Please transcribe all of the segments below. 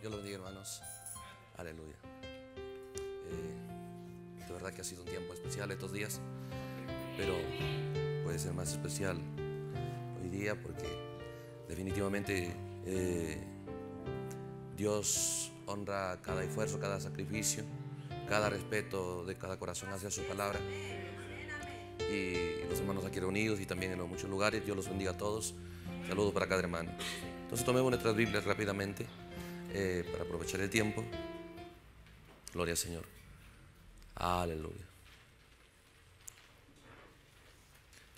Dios los bendiga, hermanos. Aleluya. Eh, de verdad que ha sido un tiempo especial estos días, pero puede ser más especial hoy día porque definitivamente eh, Dios honra cada esfuerzo, cada sacrificio, cada respeto de cada corazón hacia su palabra. Y los hermanos aquí reunidos y también en los muchos lugares, Dios los bendiga a todos. Saludos para cada hermano. Entonces tomemos nuestras Biblias rápidamente. Eh, para aprovechar el tiempo. Gloria al Señor. Aleluya.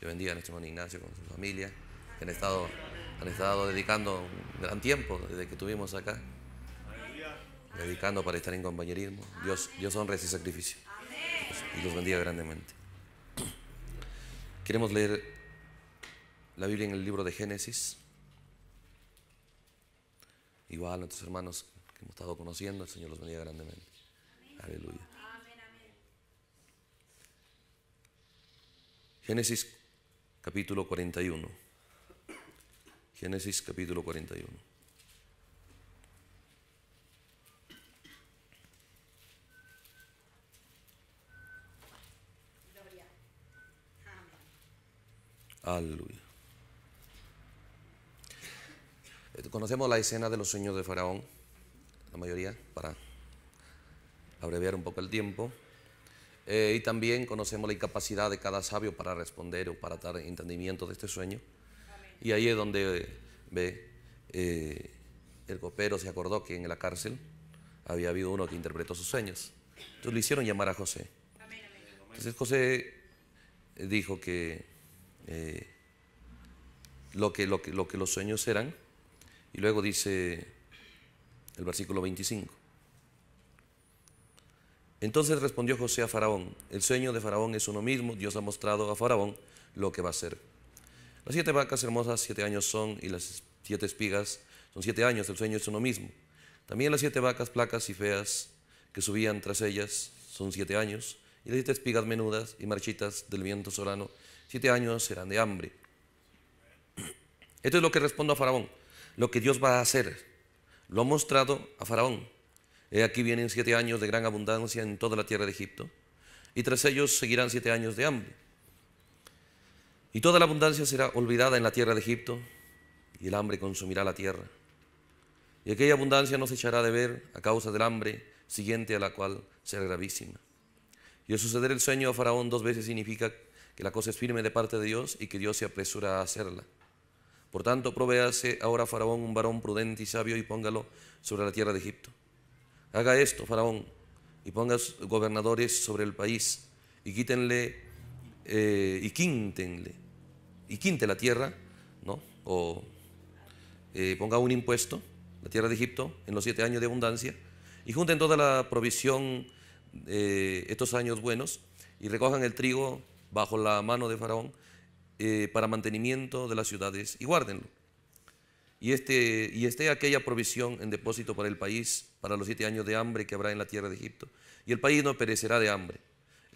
yo bendiga a nuestro hermano Ignacio con su familia. Han estado, han estado dedicando un gran tiempo desde que estuvimos acá. Dedicando para estar en compañerismo. Dios, Dios honra ese sacrificio. Y los bendiga grandemente. Queremos leer la Biblia en el libro de Génesis. Igual a nuestros hermanos que hemos estado conociendo, el Señor los bendiga grandemente. Aleluya. Génesis capítulo 41. Génesis capítulo 41. Aleluya. conocemos la escena de los sueños de Faraón, la mayoría, para abreviar un poco el tiempo. Eh, y también conocemos la incapacidad de cada sabio para responder o para dar entendimiento de este sueño. Y ahí es donde eh, ve, eh, el copero se acordó que en la cárcel había habido uno que interpretó sus sueños. Entonces le hicieron llamar a José. Entonces José dijo que, lo que los sueños eran y luego dice el versículo 25. Entonces respondió José a Faraón, el sueño de Faraón es uno mismo, Dios ha mostrado a Faraón lo que va a ser Las siete vacas hermosas, siete años son, y las siete espigas son siete años, el sueño es uno mismo. También las siete vacas placas y feas que subían tras ellas son siete años, y las siete espigas menudas y marchitas del viento solano, siete años serán de hambre. Esto es lo que respondo a Faraón lo que Dios va a hacer. Lo ha mostrado a Faraón. He aquí vienen siete años de gran abundancia en toda la tierra de Egipto, y tras ellos seguirán siete años de hambre. Y toda la abundancia será olvidada en la tierra de Egipto, y el hambre consumirá la tierra. Y aquella abundancia no se echará de ver a causa del hambre siguiente a la cual será gravísima. Y el suceder el sueño a Faraón dos veces significa que la cosa es firme de parte de Dios y que Dios se apresura a hacerla. Por tanto, provease ahora Faraón un varón prudente y sabio y póngalo sobre la tierra de Egipto. Haga esto, Faraón, y ponga gobernadores sobre el país y quítenle eh, y quíntenle y quinte la tierra, ¿no? O eh, ponga un impuesto, la tierra de Egipto, en los siete años de abundancia, y junten toda la provisión estos años buenos y recojan el trigo bajo la mano de Faraón eh, para mantenimiento de las ciudades y guárdenlo. Y esté y este aquella provisión en depósito para el país, para los siete años de hambre que habrá en la tierra de Egipto. Y el país no perecerá de hambre.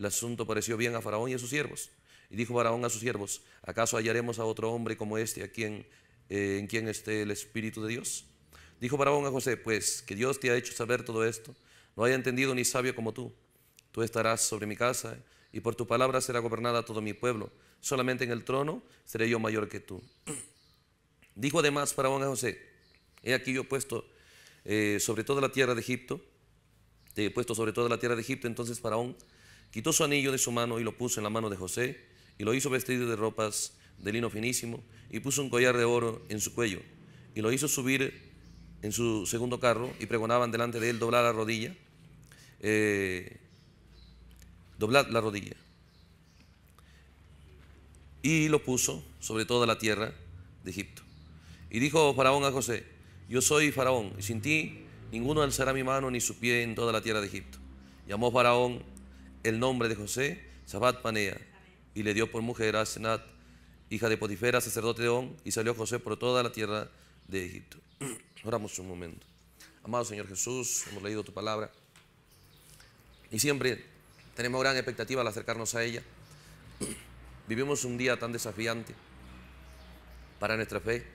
El asunto pareció bien a Faraón y a sus siervos. Y dijo Faraón a sus siervos, ¿acaso hallaremos a otro hombre como este eh, en quien esté el Espíritu de Dios? Dijo Faraón a José, pues que Dios te ha hecho saber todo esto, no haya entendido ni sabio como tú. Tú estarás sobre mi casa y por tu palabra será gobernada todo mi pueblo solamente en el trono, seré yo mayor que tú. Dijo además Faraón a José, he aquí yo he puesto eh, sobre toda la tierra de Egipto, te he puesto sobre toda la tierra de Egipto, entonces Faraón quitó su anillo de su mano y lo puso en la mano de José, y lo hizo vestir de ropas de lino finísimo, y puso un collar de oro en su cuello, y lo hizo subir en su segundo carro, y pregonaban delante de él doblar la rodilla, eh, doblar la rodilla y lo puso sobre toda la tierra de Egipto. Y dijo Faraón a José, yo soy Faraón, y sin ti ninguno alzará mi mano ni su pie en toda la tierra de Egipto. Llamó Faraón el nombre de José, Sabat Panea, y le dio por mujer a Senat, hija de Potifera, sacerdote de On, y salió José por toda la tierra de Egipto. Oramos un momento. Amado Señor Jesús, hemos leído tu palabra y siempre tenemos gran expectativa al acercarnos a ella. Vivimos un día tan desafiante para nuestra fe.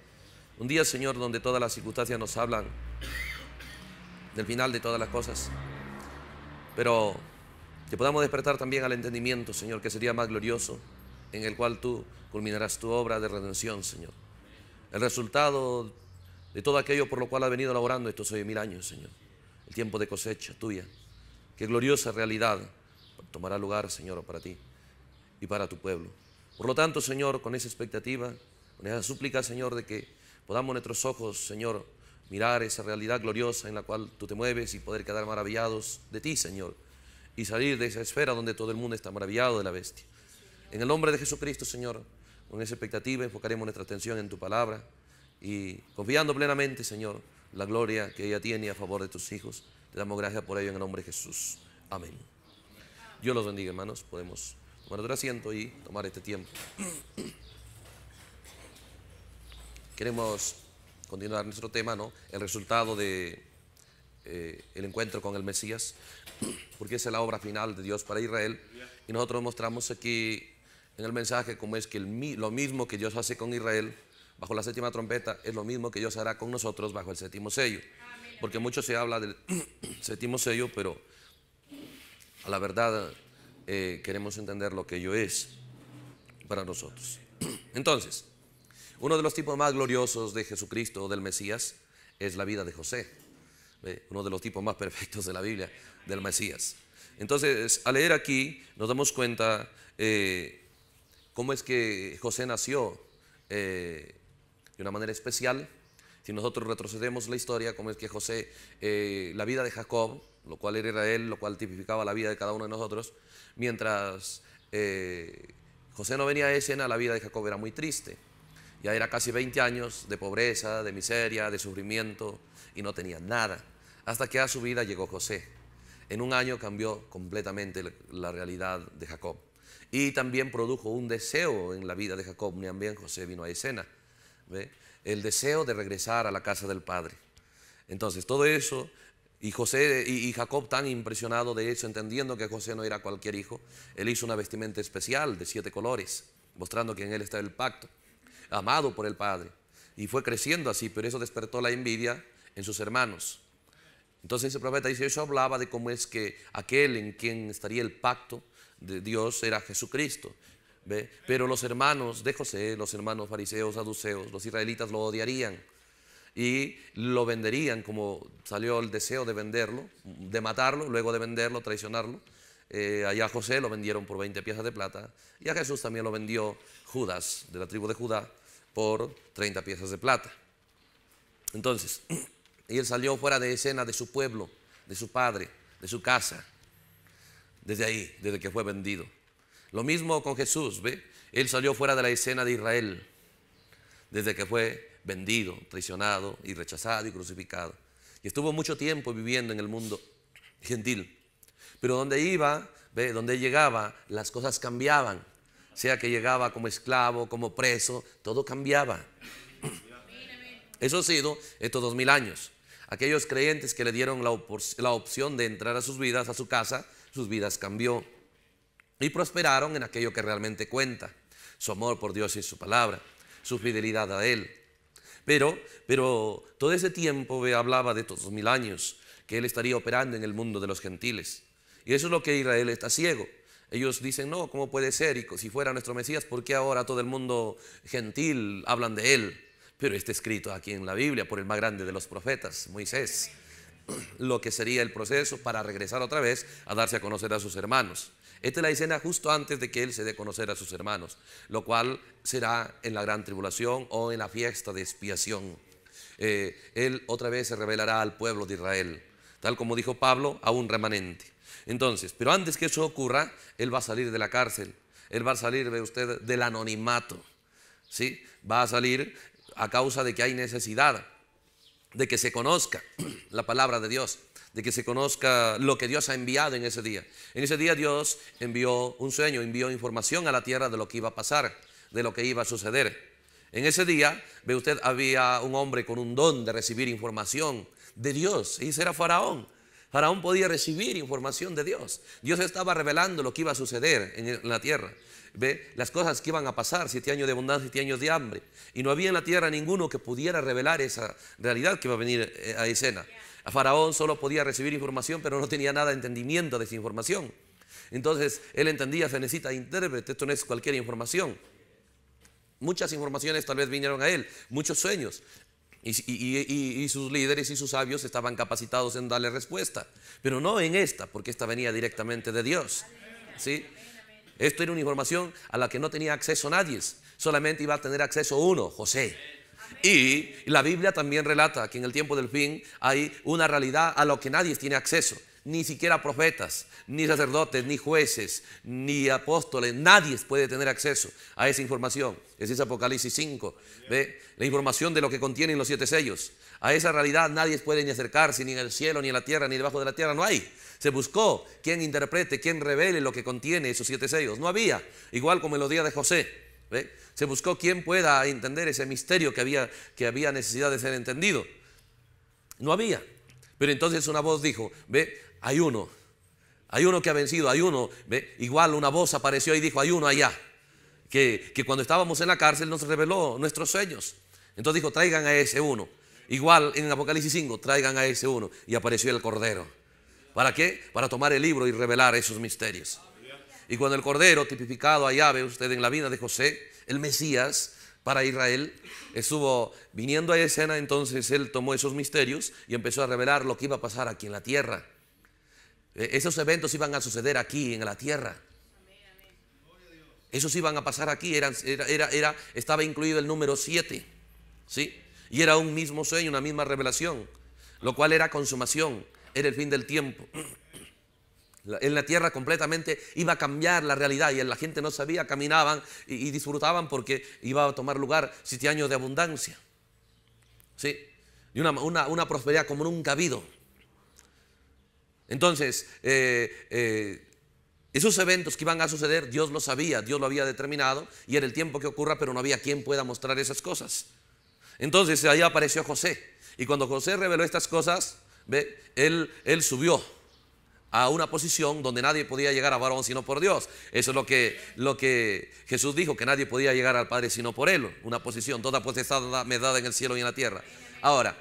Un día, Señor, donde todas las circunstancias nos hablan del final de todas las cosas. Pero que podamos despertar también al entendimiento, Señor, que sería más glorioso, en el cual tú culminarás tu obra de redención, Señor. El resultado de todo aquello por lo cual has venido laborando estos hoy mil años, Señor. El tiempo de cosecha tuya. Qué gloriosa realidad tomará lugar, Señor, para ti y para tu pueblo. Por lo tanto, Señor, con esa expectativa, con esa súplica, Señor, de que podamos nuestros ojos, Señor, mirar esa realidad gloriosa en la cual tú te mueves y poder quedar maravillados de ti, Señor, y salir de esa esfera donde todo el mundo está maravillado de la bestia. En el nombre de Jesucristo, Señor, con esa expectativa enfocaremos nuestra atención en tu palabra y confiando plenamente, Señor, la gloria que ella tiene a favor de tus hijos. Te damos gracias por ello en el nombre de Jesús. Amén. Dios los bendiga, hermanos. Podemos guardar asiento y tomar este tiempo. Queremos continuar nuestro tema, ¿no? El resultado de eh, el encuentro con el Mesías, porque es la obra final de Dios para Israel. Y nosotros mostramos aquí en el mensaje cómo es que lo mismo que Dios hace con Israel bajo la séptima trompeta es lo mismo que Dios hará con nosotros bajo el séptimo sello. Porque mucho se habla del séptimo sello, pero a la verdad eh, queremos entender lo que ello es para nosotros. Entonces, uno de los tipos más gloriosos de Jesucristo, del Mesías, es la vida de José. Uno de los tipos más perfectos de la Biblia, del Mesías. Entonces, al leer aquí, nos damos cuenta eh, cómo es que José nació eh, de una manera especial, si nosotros retrocedemos la historia, como es que José, eh, la vida de Jacob, lo cual era él, lo cual tipificaba la vida de cada uno de nosotros, mientras eh, José no venía a escena, la vida de Jacob era muy triste. Ya era casi 20 años de pobreza, de miseria, de sufrimiento, y no tenía nada. Hasta que a su vida llegó José. En un año cambió completamente la realidad de Jacob. Y también produjo un deseo en la vida de Jacob, también José vino a escena. ¿Ve? el deseo de regresar a la casa del Padre. Entonces, todo eso, y José y, Jacob tan impresionado de eso, entendiendo que José no era cualquier hijo, él hizo una vestimenta especial de siete colores, mostrando que en él estaba el pacto, amado por el Padre. Y fue creciendo así, pero eso despertó la envidia en sus hermanos. Entonces ese profeta dice, eso hablaba de cómo es que aquel en quien estaría el pacto de Dios era Jesucristo. Pero los hermanos de José, los hermanos fariseos, saduceos, los israelitas lo odiarían y lo venderían como salió el deseo de venderlo, de matarlo, luego de venderlo, traicionarlo. Eh, allá a José lo vendieron por 20 piezas de plata y a Jesús también lo vendió Judas, de la tribu de Judá, por 30 piezas de plata. Entonces, y él salió fuera de escena de su pueblo, de su padre, de su casa, desde ahí, desde que fue vendido. Lo mismo con Jesús, ¿ve? Él salió fuera de la escena de Israel desde que fue vendido, traicionado y rechazado y crucificado. Y estuvo mucho tiempo viviendo en el mundo gentil. Pero donde iba, ¿ve? donde llegaba, las cosas cambiaban. Sea que llegaba como esclavo, como preso, todo cambiaba. Eso ha sido estos dos mil años. Aquellos creyentes que le dieron la, la opción de entrar a sus vidas, a su casa, sus vidas cambió y prosperaron en aquello que realmente cuenta, su amor por Dios y su palabra, su fidelidad a Él. Pero, pero todo ese tiempo hablaba de estos mil años que Él estaría operando en el mundo de los gentiles. Y eso es lo que Israel está ciego. Ellos dicen, no, ¿cómo puede ser? Y si fuera nuestro Mesías, ¿por qué ahora todo el mundo gentil hablan de Él? Pero está escrito aquí en la Biblia por el más grande de los profetas, Moisés, lo que sería el proceso para regresar otra vez a darse a conocer a sus hermanos. Esta es la escena justo antes de que Él se dé a conocer a sus hermanos, lo cual será en la gran tribulación o en la fiesta de expiación. Eh, él otra vez se revelará al pueblo de Israel, tal como dijo Pablo, a un remanente. Entonces, pero antes que eso ocurra, Él va a salir de la cárcel, Él va a salir, ve usted, del anonimato. ¿Sí? Va a salir a causa de que hay necesidad de que se conozca la palabra de Dios de que se conozca lo que Dios ha enviado en ese día. En ese día Dios envió un sueño, envió información a la tierra de lo que iba a pasar, de lo que iba a suceder. En ese día, ve usted, había un hombre con un don de recibir información de Dios, y ese era Faraón. Faraón podía recibir información de Dios. Dios estaba revelando lo que iba a suceder en la tierra. ¿Ve? Las cosas que iban a pasar, siete años de abundancia, siete años de hambre. Y no había en la tierra ninguno que pudiera revelar esa realidad que iba a venir eh, a escena. A Faraón solo podía recibir información, pero no tenía nada de entendimiento de esa información. Entonces él entendía, se necesita intérprete, esto no es cualquier información. Muchas informaciones tal vez vinieron a él, muchos sueños. Y, sus líderes y sus sabios estaban capacitados en darle respuesta, pero no en esta, porque esta venía directamente de Dios. ¿sí? Esto era una información a la que no tenía acceso nadie, solamente iba a tener acceso uno, José. Y la Biblia también relata que en el tiempo del fin hay una realidad a la que nadie tiene acceso. Ni siquiera profetas, ni sacerdotes, ni jueces, ni apóstoles, nadie puede tener acceso a esa información. Es Apocalipsis 5, la información de lo que contienen los siete sellos. A esa realidad nadie puede ni acercarse, ni en el cielo, ni en la tierra, ni debajo de la tierra, no hay. Se buscó quien interprete, quien revele lo que contiene esos siete sellos. No había, igual como en los días de José. Se buscó quien pueda entender ese misterio que había, que había necesidad de ser entendido. No había. Pero entonces una voz dijo, ve, hay uno, hay uno que ha vencido, hay uno, ve, igual una voz apareció y dijo, hay uno allá, que, que cuando estábamos en la cárcel nos reveló nuestros sueños. Entonces dijo, traigan a ese uno. Igual en Apocalipsis 5, traigan a ese uno. Y apareció el Cordero. ¿Para qué? Para tomar el libro y revelar esos misterios. Y cuando el Cordero, tipificado allá ve usted en la vida de José, el Mesías para Israel, estuvo viniendo a escena, entonces él tomó esos misterios y empezó a revelar lo que iba a pasar aquí en la tierra. E, esos eventos iban a suceder aquí en la tierra. Esos iban a pasar aquí, era, era, estaba incluido el número 7, ¿sí? Y era un mismo sueño, una misma revelación, lo cual era consumación, era el fin del tiempo. en la tierra completamente iba a cambiar la realidad y la gente no sabía, caminaban y, disfrutaban porque iba a tomar lugar siete años de abundancia. ¿Sí? Y una, prosperidad como nunca ha habido. Entonces, eh, eh, esos eventos que iban a suceder, Dios lo sabía, Dios lo había determinado y era el tiempo que ocurra, pero no había quien pueda mostrar esas cosas. Entonces ahí apareció José. Y cuando José reveló estas cosas, ¿ve? Él, él subió a una posición donde nadie podía llegar a varón sino por Dios. Eso es lo que, lo que Jesús dijo, que nadie podía llegar al Padre sino por Él. Una posición, toda pues me dada en el cielo y en la tierra. Ahora,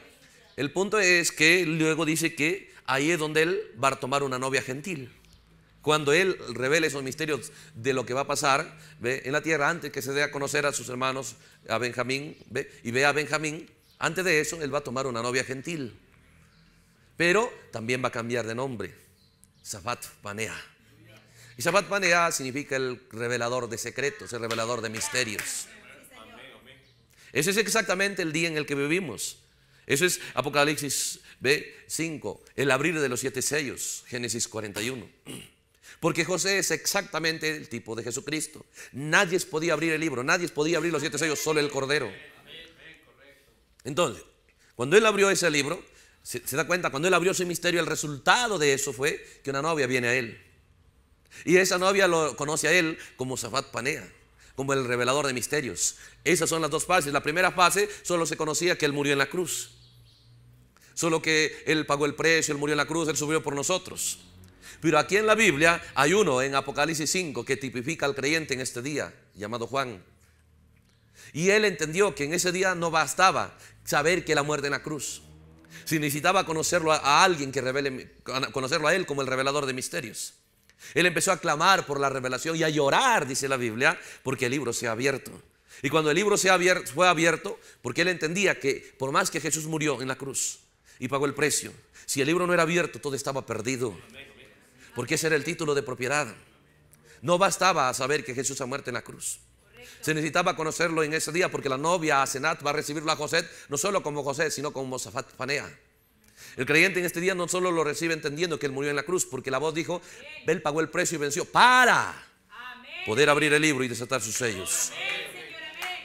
el punto es que luego dice que ahí es donde Él va a tomar una novia gentil. Cuando Él revele esos misterios de lo que va a pasar ¿ve? en la tierra, antes que se dé a conocer a sus hermanos, a Benjamín, y ve a Benjamín, antes de eso Él va a tomar una novia gentil. Pero también va a cambiar de nombre. Zapat Panea. Y Zapat Panea significa el revelador de secretos, el revelador de misterios. Ese es exactamente el día en el que vivimos. Eso es Apocalipsis B5, el abrir de los siete sellos, Génesis 41. Porque José es exactamente el tipo de Jesucristo. Nadie podía abrir el libro, nadie podía abrir los siete sellos, solo el Cordero. Entonces, cuando él abrió ese libro, ¿Se, da cuenta? Cuando él abrió su misterio, el resultado de eso fue que una novia viene a él. Y esa novia lo conoce a él como Zafat Panea, como el revelador de misterios. Esas son las dos fases. La primera fase solo se conocía que él murió en la cruz. Solo que él pagó el precio, él murió en la cruz, él subió por nosotros. Pero aquí en la Biblia hay uno en Apocalipsis 5 que tipifica al creyente en este día, llamado Juan. Y él entendió que en ese día no bastaba saber que la muerte en la cruz. Si necesitaba conocerlo a, alguien que revele, conocerlo a él como el revelador de misterios. Él empezó a clamar por la revelación y a llorar, dice la Biblia, porque el libro se ha abierto. Y cuando el libro se abierto, fue abierto, porque él entendía que por más que Jesús murió en la cruz y pagó el precio, si el libro no era abierto, todo estaba perdido. Porque ese era el título de propiedad. No bastaba saber que Jesús ha muerto en la cruz. Se necesitaba conocerlo en ese día porque la novia Asenat va a recibirlo a José, no solo como José, sino como Mozafat Fanea. El creyente en este día no solo lo recibe entendiendo que él murió en la cruz, porque la voz dijo, él pagó el precio y venció para poder abrir el libro y desatar sus sellos.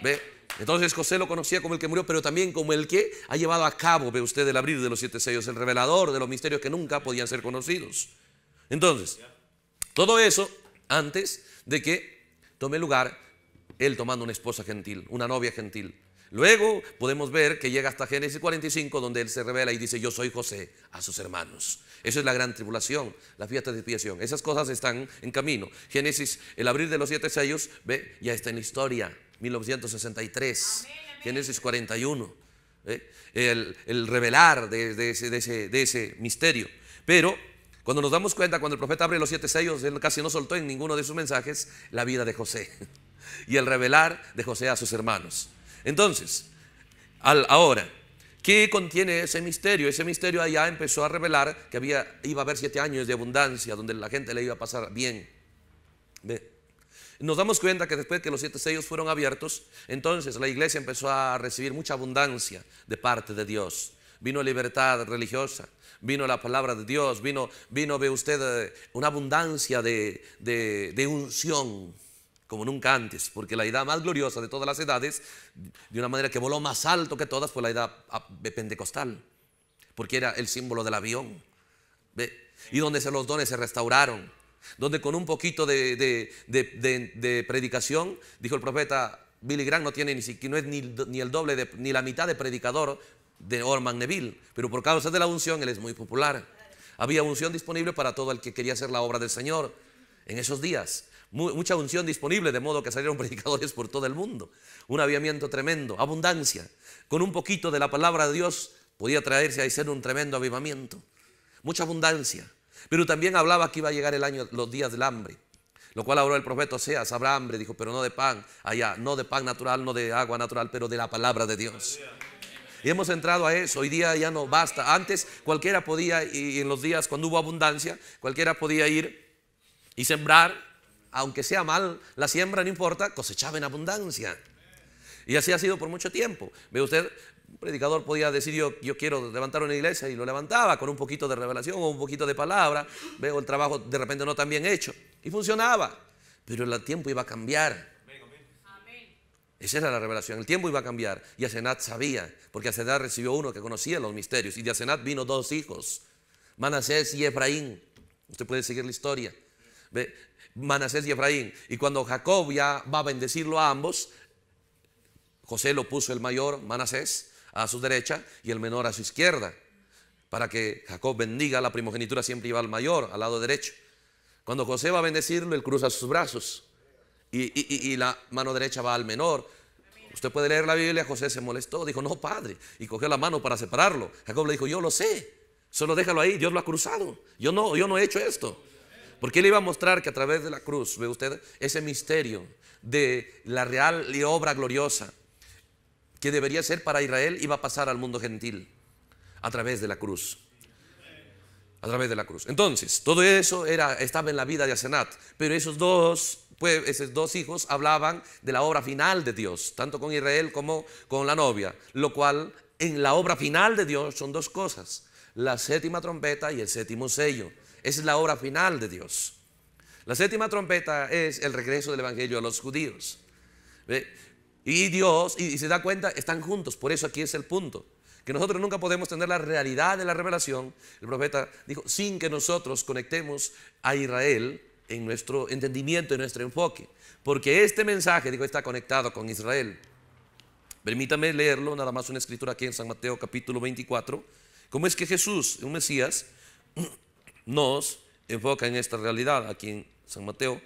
¿Ve? Entonces José lo conocía como el que murió, pero también como el que ha llevado a cabo, ve usted, el abrir de los siete sellos, el revelador de los misterios que nunca podían ser conocidos. Entonces, todo eso antes de que tome lugar él tomando una esposa gentil, una novia gentil. Luego podemos ver que llega hasta Génesis 45 donde él se revela y dice, yo soy José a sus hermanos. Esa es la gran tribulación, la fiesta de expiación. Esas cosas están en camino. Génesis, el abrir de los siete sellos, ve, ya está en historia, 1963, Génesis 41, ¿eh? el, revelar de, ese, de ese misterio. Pero cuando nos damos cuenta, cuando el profeta abre los siete sellos, él casi no soltó en ninguno de sus mensajes la vida de José y el revelar de José a sus hermanos. Entonces, al, ahora, ¿qué contiene ese misterio? Ese misterio allá empezó a revelar que había, iba a haber siete años de abundancia donde la gente le iba a pasar bien. Nos damos cuenta que después que los siete sellos fueron abiertos, entonces la iglesia empezó a recibir mucha abundancia de parte de Dios. Vino libertad religiosa, vino la palabra de Dios, vino, vino ve usted, eh, una abundancia de, de, de unción como nunca antes, porque la edad más gloriosa de todas las edades, de una manera que voló más alto que todas, fue la edad ah, pentecostal, porque era el símbolo del avión, y donde se, los dones se restauraron, donde con un poquito de, predicación, dijo el profeta, Billy Graham no tiene ni, no es ni, el doble, ni la mitad de predicador de Orman Neville, pero por causa de la unción él es muy popular. Había unción disponible para todo el que quería hacer la obra del Señor en esos días mucha unción disponible, de modo que salieron predicadores por todo el mundo. Un avivamiento tremendo, abundancia. Con un poquito de la palabra de Dios podía traerse a ser un tremendo avivamiento. Mucha abundancia. Pero también hablaba que iba a llegar el año, los días del hambre. Lo cual habló el profeta sea habrá hambre, dijo, pero no de pan allá, no de pan natural, no de agua natural, pero de la palabra de Dios. Y hemos entrado a eso. Hoy día ya no basta. Antes cualquiera podía, y en los días cuando hubo abundancia, cualquiera podía ir y sembrar aunque sea mal la siembra, no importa, cosechaba en abundancia. Y así ha sido por mucho tiempo. Ve usted, un predicador podía decir yo, quiero levantar una iglesia y lo levantaba con un poquito de revelación o un poquito de palabra. Veo el trabajo de repente no tan bien hecho. Y funcionaba. Pero el tiempo iba a cambiar. Esa era la revelación. El tiempo iba a cambiar. Y Asenat sabía, porque Asenat recibió uno que conocía los misterios. Y de Asenat vino dos hijos, Manasés y Efraín. Usted puede seguir la historia. Ve, Manasés y Efraín. Y cuando Jacob ya va a bendecirlo a ambos, José lo puso el mayor Manasés a su derecha y el menor a su izquierda, para que Jacob bendiga la primogenitura siempre iba al mayor, al lado derecho. Cuando José va a bendecirlo, él cruza sus brazos y, la mano derecha va al menor. Usted puede leer la Biblia, José se molestó, dijo, no, padre, y cogió la mano para separarlo. Jacob le dijo, yo lo sé, solo déjalo ahí, Dios lo ha cruzado, yo no, yo no he hecho esto. Porque Él iba a mostrar que a través de la cruz, ve usted, ese misterio de la real y obra gloriosa que debería ser para Israel iba a pasar al mundo gentil a través de la cruz. A través de la cruz. Entonces, todo eso era, estaba en la vida de Asenat, pero esos dos pues, esos dos hijos hablaban de la obra final de Dios, tanto con Israel como con la novia, lo cual en la obra final de Dios son dos cosas la séptima trompeta y el séptimo sello. Esa es la obra final de Dios. La séptima trompeta es el regreso del Evangelio a los judíos. Y Dios, y, se da cuenta, están juntos, por eso aquí es el punto que nosotros nunca podemos tener la realidad de la revelación, el profeta dijo, sin que nosotros conectemos a Israel en nuestro entendimiento, en nuestro enfoque, porque este mensaje, dijo está conectado con Israel. Permítame leerlo, nada más una escritura aquí en San Mateo capítulo 24, ¿Cómo es que Jesús, un Mesías, nos enfoca en esta realidad aquí en San Mateo?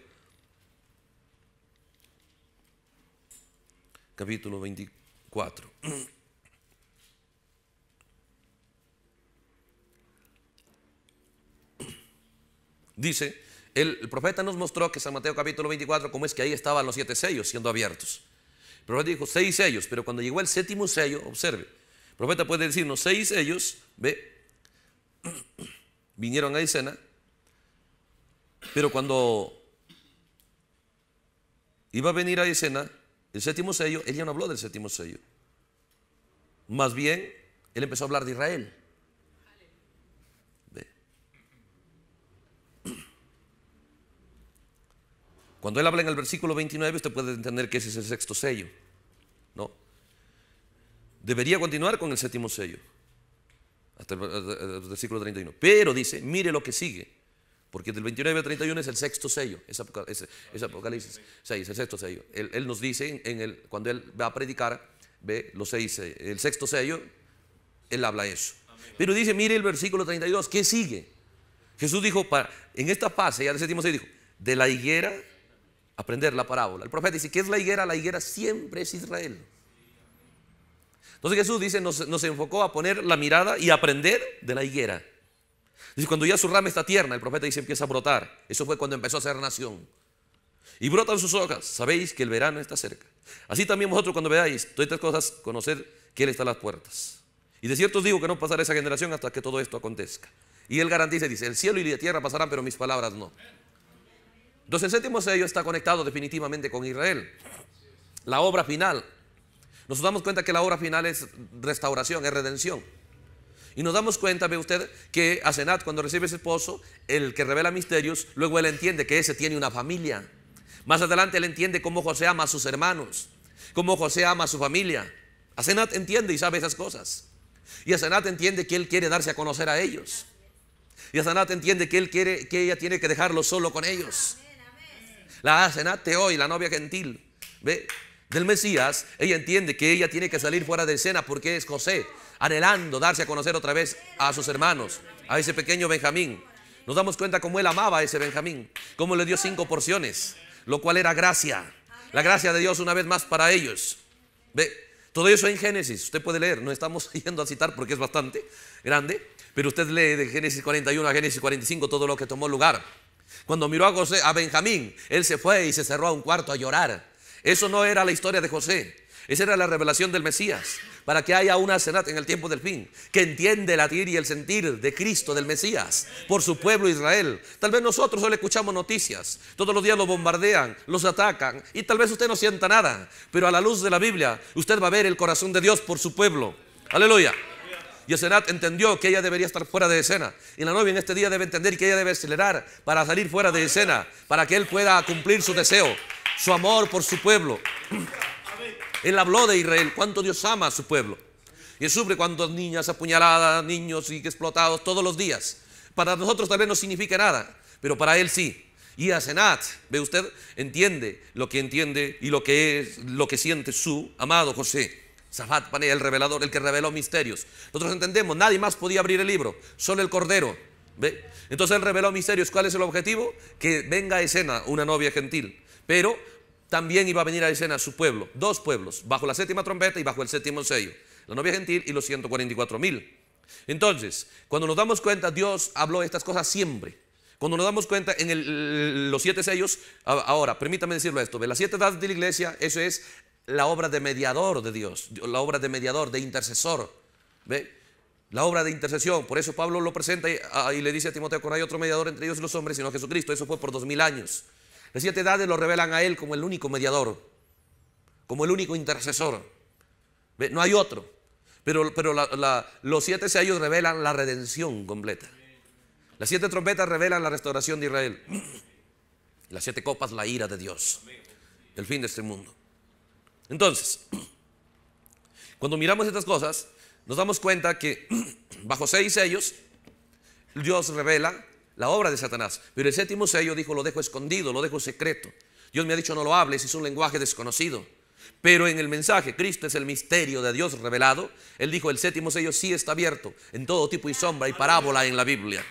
Capítulo 24. Dice, el, profeta nos mostró que San Mateo capítulo 24, cómo es que ahí estaban los siete sellos siendo abiertos. El profeta dijo, seis sellos, pero cuando llegó el séptimo sello, observe, profeta puede decirnos, seis ellos, ve, vinieron a escena, pero cuando iba a venir a escena, el séptimo sello, él ya no habló del séptimo sello. Más bien, él empezó a hablar de Israel. Cuando él habla en el versículo 29, usted puede entender que ese es el sexto sello debería continuar con el séptimo sello, hasta el, versículo 31. Pero dice, mire lo que sigue, porque del 29 al 31 es el sexto sello, es, Apocalipsis 6, el sexto sello. Él, nos dice, en el, cuando él va a predicar, ve los seis, eh, el sexto sello, él habla eso. Pero dice, mire el versículo 32, ¿qué sigue? Jesús dijo, para, en esta fase, ya del séptimo sello, dijo, de la higuera aprender la parábola. El profeta dice, ¿qué es la higuera? La higuera siempre es Israel. Entonces Jesús dice, nos, enfocó a poner la mirada y aprender de la higuera. Dice, cuando ya su rama está tierna, el profeta dice, empieza a brotar. Eso fue cuando empezó a ser nación. Y brotan sus hojas. Sabéis que el verano está cerca. Así también vosotros cuando veáis todas estas cosas, conocer que Él está a las puertas. Y de cierto os digo que no pasará esa generación hasta que todo esto acontezca. Y Él garantiza, dice, el cielo y la tierra pasarán, pero mis palabras no. Entonces el séptimo está conectado definitivamente con Israel. La obra final nos damos cuenta que la obra final es restauración, es redención. Y nos damos cuenta, ve usted, que Asenat cuando recibe ese esposo, el que revela misterios, luego él entiende que ese tiene una familia. Más adelante él entiende cómo José ama a sus hermanos, cómo José ama a su familia. Asenat entiende y sabe esas cosas. Y Asenat entiende que él quiere darse a conocer a ellos. Y Asenat entiende que él quiere que ella tiene que dejarlo solo con ellos. La Asenat te hoy, la novia gentil, ve, del Mesías, ella entiende que ella tiene que salir fuera de escena porque es José, anhelando darse a conocer otra vez a sus hermanos, a ese pequeño Benjamín. Nos damos cuenta cómo él amaba a ese Benjamín, cómo le dio cinco porciones, lo cual era gracia, la gracia de Dios una vez más para ellos. Ve, todo eso en Génesis, usted puede leer, no estamos yendo a citar porque es bastante grande, pero usted lee de Génesis 41 a Génesis 45 todo lo que tomó lugar. Cuando miró a José, a Benjamín, él se fue y se cerró a un cuarto a llorar eso no era la historia de José. Esa era la revelación del Mesías, para que haya una cenat en el tiempo del fin, que entiende la latir y el sentir de Cristo, del Mesías, por su pueblo Israel. Tal vez nosotros solo escuchamos noticias, todos los días los bombardean, los atacan, y tal vez usted no sienta nada, pero a la luz de la Biblia, usted va a ver el corazón de Dios por su pueblo. Aleluya. Y Asenat entendió que ella debería estar fuera de escena. Y la novia en este día debe entender que ella debe acelerar para salir fuera de escena, para que él pueda cumplir su deseo, su amor por su pueblo. Él habló de Israel, cuánto Dios ama a su pueblo. Y sufre cuántas niñas apuñaladas, niños y explotados todos los días. Para nosotros tal vez no significa nada, pero para él sí. Y Asenat, ve usted, entiende lo que entiende y lo que es, lo que siente su amado José. Zafat el revelador, el que reveló misterios. Nosotros entendemos, nadie más podía abrir el libro, solo el Cordero. ¿Ve? Entonces él reveló misterios. ¿Cuál es el objetivo? Que venga a escena una novia gentil. Pero también iba a venir a escena su pueblo, dos pueblos, bajo la séptima trompeta y bajo el séptimo sello. La novia gentil y los 144 mil. Entonces, cuando nos damos cuenta, Dios habló de estas cosas siempre. Cuando nos damos cuenta en los siete sellos, ahora, permítame decirlo esto, de las siete edades de la iglesia, eso es la obra de mediador de Dios, la obra de mediador, de intercesor. ¿Ve? La obra de intercesión. Por eso Pablo lo presenta y, ah, le dice a Timoteo no hay otro mediador entre Dios y los hombres, sino Jesucristo. Eso fue por dos mil años. Las siete edades lo revelan a él como el único mediador, como el único intercesor. No hay otro. Pero, pero los siete sellos revelan la redención completa. Las siete trompetas revelan la restauración de Israel. Las siete copas, la ira de Dios. El fin de este mundo. Entonces, cuando miramos estas cosas, nos damos cuenta que bajo seis sellos Dios revela la obra de Satanás. Pero el séptimo sello dijo, lo dejo escondido, lo dejo secreto. Dios me ha dicho, no lo hables, es un lenguaje desconocido. Pero en el mensaje, Cristo es el misterio de Dios revelado. Él dijo, el séptimo sello sí está abierto en todo tipo y sombra y parábola en la Biblia.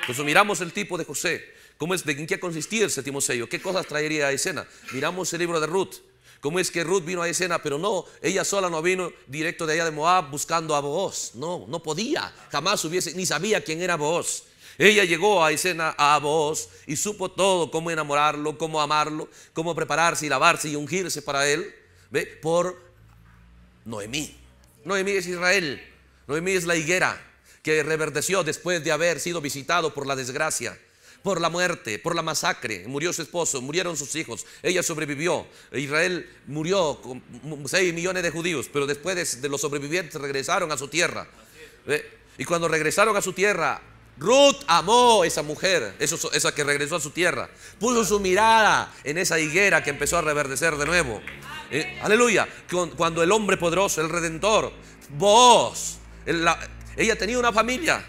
Entonces miramos el tipo de José, cómo es, de en qué consistía el séptimo sello, qué cosas traería a escena. Miramos el libro de Ruth, cómo es que Ruth vino a escena, pero no, ella sola no vino directo de allá de Moab buscando a Boaz, No, no podía, jamás hubiese, ni sabía quién era Boaz, Ella llegó a escena a Boaz y supo todo, cómo enamorarlo, cómo amarlo, cómo prepararse y lavarse y ungirse para él, ¿ve? por Noemí. Noemí es Israel, Noemí es la higuera que reverdeció después de haber sido visitado por la desgracia por la muerte, por la masacre. Murió su esposo, murieron sus hijos, ella sobrevivió. Israel murió con 6 millones de judíos, pero después de, los sobrevivientes regresaron a su tierra. Eh, y cuando regresaron a su tierra, Ruth amó a esa mujer, esa que regresó a su tierra. Puso su mirada en esa higuera que empezó a reverdecer de nuevo. Eh, aleluya. Cuando el hombre poderoso, el redentor, vos, ella tenía una familia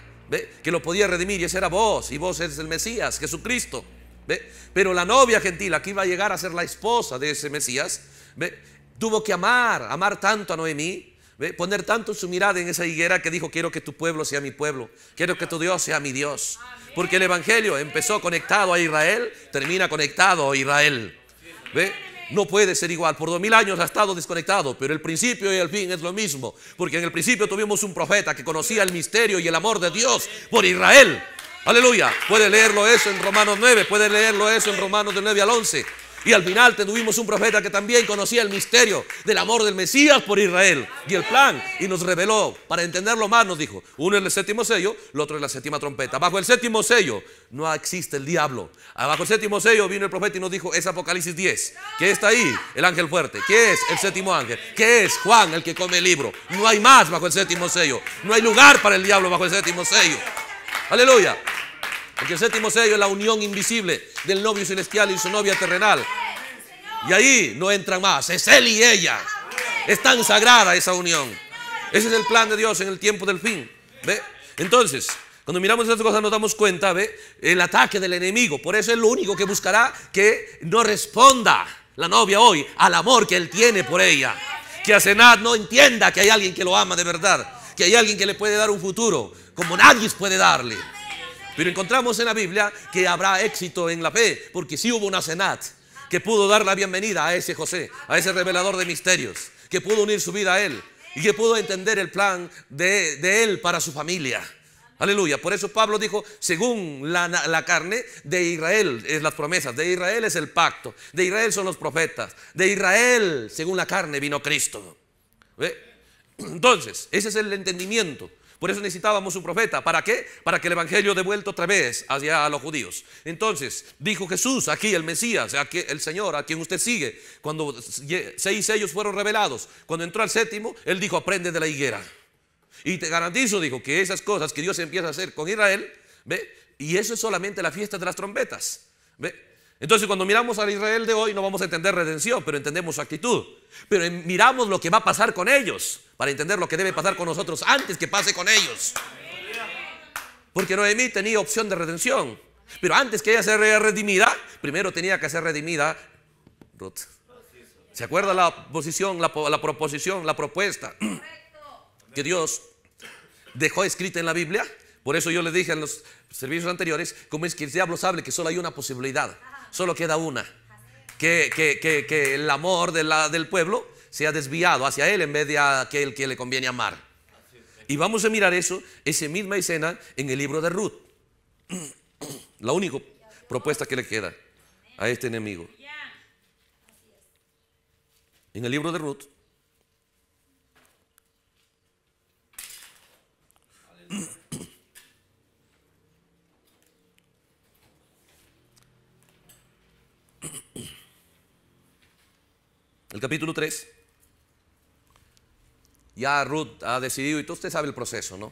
que lo podía redimir y ese era vos y vos eres el Mesías, Jesucristo. ¿ve? Pero la novia gentil, Que iba a llegar a ser la esposa de ese Mesías, ¿ve? tuvo que amar, amar tanto a Noemí, ¿Ve? poner tanto su mirada en esa higuera que dijo, quiero que tu pueblo sea mi pueblo, quiero que tu Dios sea mi Dios. Porque el Evangelio empezó conectado a Israel, termina conectado a Israel. ¿Ve? No puede ser igual. Por dos mil años ha estado desconectado, pero el principio y el fin es lo mismo. Porque en el principio tuvimos un profeta que conocía el misterio y el amor de Dios por Israel. Aleluya. Puede leerlo eso en Romanos 9, puede leerlo eso en Romanos del 9 al 11. Y al final tuvimos un profeta que también conocía el misterio del amor del Mesías por Israel y el plan. Y nos reveló, para entenderlo más, nos dijo, uno es el séptimo sello, el otro es la séptima trompeta. Bajo el séptimo sello no existe el diablo. Bajo el séptimo sello vino el profeta y nos dijo, es Apocalipsis 10. ¿Qué está ahí? El ángel fuerte. ¿Qué es el séptimo ángel? ¿Qué es Juan, el que come el libro? No hay más bajo el séptimo sello. No hay lugar para el diablo bajo el séptimo sello. Aleluya. Que el séptimo sello es la unión invisible del novio celestial y su novia terrenal. Y ahí no entran más. Es él y ella. Es tan sagrada esa unión. Ese es el plan de Dios en el tiempo del fin. ¿Ve? Entonces, cuando miramos esas cosas nos damos cuenta, ¿ve? El ataque del enemigo. Por eso es lo único que buscará que no responda la novia hoy al amor que él tiene por ella. Que Asenat no entienda que hay alguien que lo ama de verdad. Que hay alguien que le puede dar un futuro como nadie puede darle. Pero encontramos en la Biblia que habrá éxito en la fe, porque sí hubo una cenat que pudo dar la bienvenida a ese José, a ese revelador de misterios, que pudo unir su vida a él y que pudo entender el plan de, él para su familia. Aleluya. Por eso Pablo dijo, según la, carne, de Israel es las promesas, de Israel es el pacto, de Israel son los profetas, de Israel, según la carne, vino Cristo. Entonces, ese es el entendimiento por eso necesitábamos un profeta. ¿Para qué? Para que el Evangelio devuelto otra vez hacia los judíos. Entonces, dijo Jesús, aquí el Mesías, aquí el Señor, a quien usted sigue. Cuando seis ellos fueron revelados, cuando entró al séptimo, él dijo, aprende de la higuera. Y te garantizo, dijo, que esas cosas que Dios empieza a hacer con Israel, ¿ve? Y eso es solamente la fiesta de las trombetas. ¿Ve? Entonces cuando miramos al Israel de hoy no vamos a entender redención, pero entendemos su actitud. Pero miramos lo que va a pasar con ellos para entender lo que debe pasar con nosotros antes que pase con ellos. Porque Noemí tenía opción de redención. Pero antes que ella sea redimida, primero tenía que ser redimida ¿Se acuerda la posición, la, la proposición, la propuesta que Dios dejó escrita en la Biblia? Por eso yo le dije en los servicios anteriores, como es que el diablo sabe que solo hay una posibilidad. Solo queda una. Que, el amor la, del pueblo sea desviado hacia él en vez de aquel que le conviene amar. Y vamos a mirar eso, esa misma escena en el libro de Ruth. La única propuesta que le queda a este enemigo. En el libro de Ruth. El capítulo 3. Ya Ruth ha decidido, y todo usted sabe el proceso, ¿no?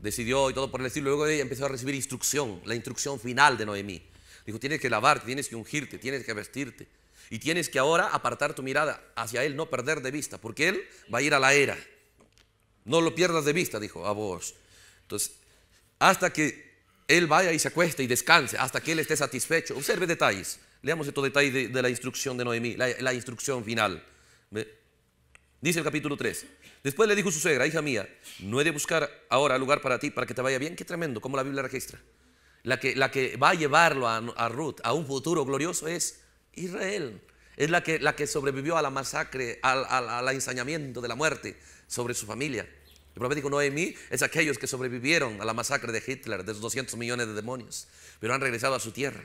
Decidió y todo por el estilo. Luego ella empezó a recibir instrucción, la instrucción final de Noemí. Dijo, tienes que lavarte, tienes que ungirte, tienes que vestirte. Y tienes que ahora apartar tu mirada hacia Él, no perder de vista, porque Él va a ir a la era. No lo pierdas de vista, dijo a vos. Entonces, hasta que Él vaya y se acueste y descanse, hasta que Él esté satisfecho. Observe detalles. Leamos estos detalles de, la instrucción de Noemí, la, instrucción final. Dice el capítulo 3. Después le dijo su suegra, hija mía, no he de buscar ahora lugar para ti para que te vaya bien. Qué tremendo, como la Biblia registra. La que, la que va a llevarlo a, Ruth a un futuro glorioso es Israel. Es la que, la que sobrevivió a la masacre, al, ensañamiento de la muerte sobre su familia. El profético Noemí es aquellos que sobrevivieron a la masacre de Hitler, de sus 200 millones de demonios, pero han regresado a su tierra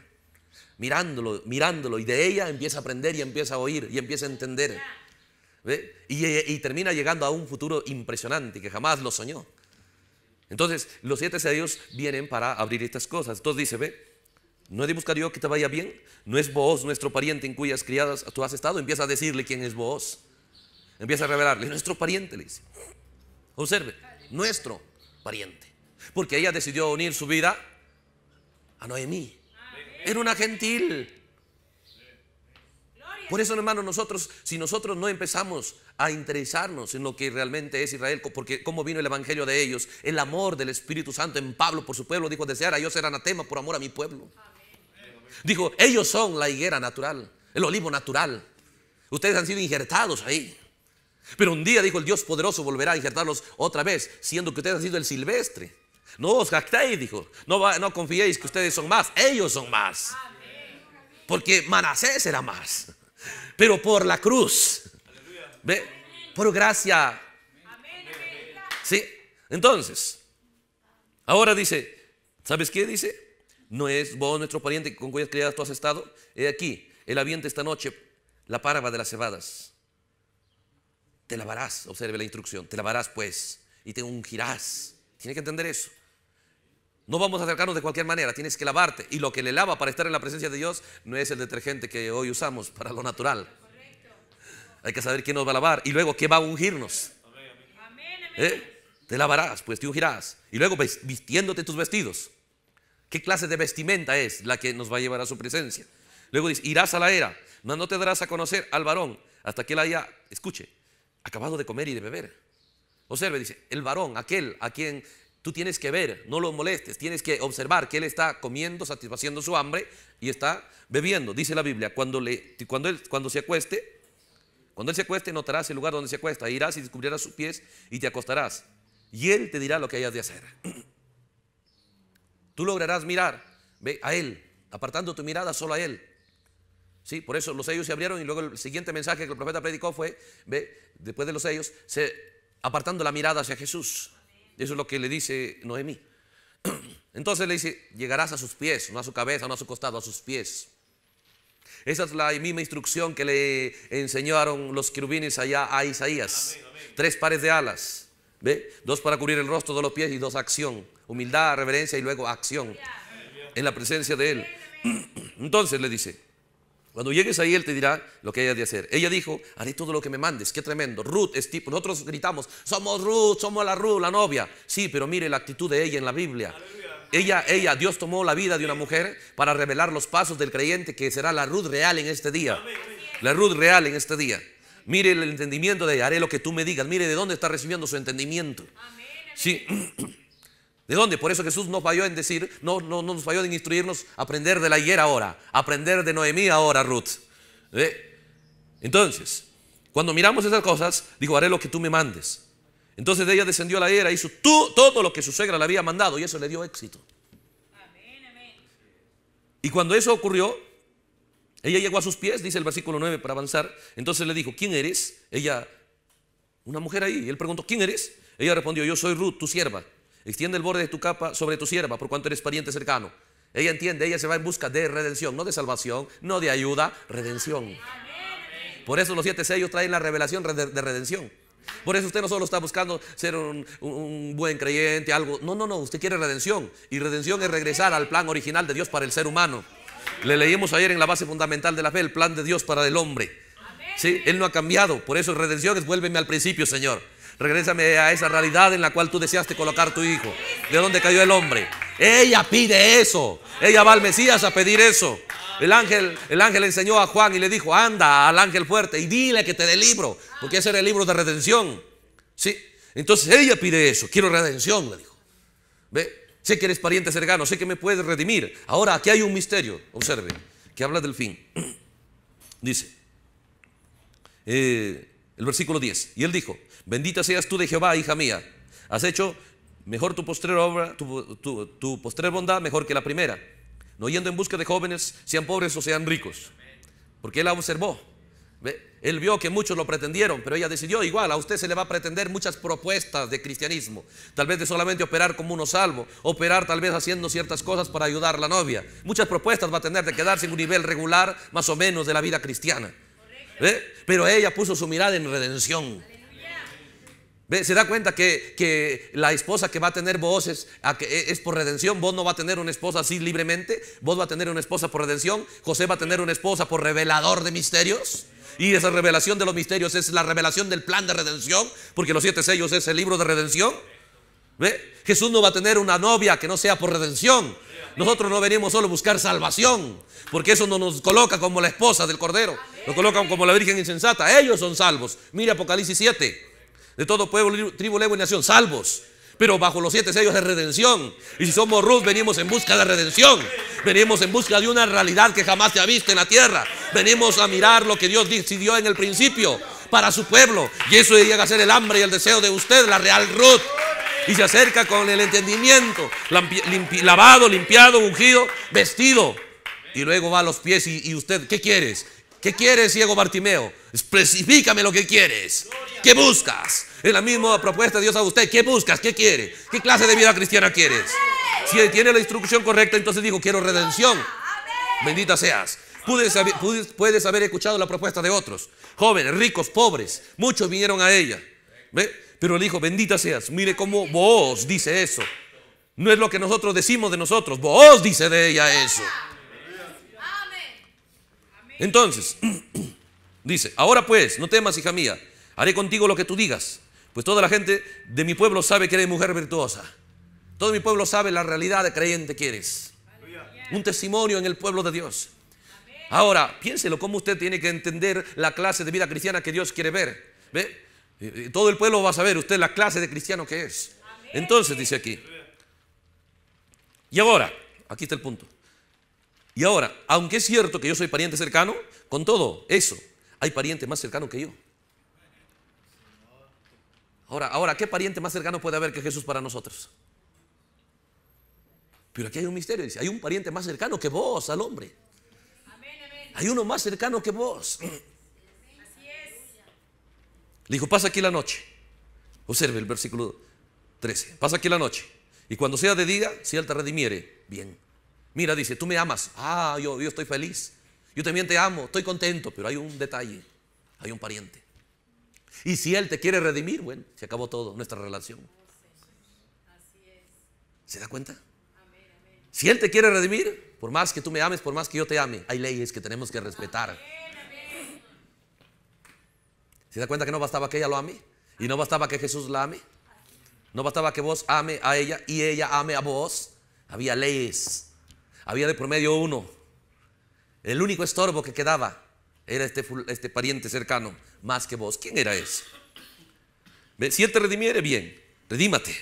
mirándolo, mirándolo, y de ella empieza a aprender y empieza a oír y empieza a entender. ¿Ve? Y, termina llegando a un futuro impresionante que jamás lo soñó. Entonces, los siete sellos vienen para abrir estas cosas. Entonces dice, ve, no he de buscar yo que te vaya bien, no es vos nuestro pariente en cuyas criadas tú has estado. Empieza a decirle quién es vos Empieza a revelarle, nuestro pariente, le dice. Observe, nuestro pariente. Porque ella decidió unir su vida a Noemí. Era una gentil. Por eso, hermano, nosotros, si nosotros no empezamos a interesarnos en lo que realmente es Israel, porque cómo vino el evangelio de ellos, el amor del Espíritu Santo en Pablo por su pueblo, dijo, deseara yo ser anatema por amor a mi pueblo. Dijo, ellos son la higuera natural, el olivo natural. Ustedes han sido injertados ahí. Pero un día, dijo el Dios poderoso, volverá a injertarlos otra vez, siendo que ustedes han sido el silvestre. No os jactéis, dijo. No, no confiéis que ustedes son más. Ellos son más. Porque Manasés era más. Pero por la cruz. Por gracia. ¿Sí? Entonces, ahora dice, ¿sabes qué dice? No es vos nuestro pariente con cuyas criadas tú has estado. He aquí, el aviente esta noche, la parva de las cebadas. Te lavarás, observe la instrucción, te lavarás pues y te ungirás. Tiene que entender eso. No vamos a acercarnos de cualquier manera, tienes que lavarte. Y lo que le lava para estar en la presencia de Dios no es el detergente que hoy usamos para lo natural. Hay que saber quién nos va a lavar y luego qué va a ungirnos. ¿Eh? Te lavarás, pues te ungirás. Y luego vistiéndote tus vestidos. ¿Qué clase de vestimenta es la que nos va a llevar a su presencia? Luego dice, irás a la era, no te darás a conocer al varón hasta que él haya, escuche, acabado de comer y de beber. Observe, dice, el varón, aquel a quien Tú tienes que ver, no lo molestes, tienes que observar que él está comiendo, satisfaciendo su hambre y está bebiendo. Dice la Biblia, cuando, él, cuando se acueste, cuando él se acueste notarás el lugar donde se acuesta, irás y descubrirás sus pies y te acostarás. Y él te dirá lo que hayas de hacer. Tú lograrás mirar, ve a él, apartando tu mirada solo a él. Sí, por eso los sellos se abrieron y luego el siguiente mensaje que el profeta predicó fue, ve, después de los sellos, se, apartando la mirada hacia Jesús. Eso es lo que le dice Noemí. Entonces le dice, llegarás a sus pies, no a su cabeza, no a su costado, a sus pies. Esa es la misma instrucción que le enseñaron los querubines allá a Isaías. Tres pares de alas, ¿ve? dos para cubrir el rostro de los pies y dos acción. Humildad, reverencia y luego acción en la presencia de él. Entonces le dice, cuando llegues ahí, Él te dirá lo que hayas de hacer. Ella dijo, haré todo lo que me mandes. Qué tremendo. Ruth es tipo, nosotros gritamos, somos Ruth, somos la Ruth, la novia. Sí, pero mire la actitud de ella en la Biblia. Ella, ella, Dios tomó la vida de una mujer para revelar los pasos del creyente que será la Ruth real en este día. La Ruth real en este día. Mire el entendimiento de ella, haré lo que tú me digas. Mire de dónde está recibiendo su entendimiento. Sí. ¿De dónde? Por eso Jesús nos falló en decir, no, no, no nos falló en instruirnos, aprender de la higuera ahora, aprender de Noemí ahora, Ruth. Entonces, cuando miramos esas cosas, dijo, haré lo que tú me mandes. Entonces de ella descendió a la higuera, hizo todo lo que su suegra le había mandado y eso le dio éxito. Y cuando eso ocurrió, ella llegó a sus pies, dice el versículo 9 para avanzar. Entonces le dijo, ¿quién eres? Ella, una mujer ahí, y él preguntó, ¿quién eres? Ella respondió, yo soy Ruth, tu sierva. Extiende el borde de tu capa sobre tu sierva, por cuanto eres pariente cercano. Ella entiende, ella se va en busca de redención, no de salvación, no de ayuda, redención. Por eso los siete sellos traen la revelación de redención. Por eso usted no solo está buscando ser un, buen creyente, algo. No, no, no, usted quiere redención. Y redención es regresar al plan original de Dios para el ser humano. Le leímos ayer en la base fundamental de la fe el plan de Dios para el hombre. ¿Sí? Él no ha cambiado. Por eso redención es vuélveme al principio, Señor. Regresame a esa realidad en la cual tú deseaste colocar tu hijo. ¿De dónde cayó el hombre? Ella pide eso. Ella va al Mesías a pedir eso. El ángel, el ángel enseñó a Juan y le dijo, anda al ángel fuerte y dile que te dé libro, porque ese era el libro de redención. ¿Sí? Entonces ella pide eso, quiero redención, le dijo. ¿Ve? Sé que eres pariente cercano, sé que me puedes redimir. Ahora, aquí hay un misterio, observe, que habla del fin. Dice, eh, el versículo 10, y él dijo, Bendita seas tú de Jehová, hija mía. Has hecho mejor tu postrer obra, tu, tu, bondad mejor que la primera. No yendo en busca de jóvenes, sean pobres o sean ricos. Porque él la observó. Él vio que muchos lo pretendieron, pero ella decidió, igual, a usted se le va a pretender muchas propuestas de cristianismo, tal vez de solamente operar como uno salvo, operar tal vez haciendo ciertas cosas para ayudar a la novia. Muchas propuestas va a tener de quedarse en un nivel regular, más o menos, de la vida cristiana. Pero ella puso su mirada en redención. ¿Ve? ¿Se da cuenta que, la esposa que va a tener vos es, e, es, por redención? Vos no va a tener una esposa así libremente. Vos va a tener una esposa por redención. José va a tener una esposa por revelador de misterios. Y esa revelación de los misterios es la revelación del plan de redención. Porque los siete sellos es el libro de redención. ¿Ve? Jesús no va a tener una novia que no sea por redención. Nosotros no venimos solo a buscar salvación. Porque eso no nos coloca como la esposa del Cordero. Nos colocan como la Virgen insensata. Ellos son salvos. Mira Apocalipsis 7 de todo pueblo, tribu, lengua y nación, salvos. Pero bajo los siete sellos de redención. Y si somos Ruth, venimos en busca de redención. Venimos en busca de una realidad que jamás se ha visto en la tierra. Venimos a mirar lo que Dios decidió en el principio para su pueblo. Y eso a ser el hambre y el deseo de usted, la real Ruth. Y se acerca con el entendimiento, lavado, limpiado, ungido, vestido. Y luego va a los pies y, usted, ¿qué quieres? ¿Qué quieres, ciego Bartimeo? específicame lo que quieres. ¿Qué buscas? Es la misma propuesta de Dios a usted. ¿Qué buscas? ¿Qué quiere? ¿Qué clase de vida cristiana quieres? Si tiene la instrucción correcta, entonces dijo, quiero redención. Bendita seas. Puedes haber, haber escuchado la propuesta de otros. Jóvenes, ricos, pobres. Muchos vinieron a ella. Pero el dijo, bendita seas. Mire cómo vos dice eso. No es lo que nosotros decimos de nosotros. Vos dice de ella eso. Entonces, dice, ahora pues, no temas, hija mía, haré contigo lo que tú digas, pues toda la gente de mi pueblo sabe que eres mujer virtuosa. Todo mi pueblo sabe la realidad de creyente que eres. Un testimonio en el pueblo de Dios. Ahora, piénselo cómo usted tiene que entender la clase de vida cristiana que Dios quiere ver. ¿Ve? Todo el pueblo va a saber usted la clase de cristiano que es. Entonces dice aquí. Y ahora, aquí está el punto. Y ahora, aunque es cierto que yo soy pariente cercano, con todo eso, hay pariente más cercano que yo. Ahora, ahora, ¿qué pariente más cercano puede haber que Jesús para nosotros? Pero aquí hay un misterio, dice, hay un pariente más cercano que vos al hombre. Hay uno más cercano que vos. Le dijo, pasa aquí la noche. Observe el versículo 13. Pasa aquí la noche. Y cuando sea de día, si Él redimiere, bien. Mira, dice, tú me amas. Ah, yo, yo estoy feliz. Yo también te amo, estoy contento, pero hay un detalle, hay un pariente. Y si Él te quiere redimir, bueno, se acabó todo, nuestra relación. ¿Se da cuenta? Si Él te quiere redimir, por más que tú me ames, por más que yo te ame, hay leyes que tenemos que respetar. ¿Se da cuenta que no bastaba que ella lo ame? ¿Y no bastaba que Jesús la ame? ¿No bastaba que vos ame a ella y ella ame a vos? Había leyes había de promedio uno. El único estorbo que quedaba era este, este pariente cercano, más que vos. ¿Quién era ese? Si él te redimiere, bien, redímate.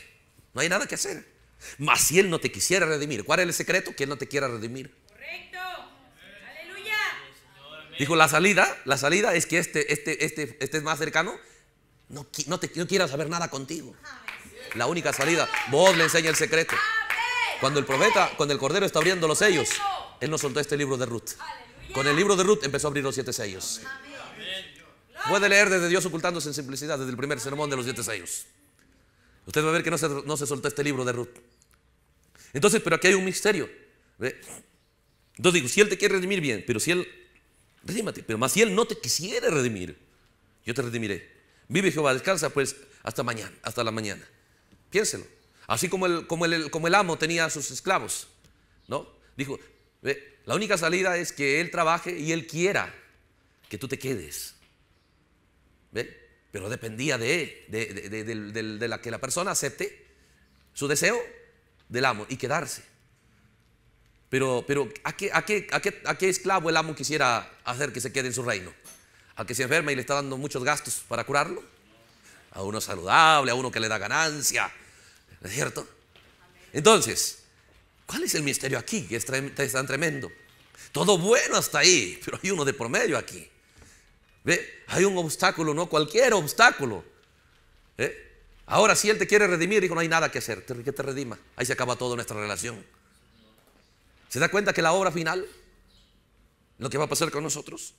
No hay nada que hacer. Mas si él no te quisiera redimir, ¿cuál es el secreto? Que él no te quiera redimir. Correcto. Aleluya. Dijo, la salida, la salida es que este, este, este, este es más cercano. No, no, te, no quiera saber nada contigo. La única salida, vos le enseñas el secreto. Cuando el profeta, cuando el cordero está abriendo los sellos, él no soltó este libro de Ruth. Con el libro de Ruth empezó a abrir los siete sellos. Puede leer desde Dios ocultándose en simplicidad, desde el primer sermón de los siete sellos. Usted va a ver que no se, soltó este libro de Ruth. Entonces, pero aquí hay un misterio. Entonces digo, si Él te quiere redimir bien, pero si Él, redímate, pero más si Él no te quisiera redimir, yo te redimiré. Vive Jehová, descansa pues hasta mañana, hasta la mañana. Piénselo. Así como el, como como el amo tenía a sus esclavos. ¿no? Dijo, la única salida es que él trabaje y él quiera que tú te quedes. ¿Ve? Pero dependía de, de, de, la que la persona acepte su deseo del amo y quedarse. Pero, pero ¿a, qué, esclavo el amo quisiera hacer que se quede en su reino? ¿A que se enferma y le está dando muchos gastos para curarlo? A uno saludable, a uno que le da ganancia, es cierto? Entonces, ¿cuál es el misterio aquí que es tan tremendo? Todo bueno hasta ahí, pero hay uno de promedio aquí. ¿Ve? Hay un obstáculo, no cualquier obstáculo. ¿Eh? Ahora, si Él te quiere redimir, dijo, no hay nada que hacer, que te redima. Ahí se acaba toda nuestra relación. ¿Se da cuenta que la obra final, lo que va a pasar con nosotros?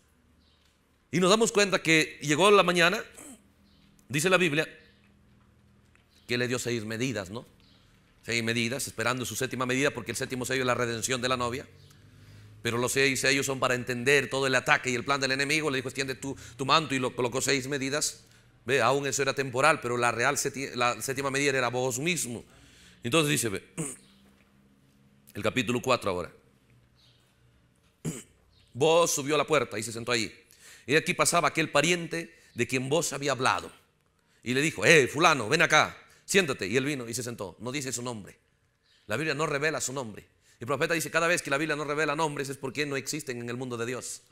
Y nos damos cuenta que llegó la mañana, dice la Biblia, que le dio seis medidas, ¿no? Seis medidas, esperando su séptima medida, porque el séptimo sello es la redención de la novia. Pero los seis sellos son para entender todo el ataque y el plan del enemigo. Le dijo, extiende tu, manto y lo colocó seis medidas. Ve, aún eso era temporal, pero la real la séptima medida era vos mismo. Entonces dice, ve, el capítulo 4 ahora. Vos subió a la puerta y se sentó allí. Y aquí pasaba aquel pariente de quien vos había hablado. Y le dijo, eh, fulano, ven acá siéntate. Y él vino y se sentó. No dice su nombre. La Biblia no revela su nombre. El profeta dice, cada vez que la Biblia no revela nombres es porque no existen en el mundo de Dios.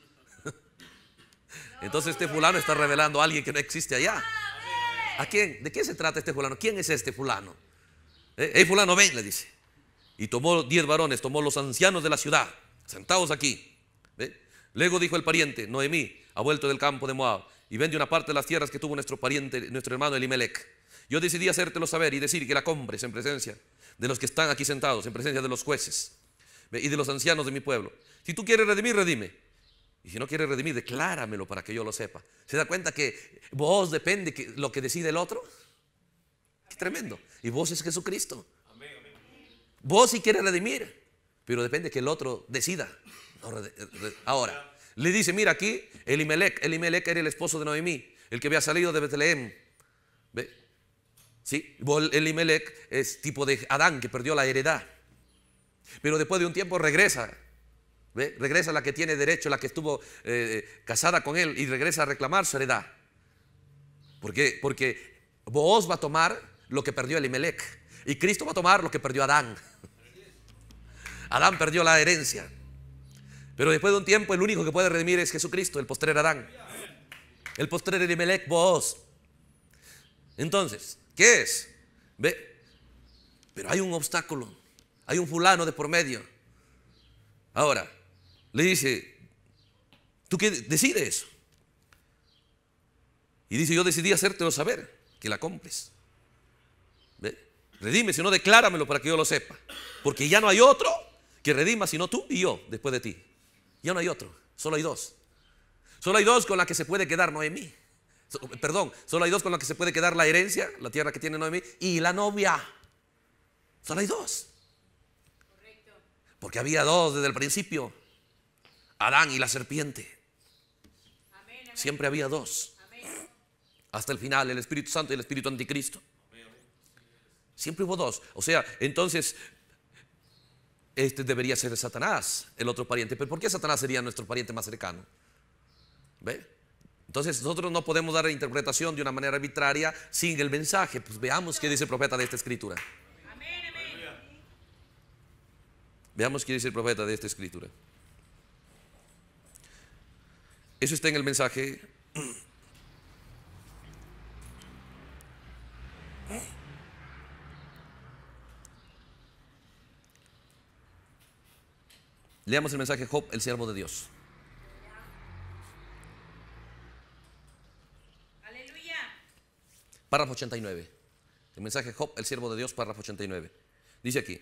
Entonces este fulano está revelando a alguien que no existe allá. ¿A quién? ¿De qué se trata este fulano? ¿Quién es este fulano? Eh, fulano, ven, le dice. Y tomó diez varones, tomó los ancianos de la ciudad, sentados aquí. Luego dijo el pariente, Noemí, ha vuelto del campo de Moab, y vende una parte de las tierras que tuvo nuestro pariente, nuestro hermano Elimelech yo decidí hacértelo saber y decir que la compres en presencia de los que están aquí sentados, en presencia de los jueces y de los ancianos de mi pueblo. Si tú quieres redimir, redime. Y si no quieres redimir, decláramelo para que yo lo sepa. ¿Se da cuenta que vos depende lo que decide el otro? tremendo. Y vos es Jesucristo. Vos si sí quieres redimir, pero depende que el otro decida. Ahora, le dice, mira aquí, Elimelech, Elimelech era el esposo de Noemí, el que había salido de Betlehem. ¿Sí? Imelec es tipo de Adán que perdió la heredad. Pero después de un tiempo regresa. ¿ve? Regresa la que tiene derecho, la que estuvo eh, eh, casada con él y regresa a reclamar su heredad. ¿Por qué? Porque vos va a tomar lo que perdió el Imelec y Cristo va a tomar lo que perdió Adán. Adán perdió la herencia. Pero después de un tiempo el único que puede redimir es Jesucristo, el postrer Adán. El postrer Imelec vos. Entonces, ¿Qué es? ¿Ve? Pero hay un obstáculo, hay un fulano de por medio. Ahora, le dice, ¿tú qué decides eso? Y dice, yo decidí hacértelo saber, que la compres. ¿Ve? Redime, si no, decláramelo para que yo lo sepa. Porque ya no hay otro que redima, sino tú y yo, después de ti. Ya no hay otro, solo hay dos. Solo hay dos con las que se puede quedar Noemí. Perdón, solo hay dos con las que se puede quedar la herencia, la tierra que tiene Noemí, y la novia. Solo hay dos. Porque había dos desde el principio. Adán y la serpiente. Siempre había dos. Hasta el final, el Espíritu Santo y el Espíritu Anticristo. Siempre hubo dos. O sea, entonces, este debería ser Satanás, el otro pariente. Pero ¿por qué Satanás sería nuestro pariente más cercano? ¿Ve? Entonces nosotros no podemos dar la interpretación de una manera arbitraria sin el mensaje. Pues veamos qué dice el profeta de esta escritura. Veamos qué dice el profeta de esta escritura. Eso está en el mensaje. Leamos el mensaje Job, el siervo de Dios. párrafo 89. El mensaje Job, el siervo de Dios, párrafo 89. Dice aquí,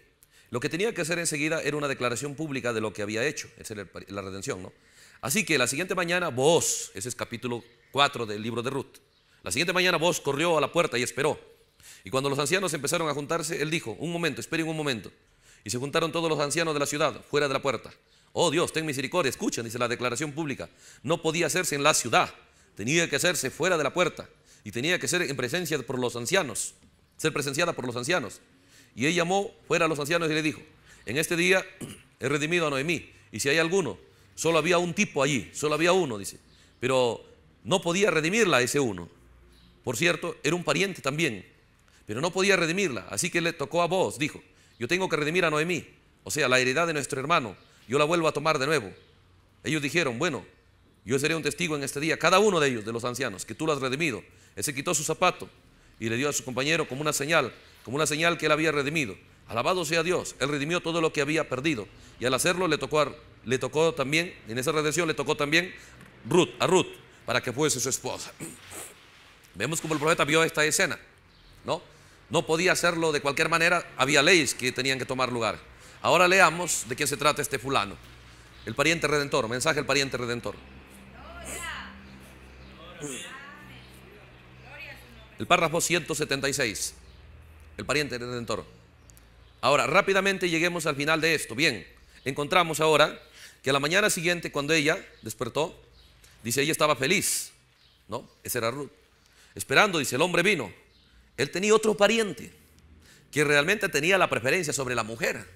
lo que tenía que hacer enseguida era una declaración pública de lo que había hecho, es la redención, ¿no? Así que la siguiente mañana vos, ese es capítulo 4 del libro de Ruth, la siguiente mañana vos corrió a la puerta y esperó. Y cuando los ancianos empezaron a juntarse, él dijo, un momento, esperen un momento. Y se juntaron todos los ancianos de la ciudad, fuera de la puerta. Oh Dios, ten misericordia, escuchen, dice la declaración pública. No podía hacerse en la ciudad, tenía que hacerse fuera de la puerta y tenía que ser en presencia por los ancianos, ser presenciada por los ancianos. Y él llamó fuera a los ancianos y le dijo, en este día he redimido a Noemí, y si hay alguno, solo había un tipo allí, solo había uno, dice, pero no podía redimirla ese uno. Por cierto, era un pariente también, pero no podía redimirla, así que le tocó a vos, dijo, yo tengo que redimir a Noemí, o sea, la heredad de nuestro hermano, yo la vuelvo a tomar de nuevo. Ellos dijeron, bueno, yo seré un testigo en este día, cada uno de ellos, de los ancianos, que tú lo has redimido se quitó su zapato y le dio a su compañero como una señal, como una señal que él había redimido. Alabado sea Dios, él redimió todo lo que había perdido. Y al hacerlo le tocó, le tocó también, en esa redención le tocó también Ruth, a Ruth, para que fuese su esposa. Vemos como el profeta vio esta escena, ¿no? No podía hacerlo de cualquier manera, había leyes que tenían que tomar lugar. Ahora leamos de quién se trata este fulano. El pariente redentor, mensaje al pariente redentor el párrafo 176, el pariente entorno Ahora, rápidamente lleguemos al final de esto. Bien, encontramos ahora que la mañana siguiente, cuando ella despertó, dice, ella estaba feliz, ¿no? Ese era Ruth. Esperando, dice, el hombre vino. Él tenía otro pariente que realmente tenía la preferencia sobre la mujer.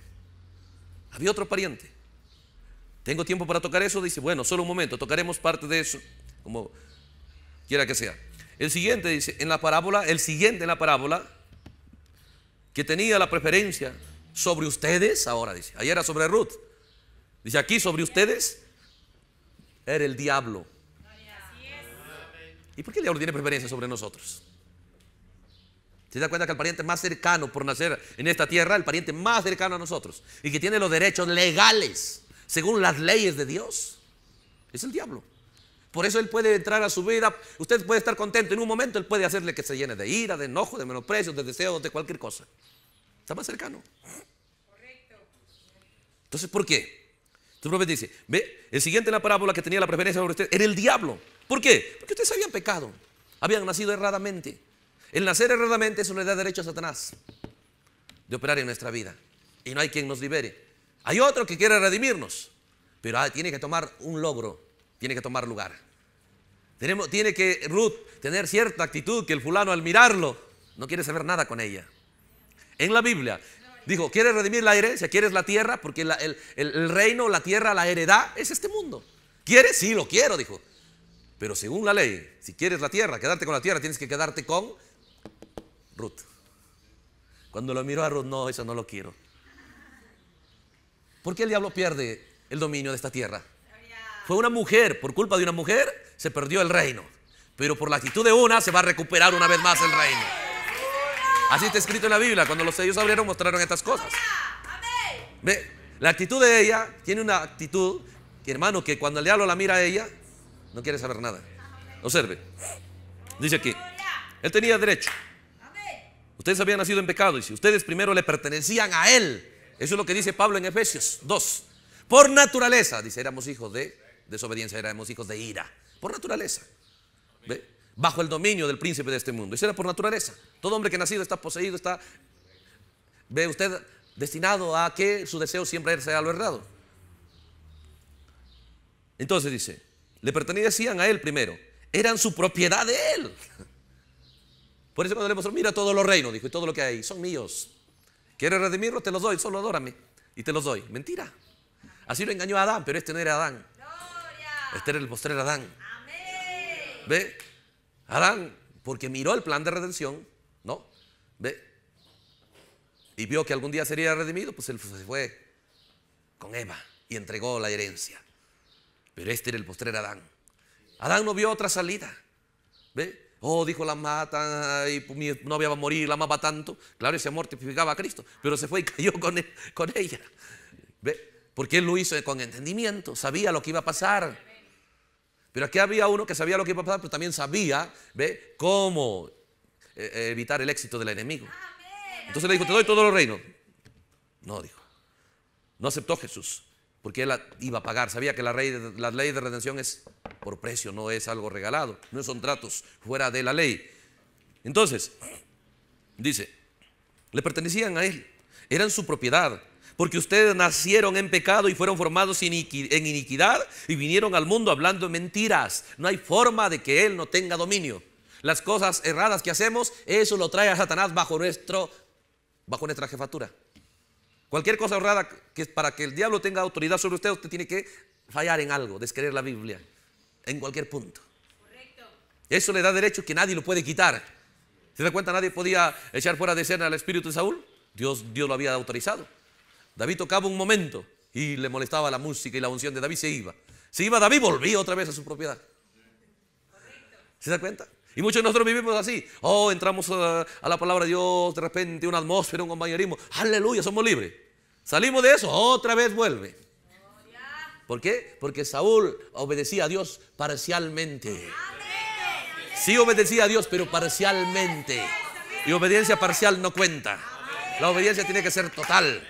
Había otro pariente. ¿Tengo tiempo para tocar eso? Dice, bueno, solo un momento, tocaremos parte de eso, como quiera que sea. El siguiente dice, en la parábola, el siguiente en la parábola, que tenía la preferencia sobre ustedes, ahora dice, ayer era sobre Ruth. Dice aquí sobre ustedes, era el diablo. ¿Y por qué el diablo tiene preferencia sobre nosotros? ¿Se da cuenta que el pariente más cercano por nacer en esta tierra, el pariente más cercano a nosotros y que tiene los derechos legales según las leyes de Dios, es el diablo? Por eso Él puede entrar a su vida. Usted puede estar contento. En un momento Él puede hacerle que se llene de ira, de enojo, de menosprecio, de deseo, de cualquier cosa. Está más cercano. Correcto. Entonces, ¿por qué? Tu propio dice, ve, el siguiente en la parábola que tenía la preferencia sobre usted era el diablo. ¿Por qué? Porque ustedes habían pecado. Habían nacido erradamente. El nacer erradamente eso le da derecho a Satanás de operar en nuestra vida. Y no hay quien nos libere. Hay otro que quiere redimirnos, pero ah, tiene que tomar un logro, tiene que tomar lugar tiene que Ruth tener cierta actitud que el fulano al mirarlo no quiere saber nada con ella. En la Biblia dijo, ¿quieres redimir la herencia? ¿Quieres la tierra? Porque el, el, reino, la tierra, la heredad es este mundo. ¿Quieres? Sí, lo quiero, dijo. Pero según la ley, si quieres la tierra, quedarte con la tierra, tienes que quedarte con Ruth. Cuando lo miró a Ruth, no, eso no lo quiero. ¿Por qué el diablo pierde el dominio de esta tierra? Fue una mujer, por culpa de una mujer se perdió el reino. Pero por la actitud de una se va a recuperar una vez más el reino. Así está escrito en la Biblia. Cuando los sellos abrieron mostraron estas cosas. ¿Ve? La actitud de ella tiene una actitud que hermano que cuando el diablo la mira a ella no quiere saber nada. Observe. Dice aquí. Él tenía derecho. Ustedes habían nacido en pecado y si ustedes primero le pertenecían a él. Eso es lo que dice Pablo en Efesios 2. Por naturaleza, dice, éramos hijos de desobediencia, éramos hijos de ira, por naturaleza. Bajo el dominio del príncipe de este mundo. Eso era por naturaleza. Todo hombre que nacido está poseído, está, ve usted, destinado a que su deseo siempre sea lo errado. Entonces dice, le pertenecían a él primero, eran su propiedad de él. Por eso cuando le mostró, mira todos los reinos, dijo, y todo lo que hay, son míos. ¿Quieres redimirlo, Te los doy, solo adórame y te los doy. Mentira. Así lo engañó a Adán, pero este no era Adán. Este era el de Adán. ¿Ve? Adán, porque miró el plan de redención, ¿no? ¿Ve? Y vio que algún día sería redimido, pues él se fue con Eva y entregó la herencia. Pero este era el de Adán. Adán no vio otra salida. ¿Ve? Oh, dijo, la mata y pues, mi novia va a morir, la amaba tanto. Claro, ese amor tipificaba a Cristo, pero se fue y cayó con, con ella. ¿Ve? Porque él lo hizo con entendimiento, sabía lo que iba a pasar. Pero aquí había uno que sabía lo que iba a pasar, pero también sabía ¿ve? cómo eh, eh, evitar el éxito del enemigo. Entonces le dijo, te doy todos los reinos. No, dijo. No aceptó Jesús, porque él iba a pagar. Sabía que la, ley, la ley de redención es por precio, no es algo regalado. No son tratos fuera de la ley. Entonces, dice, le pertenecían a él, eran su propiedad porque ustedes nacieron en pecado y fueron formados en iniquidad y vinieron al mundo hablando mentiras. No hay forma de que Él no tenga dominio. Las cosas erradas que hacemos, eso lo trae a Satanás bajo, nuestro, bajo nuestra jefatura. Cualquier cosa errada que para que el diablo tenga autoridad sobre usted, usted tiene que fallar en algo, descreer la Biblia, en cualquier punto. Correcto. Eso le da derecho que nadie lo puede quitar. ¿Se da cuenta? Nadie podía echar fuera de escena al espíritu de Saúl. Dios, Dios lo había autorizado. David tocaba un momento y le molestaba la música y la unción de David, se iba. Se iba David, volvía otra vez a su propiedad. ¿Se da cuenta? Y muchos de nosotros vivimos así. Oh, entramos a, la palabra de Dios, de repente una atmósfera, un compañerismo. Aleluya, somos libres. Salimos de eso, otra vez vuelve. ¿Por qué? Porque Saúl obedecía a Dios parcialmente. Sí obedecía a Dios, pero parcialmente. Y obediencia parcial no cuenta. La obediencia tiene que ser total.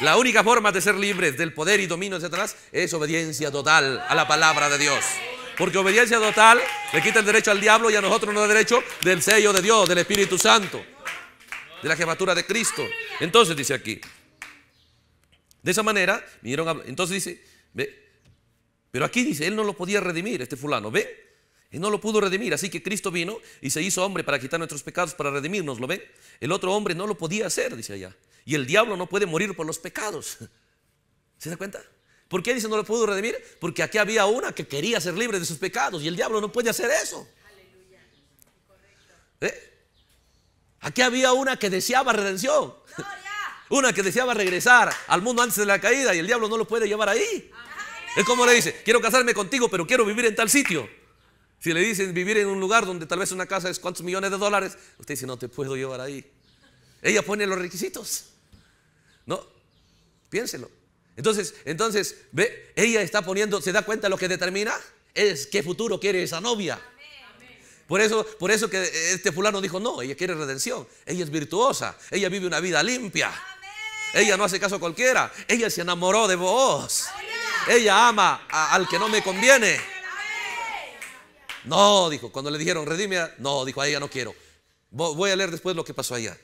La única forma de ser libres del poder y dominio de Satanás es obediencia total a la palabra de Dios. Porque obediencia total le quita el derecho al diablo y a nosotros nos da derecho del sello de Dios, del Espíritu Santo, de la jefatura de Cristo. Entonces dice aquí, de esa manera vinieron Entonces dice, ve, pero aquí dice, él no lo podía redimir, este fulano, ve, él no lo pudo redimir, así que Cristo vino y se hizo hombre para quitar nuestros pecados, para redimirnos, ¿lo ven? El otro hombre no lo podía hacer, dice allá. Y el diablo no puede morir por los pecados. ¿Se da cuenta? ¿Por qué dice no lo puedo redimir? Porque aquí había una que quería ser libre de sus pecados y el diablo no puede hacer eso. ¿Eh? Aquí había una que deseaba redención. Una que deseaba regresar al mundo antes de la caída y el diablo no lo puede llevar ahí. Es como le dice, quiero casarme contigo, pero quiero vivir en tal sitio. Si le dicen vivir en un lugar donde tal vez una casa es cuántos millones de dólares, usted dice, no te puedo llevar ahí. Ella pone los requisitos. No, piénselo. Entonces, entonces, ve, ella está poniendo, ¿se da cuenta lo que determina? Es qué futuro quiere esa novia. Por eso, por eso que este fulano dijo, no, ella quiere redención. Ella es virtuosa, ella vive una vida limpia. Ella no hace caso a cualquiera. Ella se enamoró de vos. Ella ama al que no me conviene. No, dijo, cuando le dijeron, redime, no, dijo, a ella no quiero. Voy a leer después lo que pasó allá.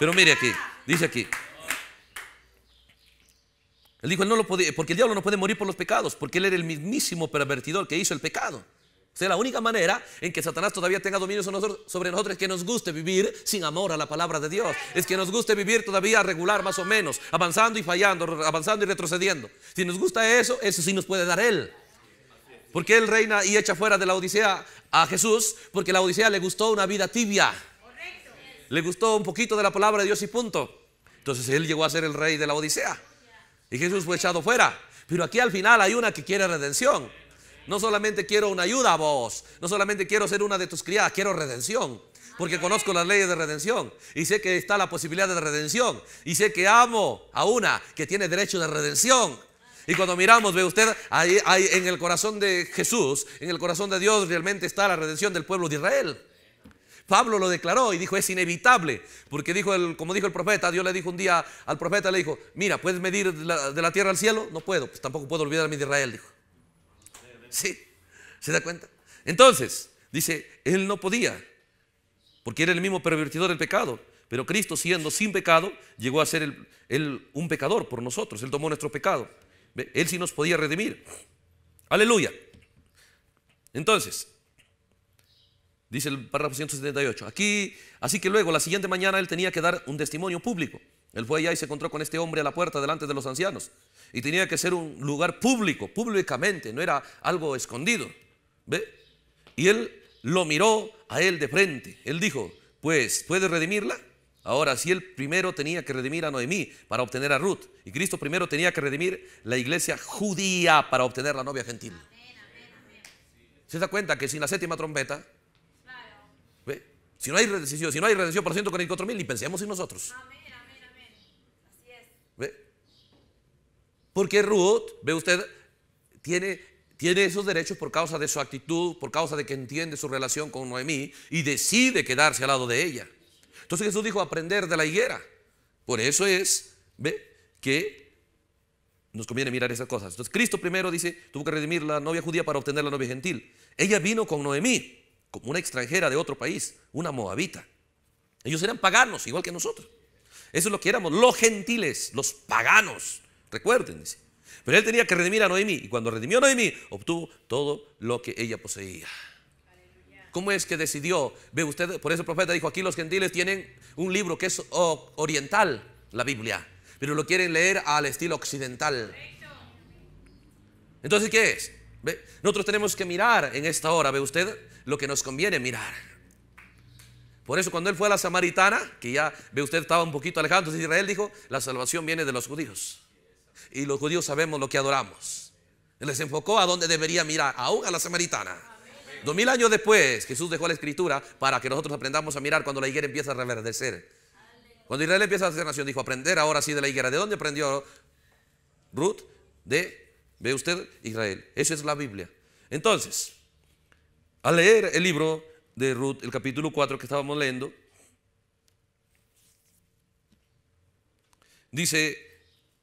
Pero mire aquí, dice aquí. Él dijo, él no lo podía, porque el diablo no puede morir por los pecados, porque él era el mismísimo pervertidor que hizo el pecado. O sea, la única manera en que Satanás todavía tenga dominio sobre nosotros, sobre nosotros es que nos guste vivir sin amor a la palabra de Dios. Es que nos guste vivir todavía regular, más o menos, avanzando y fallando, avanzando y retrocediendo. Si nos gusta eso, eso sí nos puede dar Él. Porque Él reina y echa fuera de la Odisea a Jesús, porque la Odisea le gustó una vida tibia. Le gustó un poquito de la palabra de Dios y punto. Entonces Él llegó a ser el rey de la Odisea. Y Jesús fue echado fuera. Pero aquí al final hay una que quiere redención. No solamente quiero una ayuda a vos, no solamente quiero ser una de tus criadas, quiero redención. Porque conozco las leyes de redención y sé que está la posibilidad de redención y sé que amo a una que tiene derecho de redención. Y cuando miramos, ve usted, ahí, en el corazón de Jesús, en el corazón de Dios realmente está la redención del pueblo de Israel. Pablo lo declaró y dijo, es inevitable, porque dijo el, como dijo el profeta, Dios le dijo un día al profeta, le dijo, mira, ¿puedes medir de la, tierra al cielo? No puedo, pues tampoco puedo olvidarme de Israel, dijo. ¿Sí? ¿Se da cuenta? Entonces, dice, él no podía, porque era el mismo pervertidor del pecado, pero Cristo siendo sin pecado, llegó a ser el, un pecador por nosotros, él tomó nuestro pecado, él sí nos podía redimir. Aleluya. Entonces, dice el párrafo 178. Aquí, así que luego, la siguiente mañana, él tenía que dar un testimonio público. Él fue allá y se encontró con este hombre a la puerta delante de los ancianos. Y tenía que ser un lugar público, públicamente, no era algo escondido. ¿Ve? Y él lo miró a él de frente. Él dijo, pues, puede redimirla? Ahora, si él primero tenía que redimir a Noemí para obtener a Ruth, y Cristo primero tenía que redimir la iglesia judía para obtener la novia gentil. ¿Se da cuenta que sin la séptima trompeta si no hay redención, si no hay redención por 144 mil, ni pensemos en nosotros. Amén, amén, amén. Así es. Porque Ruth, ve usted, tiene, tiene esos derechos por causa de su actitud, por causa de que entiende su relación con Noemí y decide quedarse al lado de ella. Entonces Jesús dijo aprender de la higuera. Por eso es, ve, que nos conviene mirar esas cosas. Entonces Cristo primero dice, tuvo que redimir la novia judía para obtener la novia gentil. Ella vino con Noemí como una extranjera de otro país, una moabita. Ellos eran paganos, igual que nosotros. Eso es lo que éramos, los gentiles, los paganos. Recuerden, Pero él tenía que redimir a Noemí. Y cuando redimió a Noemí, obtuvo todo lo que ella poseía. ¿Cómo es que decidió? Ve usted, por eso el profeta dijo, aquí los gentiles tienen un libro que es oriental, la Biblia, pero lo quieren leer al estilo occidental. Entonces, ¿qué es? Nosotros tenemos que mirar en esta hora, ¿ve usted? lo que nos conviene mirar. Por eso cuando él fue a la samaritana, que ya ve usted estaba un poquito alejado, de Israel dijo, la salvación viene de los judíos. Y los judíos sabemos lo que adoramos. Él les enfocó a donde debería mirar, aún a la samaritana. Dos mil años después, Jesús dejó la escritura para que nosotros aprendamos a mirar cuando la higuera empieza a reverdecer. Cuando Israel empieza a hacer nación, dijo, aprender ahora sí de la higuera. ¿De dónde aprendió Ruth? De, ve usted, Israel. Eso es la Biblia. Entonces, al leer el libro de Ruth, el capítulo 4 que estábamos leyendo, dice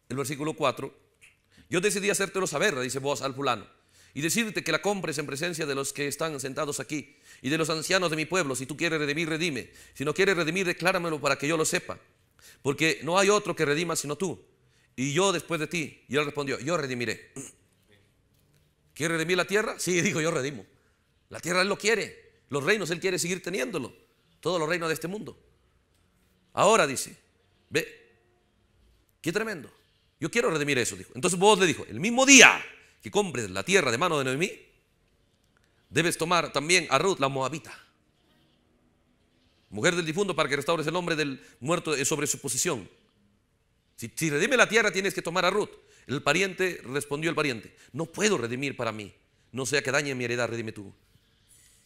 el versículo 4, yo decidí hacértelo saber, dice vos al fulano, y decirte que la compres en presencia de los que están sentados aquí y de los ancianos de mi pueblo. Si tú quieres redimir, redime. Si no quieres redimir, decláramelo para que yo lo sepa. Porque no hay otro que redima sino tú. Y yo después de ti. Y él respondió, yo redimiré. ¿Quieres redimir la tierra? Sí, digo, yo redimo. La tierra Él lo quiere. Los reinos Él quiere seguir teniéndolo. Todos los reinos de este mundo. Ahora dice, ve, qué tremendo. Yo quiero redimir eso, dijo. Entonces vos le dijo, el mismo día que compres la tierra de mano de Noemí, debes tomar también a Ruth la moabita, mujer del difunto, para que restaures el nombre del muerto sobre su posición. Si, redime la tierra, tienes que tomar a Ruth. El pariente respondió el pariente, no puedo redimir para mí, no sea que dañe mi heredad, redime tú.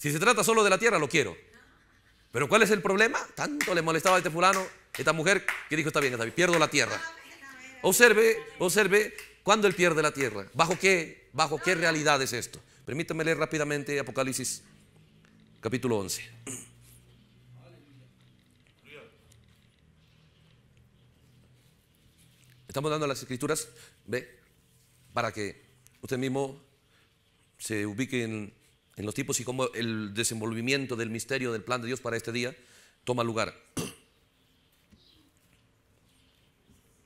Si se trata solo de la tierra, lo quiero. Pero ¿cuál es el problema? Tanto le molestaba a este fulano, esta mujer, que dijo, está bien, está bien, pierdo la tierra. Observe, observe, ¿cuándo él pierde la tierra? ¿Bajo qué, bajo qué realidad es esto? Permítame leer rápidamente Apocalipsis capítulo 11. Estamos dando las escrituras, ve, para que usted mismo se ubique en en los tipos y cómo el desenvolvimiento del misterio del plan de Dios para este día toma lugar.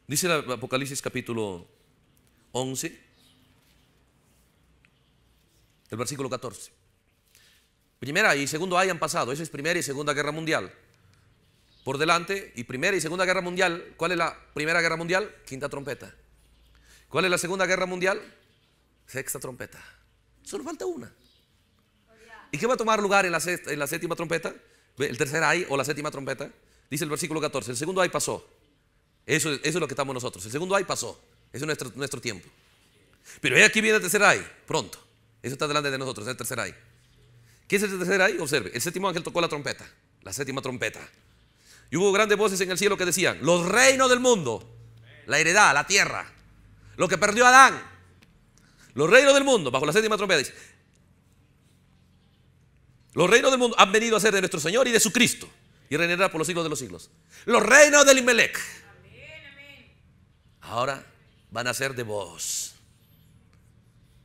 Dice el Apocalipsis capítulo 11, el versículo 14. Primera y segundo hayan pasado, esa es primera y segunda guerra mundial. Por delante, y primera y segunda guerra mundial, ¿cuál es la primera guerra mundial? Quinta trompeta. ¿Cuál es la segunda guerra mundial? Sexta trompeta. Solo falta una. ¿Y qué va a tomar lugar en la, séptima trompeta? El tercer ay o la séptima trompeta. Dice el versículo 14, el segundo ay pasó. Eso, es lo que estamos nosotros. El segundo ay pasó. Ese es nuestro, tiempo. Pero aquí viene el tercer ay, pronto. Eso está delante de nosotros, es el tercer ay. ¿Qué es el tercer ay? Observe, el séptimo ángel tocó la trompeta, la séptima trompeta. Y hubo grandes voces en el cielo que decían, los reinos del mundo, la heredad, la tierra, lo que perdió Adán, los reinos del mundo, bajo la séptima trompeta, los reinos del mundo han venido a ser de nuestro Señor y de su Cristo y reinará por los siglos de los siglos. Los reinos del Imelec ahora van a ser de vos.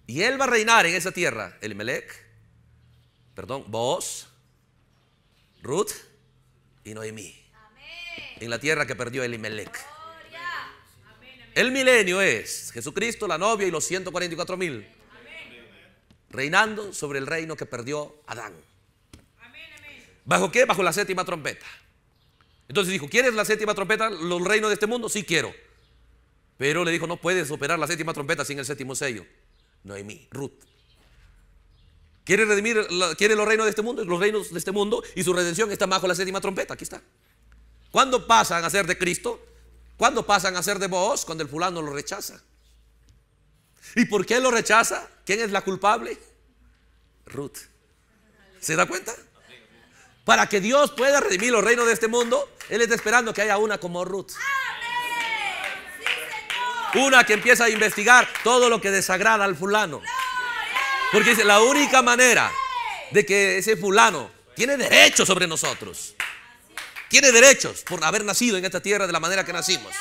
Y él va a reinar en esa tierra, el Imelec, perdón, vos, Ruth y Noemí. En la tierra que perdió el Imelec. El milenio es Jesucristo, la novia y los 144 mil. Reinando sobre el reino que perdió Adán. ¿Bajo qué? Bajo la séptima trompeta. Entonces dijo, ¿quieres la séptima trompeta, los reinos de este mundo? Sí quiero. Pero le dijo, no puedes operar la séptima trompeta sin el séptimo sello. Noemí, Ruth. ¿Quiere redimir, quiere los reinos de este mundo? Los reinos de este mundo y su redención está bajo la séptima trompeta. Aquí está. ¿Cuándo pasan a ser de Cristo? ¿Cuándo pasan a ser de vos? Cuando el fulano lo rechaza. ¿Y por qué lo rechaza? ¿Quién es la culpable? Ruth. ¿Se da cuenta? Para que Dios pueda redimir los reinos de este mundo, Él está esperando que haya una como Ruth. Una que empieza a investigar todo lo que desagrada al fulano. Porque dice, la única manera de que ese fulano tiene derechos sobre nosotros. Tiene derechos por haber nacido en esta tierra de la manera que nacimos.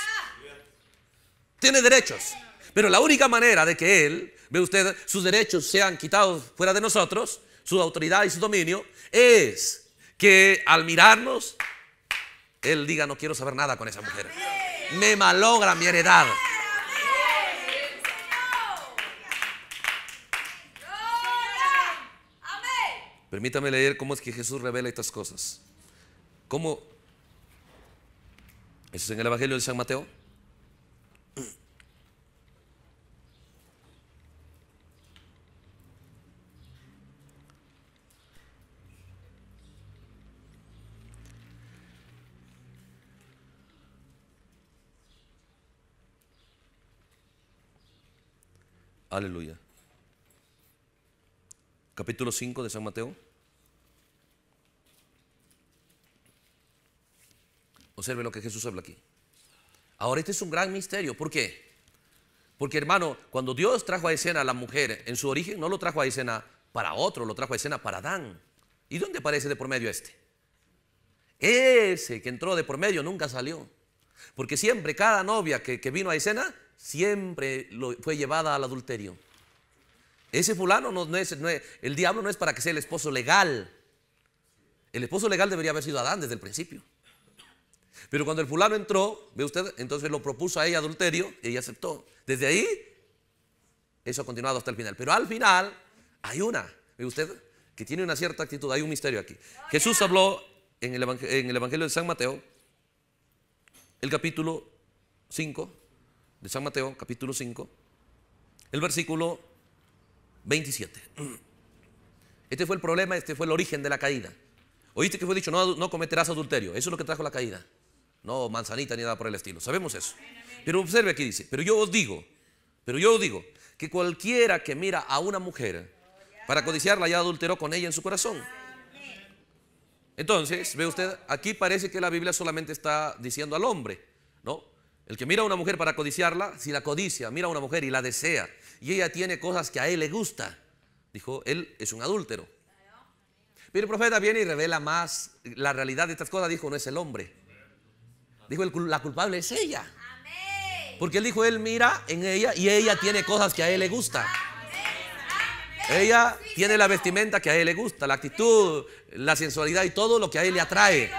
Tiene derechos. Pero la única manera de que él, ve usted, sus derechos sean quitados fuera de nosotros, su autoridad y su dominio, es que al mirarnos, Él diga, no quiero saber nada con esa mujer. Me malogra mi heredad. Permítame leer cómo es que Jesús revela estas cosas. ¿Cómo? Eso es en el Evangelio de San Mateo. Aleluya. Capítulo 5 de San Mateo. Observe lo que Jesús habla aquí. Ahora, este es un gran misterio. ¿Por qué? Porque, hermano, cuando Dios trajo a escena a la mujer en su origen, no lo trajo a escena para otro, lo trajo a escena para Adán. ¿Y dónde aparece de por medio este? Ese que entró de por medio nunca salió. Porque siempre cada novia que, que vino a escena siempre fue llevada al adulterio. Ese fulano no, es, el diablo no es para que sea el esposo legal. El esposo legal debería haber sido Adán desde el principio. Pero cuando el fulano entró, ve usted, entonces lo propuso a ella adulterio y ella aceptó. Desde ahí, eso ha continuado hasta el final. Pero al final, hay una, ve usted, que tiene una cierta actitud. Hay un misterio aquí. Jesús habló en en el Evangelio de San Mateo, el capítulo 5, de San Mateo, capítulo 5, el versículo 27. Este fue el problema, este fue el origen de la caída. Oíste que fue dicho, no, no cometerás adulterio. Eso es lo que trajo la caída. No manzanita ni nada por el estilo. Sabemos eso. Pero observe aquí dice, pero yo os digo, pero yo os digo, que cualquiera que mira a una mujer para codiciarla ya adulteró con ella en su corazón. Entonces, ve usted, aquí parece que la Biblia solamente está diciendo al hombre. El que mira a una mujer para codiciarla, si la codicia, mira a una mujer y la desea, y ella tiene cosas que a él le gusta, dijo, él es un adúltero. Pero el profeta viene y revela más la realidad de estas cosas, dijo, no es el hombre. Dijo, la culpable es ella. Porque él dijo, él mira en ella y ella tiene cosas que a él le gusta. Ella tiene la vestimenta que a él le gusta, la actitud, la sensualidad y todo lo que a él le atrae.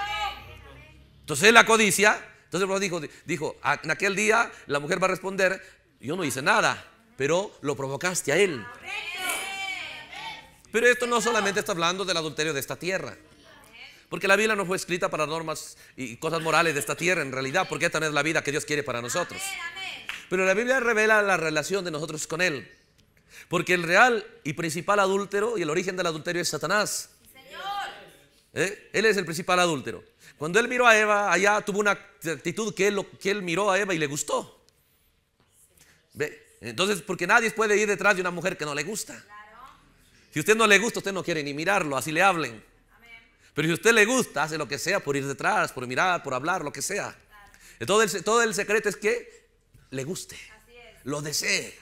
Entonces la codicia entonces el dijo, dijo, ah, en aquel día la mujer va a responder, yo no hice nada, pero lo provocaste a él. Pero esto no solamente está hablando del adulterio de esta tierra. Porque la Biblia no fue escrita para normas y cosas morales de esta tierra en realidad, porque esta no es la vida que Dios quiere para nosotros. Pero la Biblia revela la relación de nosotros con Él. Porque el real y principal adúltero y el origen del adulterio es Satanás. ¿Eh? Él es el principal adúltero. Cuando él miró a Eva, allá tuvo una actitud que él, miró a Eva y le gustó. ¿Ve? Entonces, porque nadie puede ir detrás de una mujer que no le gusta. Si usted no le gusta, usted no quiere ni mirarlo, así le hablen. Pero si usted le gusta, hace lo que sea por ir detrás, por mirar, por hablar, lo que sea. Todo todo el secreto es que le guste, lo desee.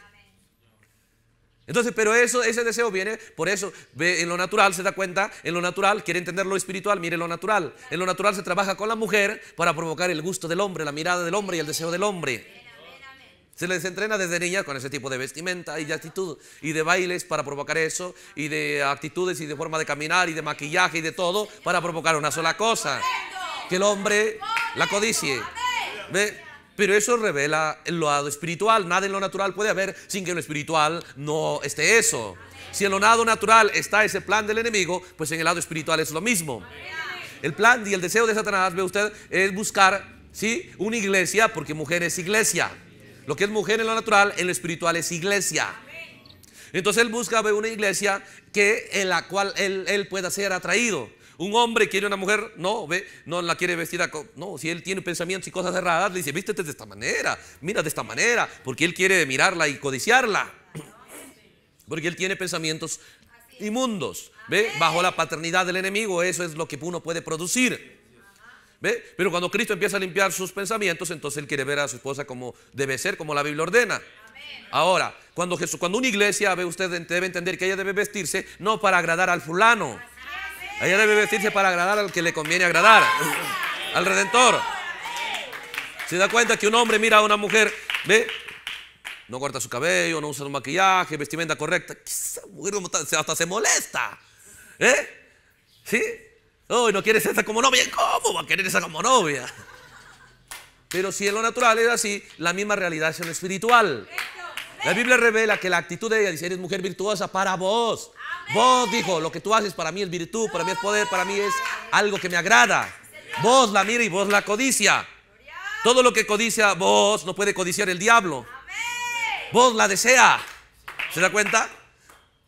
Entonces, pero eso, ese deseo viene, por eso, ve en lo natural se da cuenta, en lo natural quiere entender lo espiritual, mire lo natural. En lo natural se trabaja con la mujer para provocar el gusto del hombre, la mirada del hombre y el deseo del hombre. Se les entrena desde niña con ese tipo de vestimenta y de actitud y de bailes para provocar eso y de actitudes y de forma de caminar y de maquillaje y de todo para provocar una sola cosa. Que el hombre la codicie. ¿Ve? Pero eso revela lo espiritual. Nada en lo natural puede haber sin que en lo espiritual no esté eso. Si en lo lado natural está ese plan del enemigo, pues en el lado espiritual es lo mismo. El plan y el deseo de Satanás, ve usted, es buscar, ¿sí? Una iglesia, porque mujer es iglesia. Lo que es mujer en lo natural, en lo espiritual es iglesia. Entonces él busca una iglesia que, en la cual él pueda ser atraído. Un hombre quiere una mujer, no, ve, no la quiere vestir, no, si él tiene pensamientos y cosas erradas, le dice, vístete de esta manera, mira de esta manera, porque él quiere mirarla y codiciarla. Porque él tiene pensamientos inmundos, ve, bajo la paternidad del enemigo, eso es lo que uno puede producir. ¿Ve? Pero cuando Cristo empieza a limpiar sus pensamientos, entonces él quiere ver a su esposa como debe ser, como la Biblia ordena. Ahora, cuando, Jesús, cuando una iglesia, ve usted, debe entender que ella debe vestirse no para agradar al fulano, ella debe vestirse para agradar al que le conviene agradar, al Redentor. Se da cuenta que un hombre mira a una mujer, ve, no corta su cabello, no usa un maquillaje, vestimenta correcta. Esa mujer hasta se molesta. ¿Eh? ¿Sí? Hoy no quiere ser esa como novia. ¿Cómo va a querer esa como novia? Pero si en lo natural es así, la misma realidad es en lo espiritual. La Biblia revela que la actitud de ella dice, eres mujer virtuosa para vos. Vos dijo, lo que tú haces para mí es virtud, para mí es poder, para mí es algo que me agrada. Vos la mira y vos la codicia. Todo lo que codicia vos no puede codiciar el diablo. Vos la desea. ¿Se da cuenta?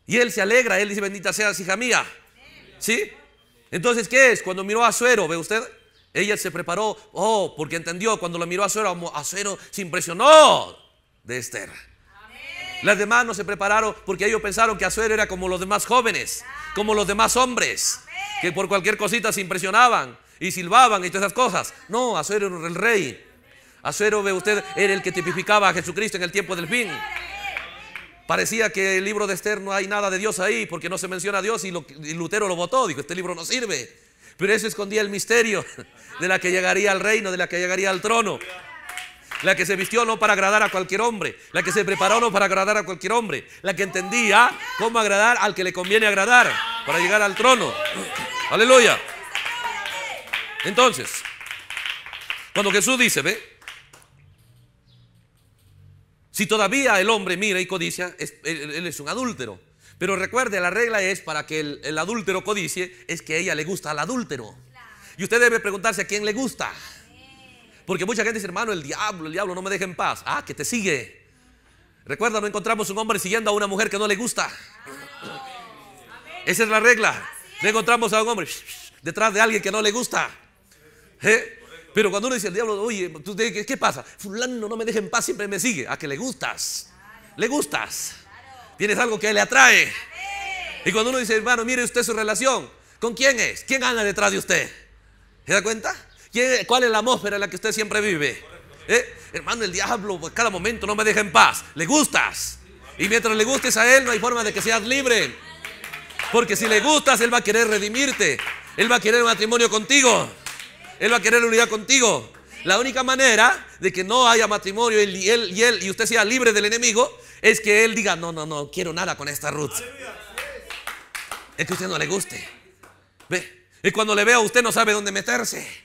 Y él se alegra, él dice, bendita seas, hija mía. ¿Sí? Entonces, ¿qué es? Cuando miró a Suero, ¿ve usted? Ella se preparó, oh, porque entendió, cuando lo miró a Suero, a Suero se impresionó de Esther. Las demás no se prepararon porque ellos pensaron que Azuero era como los demás jóvenes, como los demás hombres, que por cualquier cosita se impresionaban y silbaban y todas esas cosas. No, Azuero era el rey. Azuero, ve usted, era el que tipificaba a Jesucristo en el tiempo del fin. Parecía que el libro de Esther no hay nada de Dios ahí porque no se menciona a Dios y, y Lutero lo votó, dijo, este libro no sirve. Pero eso escondía el misterio de la que llegaría al reino, de la que llegaría al trono la que se vistió no para agradar a cualquier hombre, la que se preparó no para agradar a cualquier hombre, la que entendía cómo agradar al que le conviene agradar para llegar al trono. Aleluya. Entonces, cuando Jesús dice, ve, si todavía el hombre mira y codicia, él, es un adúltero. Pero recuerde, la regla es para que el, adúltero codicie, es que a ella le gusta al adúltero. Y usted debe preguntarse a quién le gusta. Porque mucha gente dice, hermano, el diablo, el diablo no me deja en paz. Ah, que te sigue. Recuerda, no encontramos un hombre siguiendo a una mujer que no le gusta. Esa es la regla. No encontramos a un hombre detrás de alguien que no le gusta. ¿Eh? Pero cuando uno dice el diablo, oye, ¿qué pasa? Fulano no me deja en paz, siempre me sigue. A ah, que le gustas. Le gustas. Tienes algo que le atrae. Y cuando uno dice, hermano, mire usted su relación. ¿Con quién es? ¿Quién anda detrás de usted? ¿Se da cuenta? ¿Cuál es la atmósfera en la que usted siempre vive? ¿Eh? Hermano, el diablo a pues, cada momento no me deja en paz. Le gustas. Y mientras le gustes a él, no hay forma de que seas libre. Porque si le gustas, él va a querer redimirte. Él va a querer matrimonio contigo. Él va a querer unidad contigo. La única manera de que no haya matrimonio y él y, él, y usted sea libre del enemigo es que él diga, no, no, no, quiero nada con esta Ruth. Es que usted no le guste. Ve. Y cuando le vea a usted no sabe dónde meterse.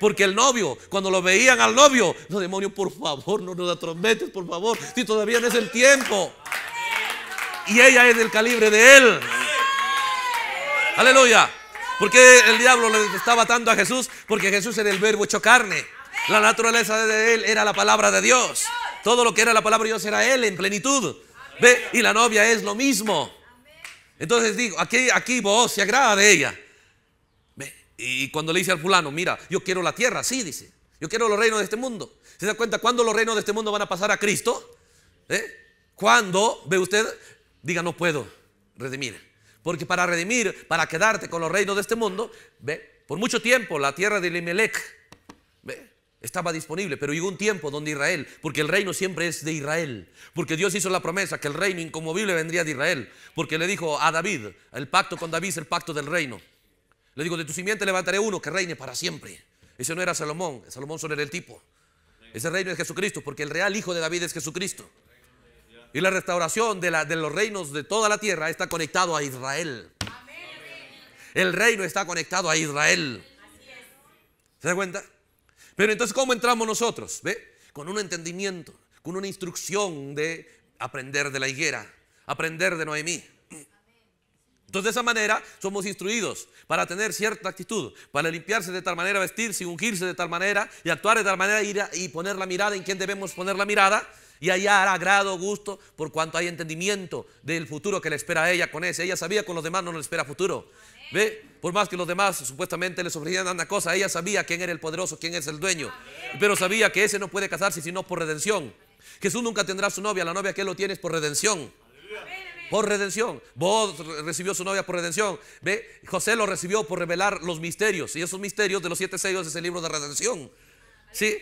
Porque el novio, cuando lo veían al novio, no demonio, por favor, no nos atrometes, por favor, si todavía no es el tiempo. Y ella es del calibre de él. Aleluya. Porque el diablo le estaba atando a Jesús? Porque Jesús era el verbo hecho carne. La naturaleza de él era la palabra de Dios. Todo lo que era la palabra de Dios era él en plenitud. ¿Ve? Y la novia es lo mismo. Entonces digo, aquí, aquí vos se agrada de ella. Y cuando le dice al fulano, mira, yo quiero la tierra, sí, dice. Yo quiero los reinos de este mundo. ¿Se da cuenta cuándo los reinos de este mundo van a pasar a Cristo? ¿Eh? Cuando ve usted, diga, no puedo redimir. Porque para redimir, para quedarte con los reinos de este mundo, ve, por mucho tiempo la tierra de Limelec estaba disponible, pero llegó un tiempo donde Israel, porque el reino siempre es de Israel, porque Dios hizo la promesa que el reino inconmovible vendría de Israel, porque le dijo a David, el pacto con David es el pacto del reino. Le digo, de tu simiente levantaré uno que reine para siempre. Ese no era Salomón, Salomón solo era el tipo. Ese reino es Jesucristo, porque el real hijo de David es Jesucristo. Y la restauración de, de los reinos de toda la tierra está conectado a Israel. El reino está conectado a Israel. ¿Se da cuenta? Pero entonces, ¿cómo entramos nosotros? ¿Ve? Con un entendimiento, con una instrucción de aprender de la higuera, aprender de Noemí, entonces, de esa manera somos instruidos para tener cierta actitud, para limpiarse de tal manera, vestirse, ungirse de tal manera y actuar de tal manera y, poner la mirada en quien debemos poner la mirada y allá hará agrado, gusto, por cuanto hay entendimiento del futuro que le espera a ella con ese. Ella sabía que con los demás no le espera futuro. ¿Ve? Por más que los demás supuestamente le ofrecían una cosa, ella sabía quién era el poderoso, quién es el dueño. Pero sabía que ese no puede casarse sino por redención. Jesús nunca tendrá su novia, la novia que él lo tiene es por redención por redención. Vos recibió su novia por redención. ¿Ve? José lo recibió por revelar los misterios. Y esos misterios de los siete sellos es el libro de redención. ¿Sí?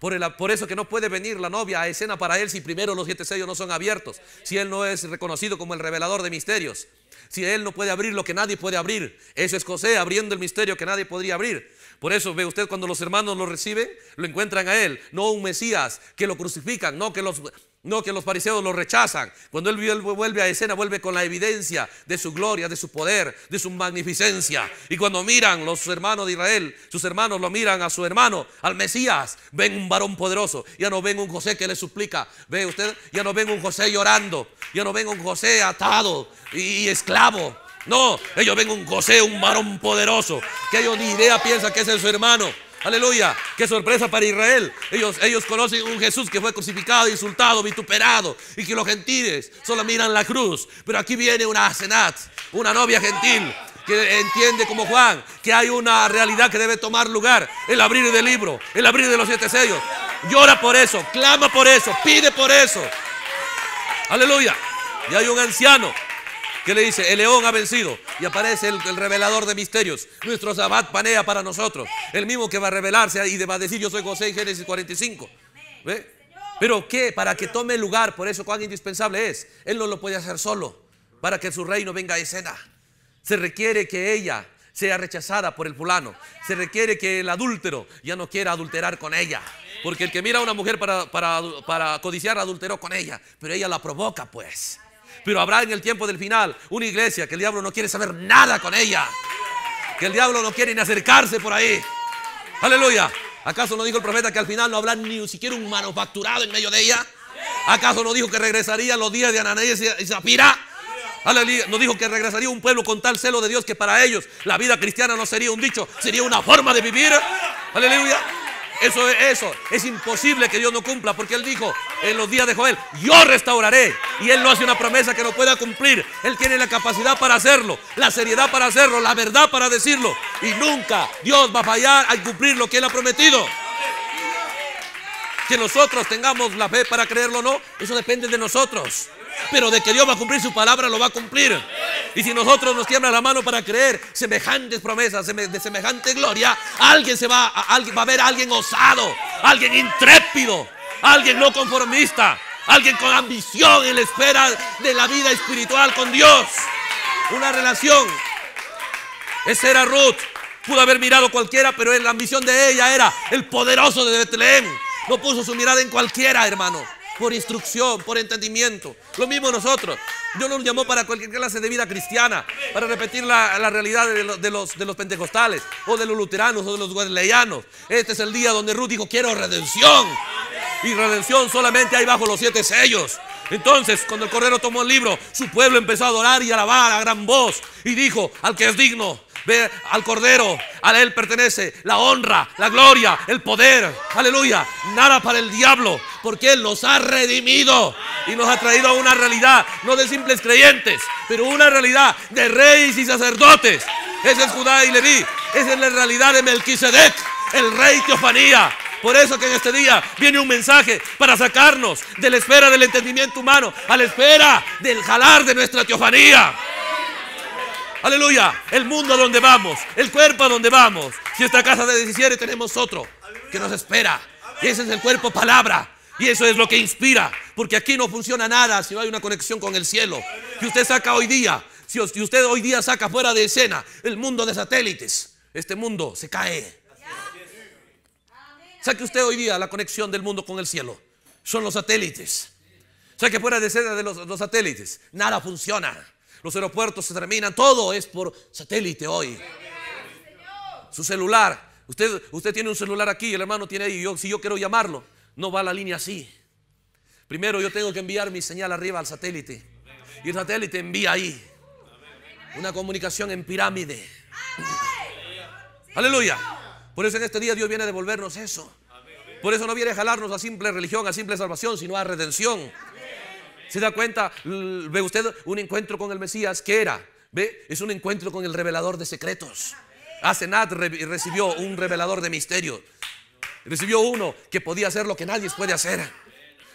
Por, el, por, eso que no puede venir la novia a escena para él si primero los siete sellos no son abiertos, si él no es reconocido como el revelador de misterios, si él no puede abrir lo que nadie puede abrir. Eso es José abriendo el misterio que nadie podría abrir. Por eso ve usted cuando los hermanos lo reciben, lo encuentran a él, no un Mesías que lo crucifican, no que los no, que los fariseos lo rechazan. Cuando él vuelve a escena, vuelve con la evidencia de su gloria, de su poder, de su magnificencia. Y cuando miran los hermanos de Israel, sus hermanos lo miran a su hermano, al Mesías, ven un varón poderoso. Ya no ven un José que le suplica. Ve usted, ya no ven un José llorando. Ya no ven un José atado y esclavo. No, ellos ven un José, un varón poderoso. Que ellos ni idea piensan que es su hermano. Aleluya. Qué sorpresa para Israel. Ellos, ellos conocen un Jesús que fue crucificado, insultado, vituperado. Y que los gentiles solo miran la cruz. Pero aquí viene una asenat, una novia gentil. Que entiende como Juan que hay una realidad que debe tomar lugar. El abrir del libro, el abrir de los siete sellos. Llora por eso, clama por eso, pide por eso. Aleluya. Y hay un anciano Qué le dice, el león ha vencido. Y aparece el, revelador de misterios. Nuestro Sabbat panea para nosotros. El mismo que va a revelarse y va a decir, yo soy José en Génesis 45. ¿Ve? Pero ¿qué? Para que tome lugar, por eso cuán indispensable es. Él no lo puede hacer solo, para que su reino venga a escena. Se requiere que ella sea rechazada por el fulano. Se requiere que el adúltero ya no quiera adulterar con ella. Porque el que mira a una mujer para, para, para codiciar adulteró con ella, pero ella la provoca pues. Pero habrá en el tiempo del final una iglesia que el diablo no quiere saber nada con ella. Que el diablo no quiere ni acercarse por ahí. Aleluya. ¿Acaso no dijo el profeta que al final no habrá ni siquiera un manufacturado en medio de ella? ¿Acaso no dijo que regresaría los días de Ananías y Zafira? Aleluya. No dijo que regresaría un pueblo con tal celo de Dios que para ellos la vida cristiana no sería un dicho, sería una forma de vivir. Aleluya. Eso, eso es imposible que Dios no cumpla, porque Él dijo en los días de Joel, yo restauraré. Y Él no hace una promesa que no pueda cumplir. Él tiene la capacidad para hacerlo, la seriedad para hacerlo, la verdad para decirlo. Y nunca Dios va a fallar al cumplir lo que Él ha prometido. Que nosotros tengamos la fe para creerlo o no, eso depende de nosotros. Pero de que Dios va a cumplir su palabra, lo va a cumplir. Y si nosotros nos tiembla la mano para creer semejantes promesas, de semejante gloria, alguien se va, a, alguien, va a ver a alguien osado, alguien intrépido, alguien no conformista, alguien con ambición en la espera de la vida espiritual con Dios. Una relación. Esa era Ruth. Pudo haber mirado cualquiera, pero la ambición de ella era el poderoso de Betlehem. No puso su mirada en cualquiera, hermano por instrucción, por entendimiento. Lo mismo nosotros. Dios nos llamó para cualquier clase de vida cristiana, para repetir la, realidad de, los, de los pentecostales, o de los luteranos, o de los wesleyanos. Este es el día donde Ruth dijo, quiero redención. Y redención solamente hay bajo los siete sellos. Entonces, cuando el Cordero tomó el libro, su pueblo empezó a adorar y a alabar a gran voz. Y dijo, al que es digno Ve al Cordero, a Él pertenece la honra, la gloria, el poder. Aleluya. Nada para el diablo, porque Él nos ha redimido y nos ha traído a una realidad, no de simples creyentes, pero una realidad de reyes y sacerdotes. Ese es Judá y Leví. Esa es la realidad de Melquisedec, el rey Teofanía. Por eso que en este día viene un mensaje para sacarnos de la esfera del entendimiento humano a la esfera del jalar de nuestra teofanía. Aleluya. El mundo a donde vamos. El cuerpo a donde vamos. Si esta casa de deshiciere, tenemos otro que nos espera. Y ese es el cuerpo palabra. Y eso es lo que inspira. Porque aquí no funciona nada si no hay una conexión con el cielo. Si usted saca hoy día. Si usted hoy día saca fuera de escena el mundo de satélites, este mundo se cae. Saque usted hoy día la conexión del mundo con el cielo. Son los satélites. Saque fuera de escena de los satélites. Nada funciona los aeropuertos se terminan, todo es por satélite hoy. Su celular, usted, usted tiene un celular aquí, el hermano tiene ahí, yo, si yo quiero llamarlo, no va la línea así. Primero yo tengo que enviar mi señal arriba al satélite y el satélite envía ahí una comunicación en pirámide. Aleluya. Por eso en este día Dios viene a devolvernos eso. Por eso no viene a jalarnos a simple religión, a simple salvación, sino a redención. ¿Se da cuenta? ¿Ve usted un encuentro con el Mesías? ¿Qué era? ¿Ve? Es un encuentro con el revelador de secretos. Asenat recibió un revelador de misterio Recibió uno que podía hacer lo que nadie puede hacer.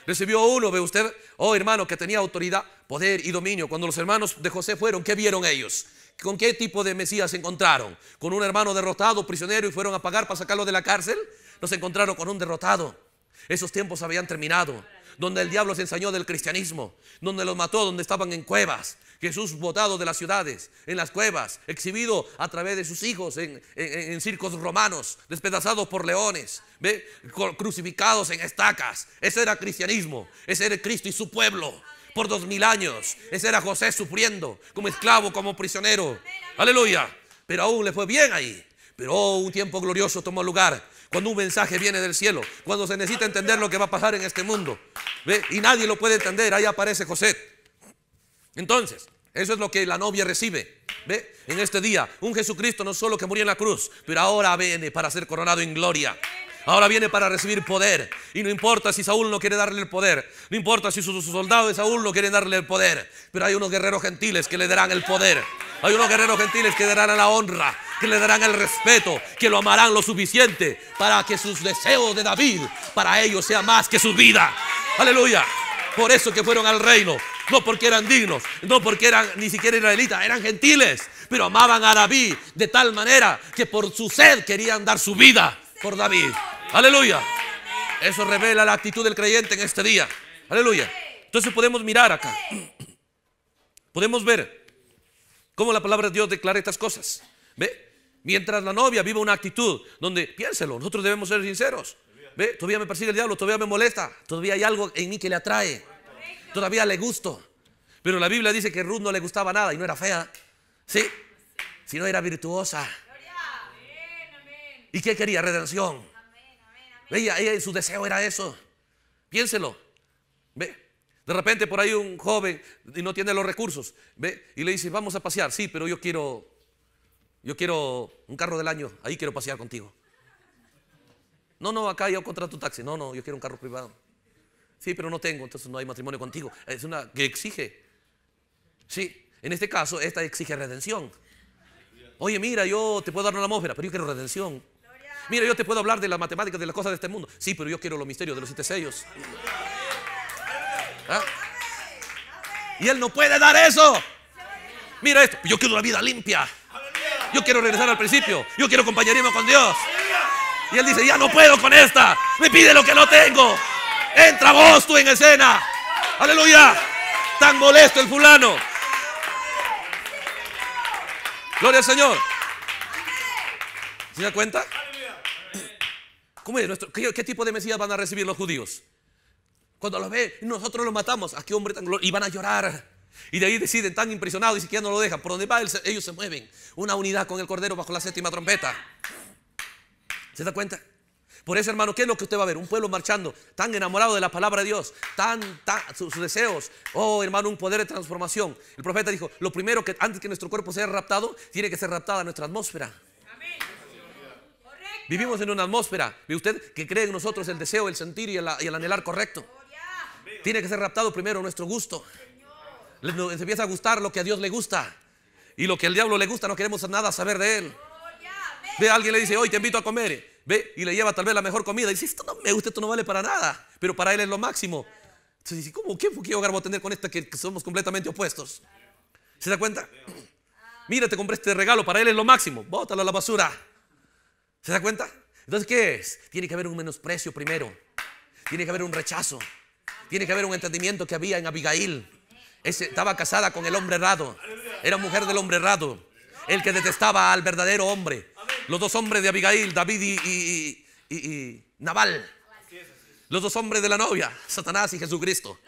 Recibió uno, ve usted, oh hermano, que tenía autoridad, poder y dominio. Cuando los hermanos de José fueron, ¿qué vieron ellos? ¿Con qué tipo de Mesías se encontraron? ¿Con un hermano derrotado, prisionero y fueron a pagar para sacarlo de la cárcel? Nos encontraron con un derrotado. Esos tiempos habían terminado donde el diablo se enseñó del cristianismo, donde los mató, donde estaban en cuevas. Jesús botado de las ciudades, en las cuevas, exhibido a través de sus hijos en, circos romanos, despedazados por leones, crucificados en estacas. Ese era cristianismo, ese era Cristo y su pueblo por dos mil años. Ese era José sufriendo como esclavo, como prisionero. Aleluya. Pero aún le fue bien ahí. Pero oh, un tiempo glorioso tomó lugar cuando un mensaje viene del cielo, cuando se necesita entender lo que va a pasar en este mundo. ¿ve? Y nadie lo puede entender, ahí aparece José. Entonces, eso es lo que la novia recibe. ¿Ve? En este día, un Jesucristo no solo que murió en la cruz, pero ahora viene para ser coronado en gloria. Ahora viene para recibir poder. Y no importa si Saúl no quiere darle el poder. No importa si sus soldados de Saúl no quieren darle el poder. Pero hay unos guerreros gentiles que le darán el poder. Hay unos guerreros gentiles que le darán la honra, que le darán el respeto, que lo amarán lo suficiente para que sus deseos de David para ellos sea más que su vida. Aleluya. Por eso que fueron al reino. No porque eran dignos, no porque eran ni siquiera israelitas, eran gentiles. Pero amaban a David de tal manera que por su sed querían dar su vida por David. Aleluya. Eso revela la actitud del creyente en este día. Aleluya. Entonces podemos mirar acá. Podemos ver cómo la palabra de Dios declara estas cosas. ¿Ve? Mientras la novia viva una actitud donde, piénselo, nosotros debemos ser sinceros. ¿Ve? Todavía me persigue el diablo, todavía me molesta, todavía hay algo en mí que le atrae, todavía le gusto. Pero la Biblia dice que Ruth no le gustaba nada y no era fea, ¿sí? no era virtuosa. ¿Y qué quería? Redención. Ella, su deseo era eso. Piénselo. ¿Ve? De repente por ahí un joven y no tiene los recursos, ¿ve? Y le dice, vamos a pasear. Sí, pero yo quiero, yo quiero un carro del año. Ahí quiero pasear contigo. No, no, acá yo contrato tu taxi. No, no, yo quiero un carro privado. Sí, pero no tengo, entonces no hay matrimonio contigo. Es una que exige. Sí, en este caso, esta exige redención. Oye, mira, yo te puedo dar una atmósfera, pero yo quiero redención. Mira, yo te puedo hablar de las matemáticas, de las cosas de este mundo. Sí, pero yo quiero los misterios de los siete sellos. ¿Ah? Y Él no puede dar eso. Mira esto. Yo quiero una vida limpia. Yo quiero regresar al principio. Yo quiero compañerismo con Dios. Y Él dice, ya no puedo con esta. Me pide lo que no tengo. Entra vos tú en escena. Aleluya. Tan molesto el fulano. Gloria al Señor. ¿Se da cuenta? ¿Qué, tipo de Mesías van a recibir los judíos? Cuando los ve, nosotros los matamos. ¿A qué hombre tan Y van a llorar. Y de ahí deciden, tan impresionados, y siquiera no lo dejan. Por donde va, ellos se mueven. Una unidad con el cordero bajo la séptima trompeta. ¿Se da cuenta? Por eso, hermano, ¿qué es lo que usted va a ver? Un pueblo marchando, tan enamorado de la palabra de Dios, tan, sus, sus, deseos. Oh, hermano, un poder de transformación. El profeta dijo, lo primero que antes que nuestro cuerpo sea raptado, tiene que ser raptada nuestra atmósfera. Vivimos en una atmósfera, ve usted, que cree en nosotros el deseo, el sentir y el, anhelar correcto. Tiene que ser raptado primero nuestro gusto. Se empieza a gustar lo que a Dios le gusta. Y lo que al diablo le gusta, no queremos nada saber de él. Ve, alguien le dice, hoy te invito a comer. Ve, y le lleva tal vez la mejor comida. Y dice, esto no me gusta, esto no vale para nada. Pero para él es lo máximo. Entonces dice, ¿cómo? ¿Qué, hogar voy a tener con esta que, que somos completamente opuestos? ¿Se da cuenta? Mira, te compré este regalo, para él es lo máximo. Bótalo a la basura. ¿Se da cuenta? Entonces, ¿qué es? Tiene que haber un menosprecio primero. Tiene que haber un rechazo. Tiene que haber un entendimiento que había en Abigail. Ese, estaba casada con el hombre errado. Era mujer del hombre errado. El que detestaba al verdadero hombre. Los dos hombres de Abigail, David y, Naval Los dos hombres de la novia, Satanás y Jesucristo.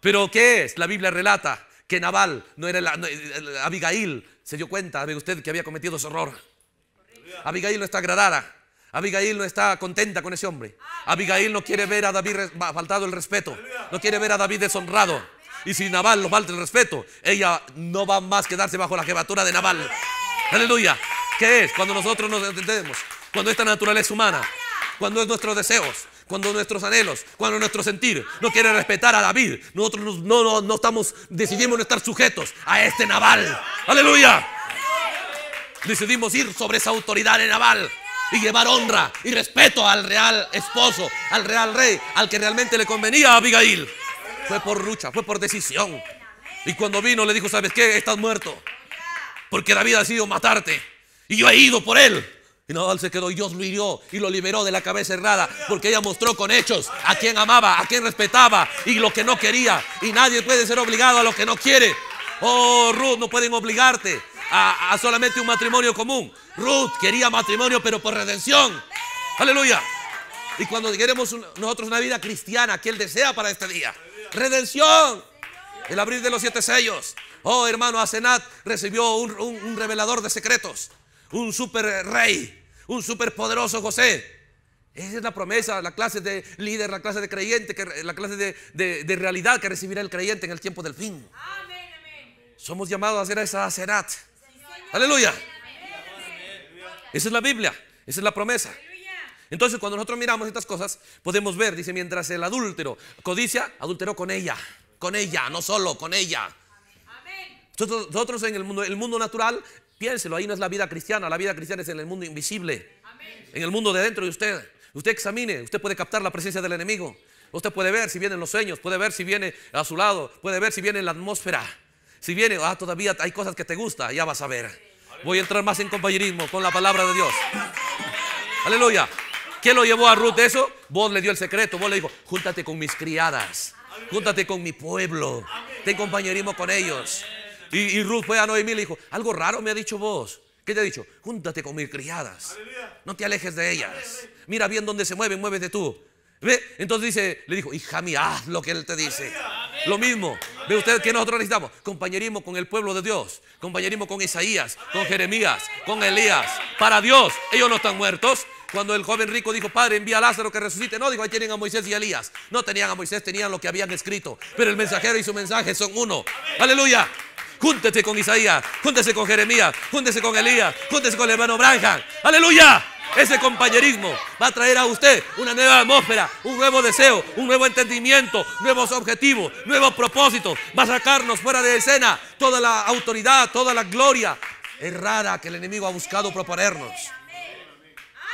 Pero ¿qué es? La Biblia relata que Naval no era la, eh, Abigail se dio cuenta de usted que había cometido ese error. Abigail no está agradada. Abigail no está contenta con ese hombre. Abigail no quiere ver a David faltado el respeto. No quiere ver a David deshonrado. Y si Naval no falta el respeto, ella no va más quedarse bajo la jevatura de Naval Aleluya. ¿Qué es? Cuando nosotros nos entendemos. Cuando esta naturaleza humana. Cuando es nuestros deseos. Cuando nuestros anhelos. Cuando nuestro sentir. No quiere respetar a David. Nosotros no, no, estamos, decidimos no estar sujetos a este Naval Aleluya decidimos ir sobre esa autoridad de Naval y llevar honra y respeto al real esposo, al real rey, al que realmente le convenía a Abigail. Fue por lucha, fue por decisión. Y cuando vino le dijo, ¿sabes qué? Estás muerto. Porque David ha decidido matarte. Y yo he ido por él. Y Naval se quedó y Dios lo hirió y lo liberó de la cabeza cerrada porque ella mostró con hechos a quien amaba, a quien respetaba y lo que no quería. Y nadie puede ser obligado a lo que no quiere. Oh, Ruth, no pueden obligarte a, solamente un matrimonio común. Ruth quería matrimonio, pero por redención. Aleluya. Y cuando queremos nosotros una vida cristiana, que Él desea para este día. Redención. El abrir de los siete sellos. Oh, hermano, Asenat recibió un, revelador de secretos. Un super rey. Un super poderoso José. Esa es la promesa, la clase de líder, la clase de creyente, que, la clase de, realidad que recibirá el creyente en el tiempo del fin. Amén, Somos llamados a hacer esa Asenat Aleluya. Esa es la Biblia, esa es la promesa. Entonces, cuando nosotros miramos estas cosas, podemos ver, dice, mientras el adúltero codicia, adulteró con ella, con ella, no solo, con ella. Nosotros, en el mundo, el mundo natural, piénselo, ahí no es la vida cristiana, la vida cristiana es en el mundo invisible, en el mundo de dentro de usted. Usted examine, usted puede captar la presencia del enemigo, usted puede ver si vienen los sueños, puede ver si viene a su lado, puede ver si viene en la atmósfera. Si viene, ah, todavía hay cosas que te gusta, ya vas a ver. Voy a entrar más en compañerismo con la palabra de Dios. Aleluya. ¿Quién lo llevó a Ruth eso? Vos le dio el secreto, vos le dijo, júntate con mis criadas, júntate con mi pueblo, ten compañerismo con ellos. Y, Ruth fue a Noemí y le dijo, algo raro me ha dicho vos. ¿Qué te ha dicho? Júntate con mis criadas, no te alejes de ellas. Mira bien dónde se mueven, de tú. ¿Ve? Entonces dice, le dijo, hija mía, haz lo que él te dice. Lo mismo. ¿Ve usted que nosotros necesitamos? Compañerismo con el pueblo de Dios. Compañerismo con Isaías, con Jeremías, con Elías. Para Dios, ellos no están muertos. Cuando el joven rico dijo, Padre, envía a Lázaro que resucite. No, dijo, ahí tienen a Moisés y Elías. No tenían a Moisés, tenían lo que habían escrito. Pero el mensajero y su mensaje son uno. Aleluya. Júntese con Isaías, júntese con Jeremías, júntese con Elías, júntese con el hermano Branham. Aleluya. Ese compañerismo va a traer a usted una nueva atmósfera, un nuevo deseo, un nuevo entendimiento, nuevos objetivos, nuevos propósitos. Va a sacarnos fuera de escena toda la autoridad, toda la gloria errada que el enemigo ha buscado proponernos.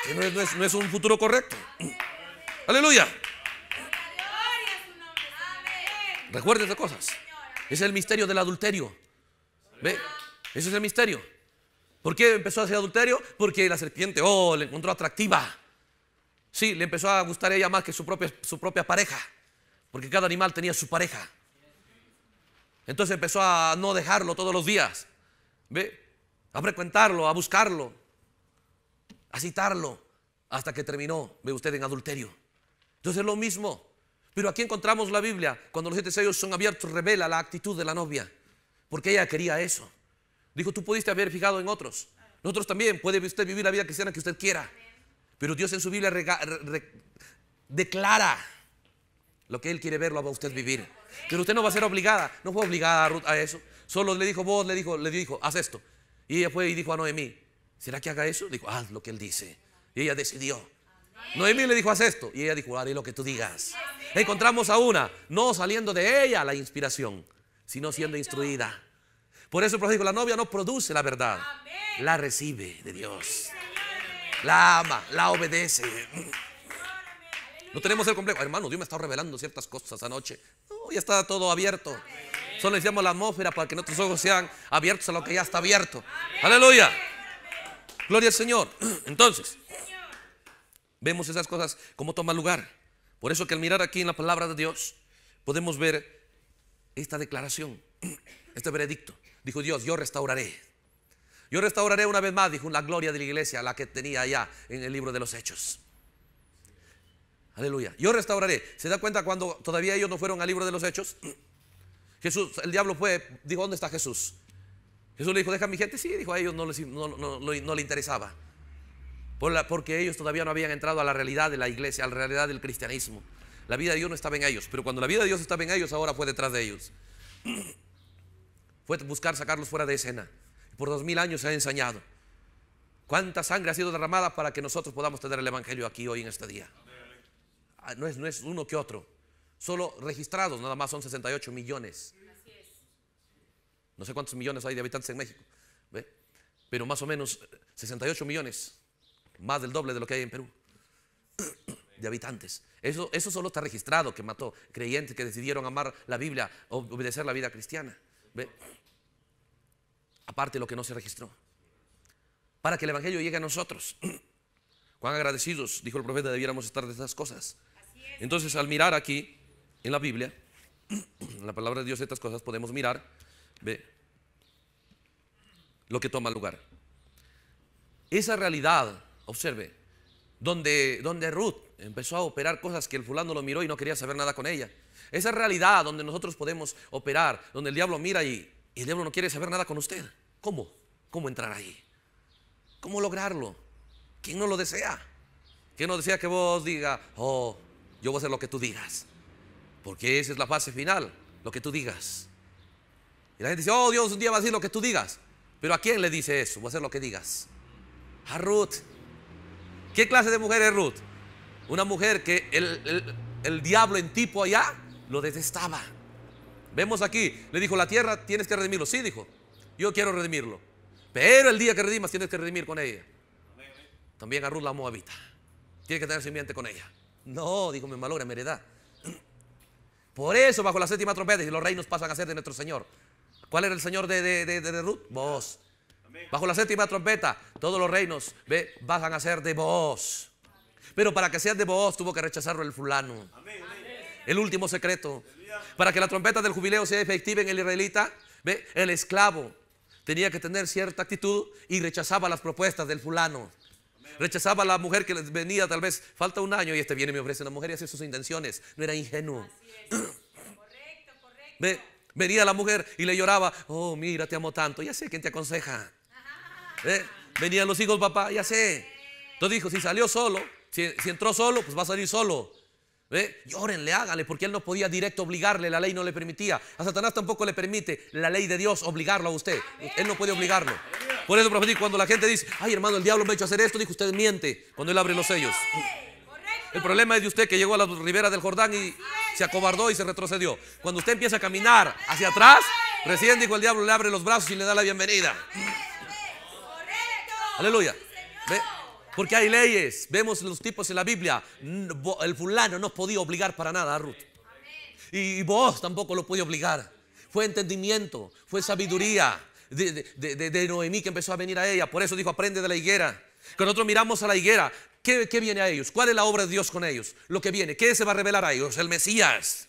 Que no es, un futuro correcto. Aleluya. Recuerde esas cosas. Es el misterio del adulterio. ¿Ve? Ese es el misterio. ¿Por qué empezó a hacer adulterio? Porque la serpiente, oh, le encontró atractiva. Sí, le empezó a gustar a ella más que su propia, su propia pareja. Porque cada animal tenía su pareja. Entonces empezó a no dejarlo todos los días. ¿Ve? A frecuentarlo, a buscarlo, a citarlo. Hasta que terminó, ve usted, en adulterio. Entonces es lo mismo. Pero aquí encontramos la Biblia. Cuando los siete sellos son abiertos, revela la actitud de la novia. Porque ella quería eso. Dijo, tú pudiste haber fijado en otros. Nosotros también, puede usted vivir la vida cristiana que usted quiera. Pero Dios en su Biblia declara lo que Él quiere verlo va a usted vivir. Pero usted no va a ser obligada, no fue obligada a a eso. Solo le dijo, vos le dijo, le dijo, haz esto. Y ella fue y dijo a Noemí, ¿será que haga eso? Dijo, haz lo que Él dice. Y ella decidió. Noemí le dijo, haz esto. Y ella dijo, haré lo que tú digas. Encontramos a una, no saliendo de ella la inspiración, sino siendo instruida. Por eso el profeta la novia no produce la verdad, la recibe de Dios. La ama, la obedece. No tenemos el complejo. Hermano, Dios me está revelando ciertas cosas anoche. No, ya está todo abierto. Solo necesitamos la atmósfera para que nuestros ojos sean abiertos a lo que ya está abierto. Aleluya. Gloria al Señor. Entonces, vemos esas cosas como toman lugar. Por eso que al mirar aquí en la palabra de Dios, podemos ver esta declaración, este veredicto dijo Dios, yo restauraré. Yo restauraré una vez más, dijo la gloria de la iglesia, la que tenía allá en el libro de los Hechos. Aleluya. Yo restauraré. ¿Se da cuenta cuando todavía ellos no fueron al libro de los Hechos? Jesús, el diablo fue, dijo, ¿dónde está Jesús? Jesús le dijo, deja a mi gente. Sí, dijo, a ellos no, les, no, le interesaba. porque ellos todavía no habían entrado a la realidad de la iglesia, a la realidad del cristianismo. La vida de Dios no estaba en ellos. Pero cuando la vida de Dios estaba en ellos, ahora fue detrás de ellos. buscar sacarlos fuera de escena. Por dos mil años se ha ensañado. ¿Cuánta sangre ha sido derramada para que nosotros podamos tener el Evangelio aquí hoy en este día? Ah, no es, no es uno que otro. Solo registrados, nada más son 68 millones. No sé cuántos millones hay de habitantes en México, pero más o menos 68 eh, millones, más del doble de lo que hay en Perú, de habitantes. Eso, eso solo está registrado que mató creyentes que decidieron amar la Biblia, obedecer la vida cristiana. ¿ve? aparte lo que no se registró, para que el Evangelio llegue a nosotros. Cuán agradecidos, dijo el profeta, debiéramos estar de estas cosas. Entonces, al mirar aquí en la Biblia, la palabra de Dios, estas cosas podemos mirar, ve, lo que toma lugar. Esa realidad, observe, donde, donde Ruth empezó a operar cosas que el fulano lo miró y no quería saber nada con ella. Esa realidad donde nosotros podemos operar, donde el diablo mira y el diablo no quiere saber nada con usted. ¿Cómo? ¿Cómo entrar ahí? ¿Cómo lograrlo? ¿Quién no lo desea? ¿Quién no desea que vos diga, oh, yo voy a hacer lo que tú digas? Porque esa es la fase final, lo que tú digas. Y la gente dice, oh, Dios un día va a decir lo que tú digas. Pero ¿a quién le dice eso? Voy a hacer lo que digas. A Ruth. ¿Qué clase de mujer es Ruth? Una mujer que el, el diablo en tipo allá lo detestaba. Vemos aquí, le dijo, la tierra tienes que redimirlo. Sí, dijo, yo quiero redimirlo. Pero el día que redimas tienes que redimir con ella. También a Ruth la Moabita. Tienes que tener simiente con ella. No, dijo mi malogra, mi heredad. Por eso, bajo la séptima trompeta, y los reinos pasan a ser de nuestro Señor. ¿Cuál era el Señor de, Ruth? Vos. Bajo la séptima trompeta, todos los reinos ¿ve? bajan a ser de vos. Pero para que sean de vos, tuvo que rechazarlo el fulano. El último secreto. Para que la trompeta del jubileo sea efectiva en el israelita, ¿ve? el esclavo tenía que tener cierta actitud y rechazaba las propuestas del fulano. Rechazaba a la mujer que les venía tal vez, falta un año y este viene y me ofrece una mujer y hace sus intenciones. No era ingenuo. correcto, correcto. Venía la mujer y le lloraba, oh, mira, te amo tanto. Ya sé quién te aconseja. Venían los hijos, papá, ya sé. Entonces dijo, si salió solo, si entró solo, pues va a salir solo. Llórenle, háganle, porque él no podía directo obligarle, la ley no le permitía. A Satanás tampoco le permite la ley de Dios obligarlo a usted. Él no puede obligarlo. Por eso, profetí, cuando la gente dice, ay hermano, el diablo me ha hecho hacer esto, dijo, usted miente cuando él abre los sellos. El problema es de usted que llegó a la ribera del Jordán y se acobardó y se retrocedió. Cuando usted empieza a caminar hacia atrás, recién dijo el diablo, le abre los brazos y le da la bienvenida. Aleluya. Porque hay leyes, vemos los tipos en la Biblia. El fulano no podía obligar para nada a Ruth. Y vos tampoco lo podía obligar. Fue entendimiento, fue sabiduría de, Noemí que empezó a venir a ella. Por eso dijo, aprende de la higuera. Que nosotros miramos a la higuera. ¿Qué, viene a ellos? ¿Cuál es la obra de Dios con ellos? Lo que viene. ¿Qué se va a revelar a ellos? El Mesías.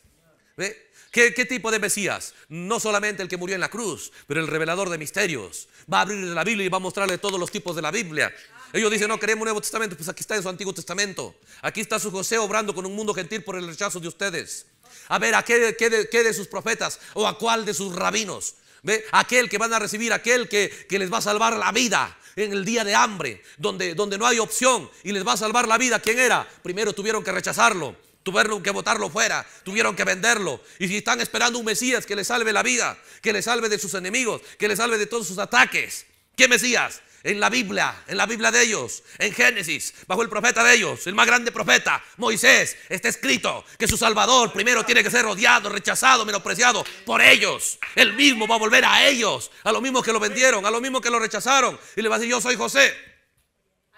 ¿Ve? ¿Qué, tipo de Mesías? No solamente el que murió en la cruz, pero el revelador de misterios. Va a abrirle la Biblia y va a mostrarle todos los tipos de la Biblia. Ellos dicen, no queremos un Nuevo Testamento, pues aquí está en su Antiguo Testamento. Aquí está su José obrando con un mundo gentil por el rechazo de ustedes. A ver, ¿a qué, de, sus profetas o a cuál de sus rabinos? ¿Ve? Aquel que van a recibir, aquel que, les va a salvar la vida en el día de hambre, donde, donde no hay opción y les va a salvar la vida. ¿Quién era? Primero tuvieron que rechazarlo. Tuvieron que botarlo fuera, tuvieron que venderlo. Y si están esperando un Mesías que le salve la vida, que le salve de sus enemigos, que le salve de todos sus ataques, ¿qué Mesías? En la Biblia, en la Biblia de ellos, en Génesis, bajo el profeta de ellos, el más grande profeta, Moisés, está escrito que su Salvador primero tiene que ser odiado, rechazado, menospreciado por ellos. el mismo va a volver a ellos, a los mismos que lo vendieron, a los mismos que lo rechazaron. Y le va a decir, yo soy José.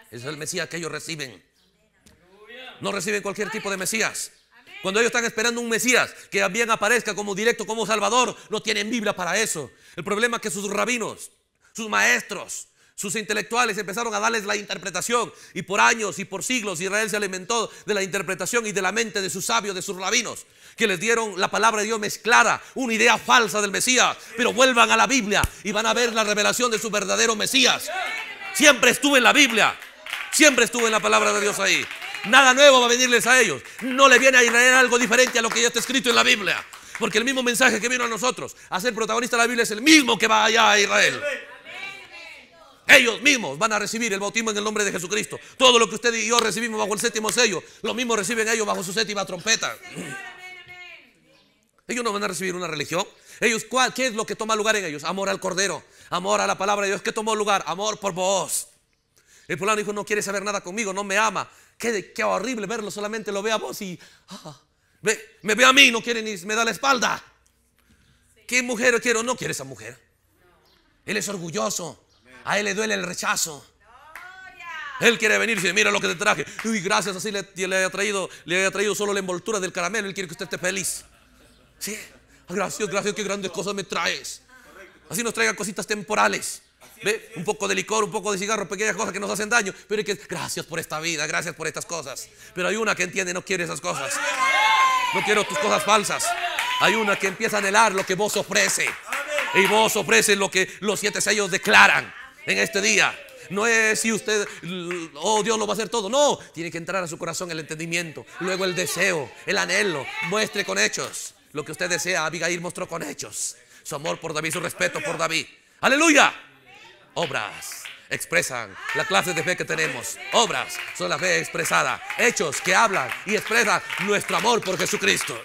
Ese es el Mesías que ellos reciben no reciben cualquier tipo de Mesías. Cuando ellos están esperando un Mesías que bien aparezca como directo, como Salvador, no tienen Biblia para eso. El problema es que sus rabinos, sus maestros, sus intelectuales empezaron a darles la interpretación y por años y por siglos Israel se alimentó de la interpretación y de la mente de sus sabios, de sus rabinos, que les dieron la palabra de Dios mezclada, una idea falsa del Mesías. Pero vuelvan a la Biblia y van a ver la revelación de su verdadero Mesías. Siempre estuve en la Biblia, siempre estuve en la palabra de Dios ahí. Nada nuevo va a venirles a ellos. No le viene a Israel algo diferente a lo que ya está escrito en la Biblia. Porque el mismo mensaje que vino a nosotros, a ser protagonista de la Biblia, es el mismo que va allá a Israel. Ellos mismos van a recibir el bautismo en el nombre de Jesucristo. Todo lo que usted y yo recibimos bajo el séptimo sello, lo mismo reciben ellos bajo su séptima trompeta. Ellos no van a recibir una religión. Ellos, ¿qué es lo que toma lugar en ellos? Amor al Cordero, amor a la palabra de Dios. ¿Qué tomó lugar? Amor por vos. El pueblo dijo, no quiere saber nada conmigo, no me ama. Qué, horrible verlo, solamente lo ve a vos y ah, me, ve a mí, no quiere ni me da la espalda. ¿Qué mujer quiero? No quiere esa mujer. Él es orgulloso. A él le duele el rechazo. Él quiere venir y decir mira lo que te traje. Uy, gracias, así le, haya traído, le ha traído solo la envoltura del caramelo. Él quiere que usted esté feliz. gracias, gracias, qué grandes cosas me traes. Así nos traigan cositas temporales. Un poco de licor, un poco de cigarro, pequeñas cosas que nos hacen daño. Pero hay que, gracias por esta vida, gracias por estas cosas. Pero hay una que entiende, no quiere esas cosas. No quiero tus cosas falsas. Hay una que empieza a anhelar lo que vos ofrece. Y vos ofrece lo que los siete sellos declaran en este día. No es si usted, oh Dios lo va a hacer todo. No, tiene que entrar a su corazón el entendimiento, luego el deseo, el anhelo. Muestre con hechos lo que usted desea. Abigail mostró con hechos su amor por David, su respeto por David. Aleluya. Obras expresan la clase de fe que tenemos. Obras son la fe expresada. Hechos que hablan y expresan nuestro amor por Jesucristo.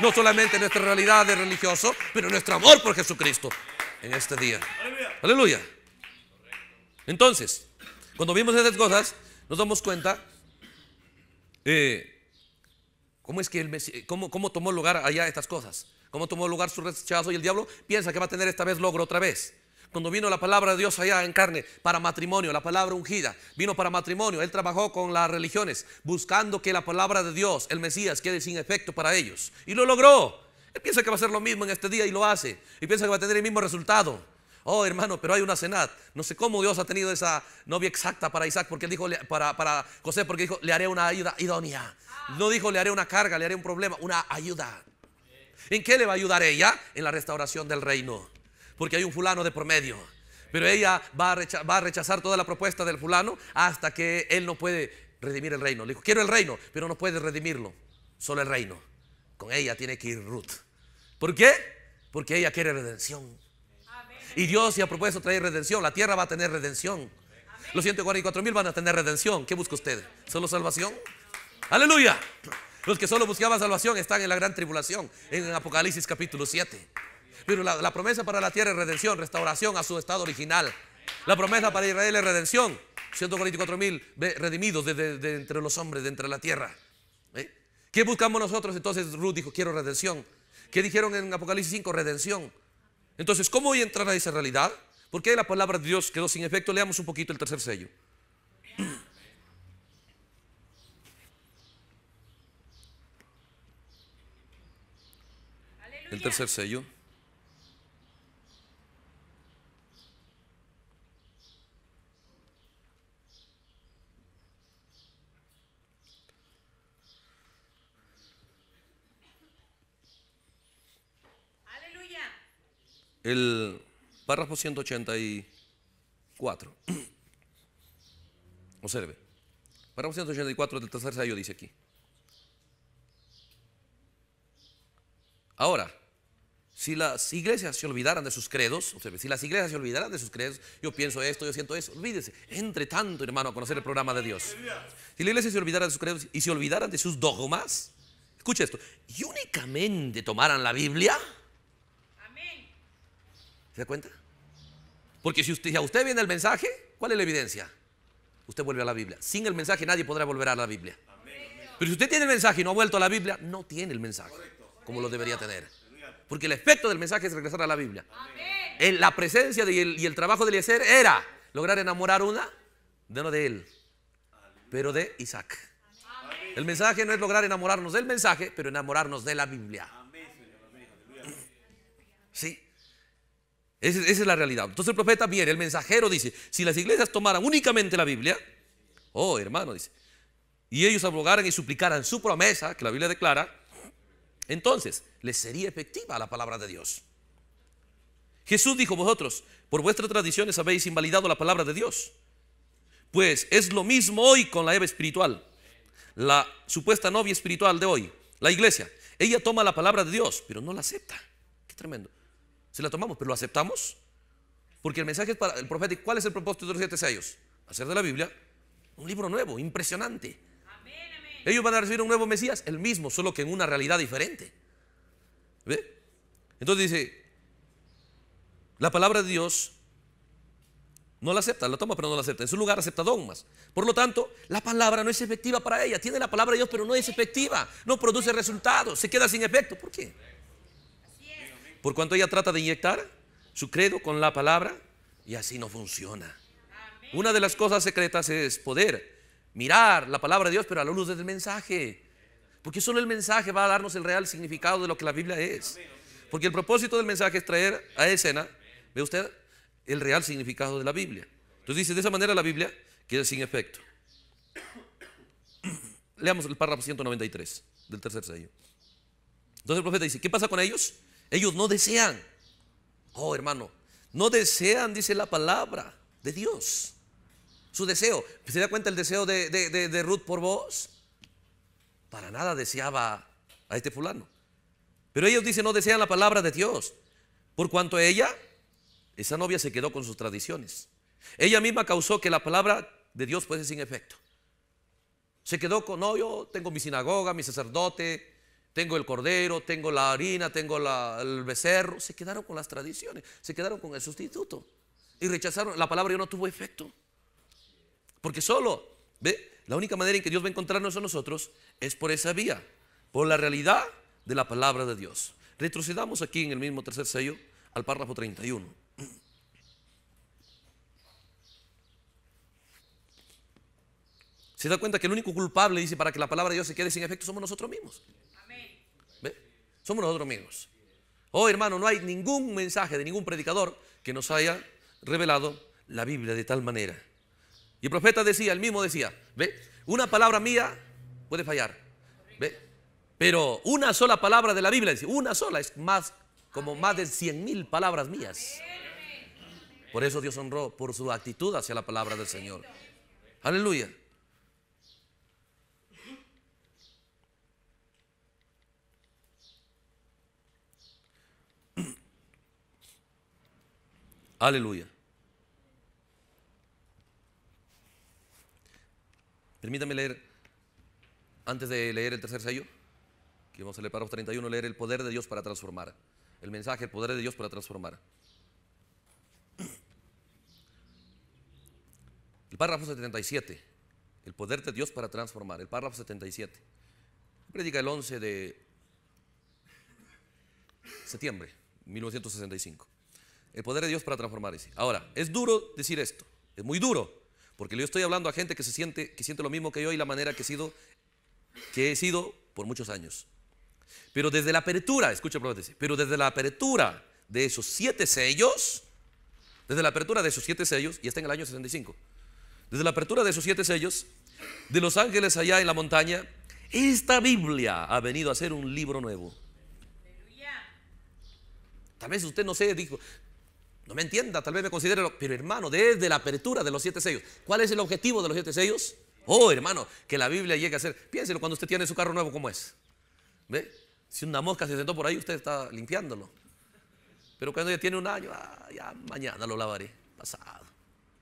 No solamente nuestra realidad de religioso, pero nuestro amor por Jesucristo en este día. Aleluya. Entonces, cuando vimos esas cosas, nos damos cuenta eh, cómo es que el cómo, cómo tomó lugar allá estas cosas. Cómo tomó lugar su rechazo y el diablo piensa que va a tener esta vez logro otra vez cuando vino la palabra de Dios allá en carne para matrimonio, la palabra ungida, vino para matrimonio, él trabajó con las religiones buscando que la palabra de Dios, el Mesías, quede sin efecto para ellos. Y lo logró. Él piensa que va a ser lo mismo en este día y lo hace. Y piensa que va a tener el mismo resultado. Oh, hermano, pero hay una cenad. No sé cómo Dios ha tenido esa novia exacta para Isaac, porque él dijo, para, para José, porque dijo, le haré una ayuda idónea. No dijo, le haré una carga, le haré un problema, una ayuda. ¿En qué le va a ayudar ella? En la restauración del reino porque hay un fulano de por medio. Pero ella va a, rechazar, toda la propuesta del fulano hasta que él no puede redimir el reino. Le dijo, quiero el reino, pero no puede redimirlo. Solo el reino. Con ella tiene que ir Ruth. ¿Por qué? Porque ella quiere redención. Y Dios ya ha propuesto traer redención. La tierra va a tener redención. Los 144 mil van a tener redención. ¿Qué busca usted? ¿Solo salvación? Aleluya. Los que solo buscaban salvación están en la gran tribulación, en Apocalipsis capítulo 7. Pero la, promesa para la tierra es redención, restauración a su estado original. La promesa para Israel es redención. 144 mil redimidos de, entre los hombres, de entre la tierra. ¿Eh? ¿Qué buscamos nosotros? Entonces Ruth dijo, quiero redención. ¿Qué dijeron en Apocalipsis 5? Redención. Entonces, ¿cómo voy a entrar a esa realidad? Porque la palabra de Dios quedó sin efecto? Leamos un poquito el tercer sello. El tercer sello. el párrafo 184. Observe. Párrafo 184 del tercer sello dice aquí. Ahora, si las iglesias se olvidaran de sus credos, observe, si las iglesias se olvidaran de sus credos, yo pienso esto, yo siento eso, olvídese. Entre tanto, hermano, a conocer el programa de Dios. Si la iglesia se olvidara de sus credos y se olvidaran de sus dogmas, escuche esto, y únicamente tomaran la Biblia, ¿Se da cuenta? Porque si, usted, si a usted viene el mensaje, ¿cuál es la evidencia? Usted vuelve a la Biblia. Sin el mensaje nadie podrá volver a la Biblia. Pero si usted tiene el mensaje y no ha vuelto a la Biblia, no tiene el mensaje como lo debería tener. Porque el efecto del mensaje es regresar a la Biblia. En la presencia de, y, el, y, el, trabajo de Eliezer era lograr enamorar una, de no de él, pero de Isaac. El mensaje no es lograr enamorarnos del mensaje, pero enamorarnos de la Biblia. Sí. Esa, es la realidad. Entonces el profeta viene, el mensajero dice, si las iglesias tomaran únicamente la Biblia, oh hermano, dice, y ellos abogaran y suplicaran su promesa, que la Biblia declara, entonces les sería efectiva la palabra de Dios. Jesús dijo, vosotros, por vuestras tradiciones habéis invalidado la palabra de Dios. Pues es lo mismo hoy con la Eva espiritual, la supuesta novia espiritual de hoy, la iglesia. Ella toma la palabra de Dios, pero no la acepta. Qué tremendo. Si la tomamos, pero lo aceptamos. Porque el mensaje es para el profeta. ¿Cuál es el propósito de los siete sellos? Hacer de la Biblia un libro nuevo, impresionante. Ellos van a recibir un nuevo Mesías, el mismo, solo que en una realidad diferente. ¿Ve? Entonces dice, la palabra de Dios no la acepta, la toma, pero no la acepta. En su lugar acepta dogmas. Por lo tanto, la palabra no es efectiva para ella. Tiene la palabra de Dios, pero no es efectiva. No produce resultados. Se queda sin efecto. ¿Por qué? Por cuanto ella trata de inyectar su credo con la palabra y así no funciona. Una de las cosas secretas es poder mirar la palabra de Dios, pero a la luz del mensaje. Porque solo el mensaje va a darnos el real significado de lo que la Biblia es. Porque el propósito del mensaje es traer a escena, ve usted, el real significado de la Biblia. Entonces dice, de esa manera la Biblia queda sin efecto. Leamos el párrafo 193 del tercer sello. Entonces el profeta dice, ¿qué pasa con ellos? Ellos no desean. Oh, hermano, no desean, dice la palabra de Dios. Su deseo. ¿Se da cuenta el deseo de, Ruth por vos? Para nada deseaba a este fulano. Pero ellos dicen, no desean la palabra de Dios. Por cuanto a ella, esa novia se quedó con sus tradiciones. Ella misma causó que la palabra de Dios fuese sin efecto. Se quedó con, no, yo tengo mi sinagoga, mi sacerdote, tengo el cordero, tengo la harina, tengo el becerro. Se quedaron con las tradiciones, se quedaron con el sustituto. Y rechazaron, la palabra Dios no tuvo efecto. Porque solo, ¿ve? La única manera en que Dios va a encontrarnos a nosotros es por esa vía, por la realidad de la palabra de Dios. Retrocedamos aquí en el mismo tercer sello al párrafo 31. Se da cuenta que el único culpable, dice, para que la palabra de Dios se quede sin efecto somos nosotros mismos. Somos nosotros mismos. oh hermano, no hay ningún mensaje de ningún predicador que nos haya revelado la Biblia de tal manera. Y el profeta decía, el mismo decía, ve, una palabra mía puede fallar, ve, pero una sola palabra de la Biblia, una sola es más, como más de cien mil palabras mías. Por eso Dios honró por su actitud hacia la palabra del Señor. Aleluya. Aleluya. Permítame leer, antes de leer el tercer sello, que vamos a leer párrafo 31, leer el poder de Dios para transformar. El mensaje, el poder de Dios para transformar. El párrafo 77, el poder de Dios para transformar. El párrafo 77. Predica el 11 de septiembre 1965. El poder de Dios para transformar. Ahora, es duro decir esto, es muy duro, porque yo estoy hablando a gente que se siente, que siente lo mismo que yo y la manera que he sido, que he sido por muchos años. Pero desde la apertura, escucha pero desde la apertura de esos siete sellos, desde la apertura de esos siete sellos, y está en el año 65, desde la apertura de esos siete sellos, de los ángeles allá en la montaña, esta Biblia ha venido a ser un libro nuevo. Tal vez usted no se dijo, no me entienda, tal vez me considere, pero hermano, desde la apertura de los siete sellos, ¿cuál es el objetivo de los siete sellos? Oh, hermano, que la Biblia llegue a ser, piénselo cuando usted tiene su carro nuevo, ¿cómo es? ¿Ve? Si una mosca se sentó por ahí, usted está limpiándolo. Pero cuando ya tiene un año, ah, ya mañana lo lavaré, pasado.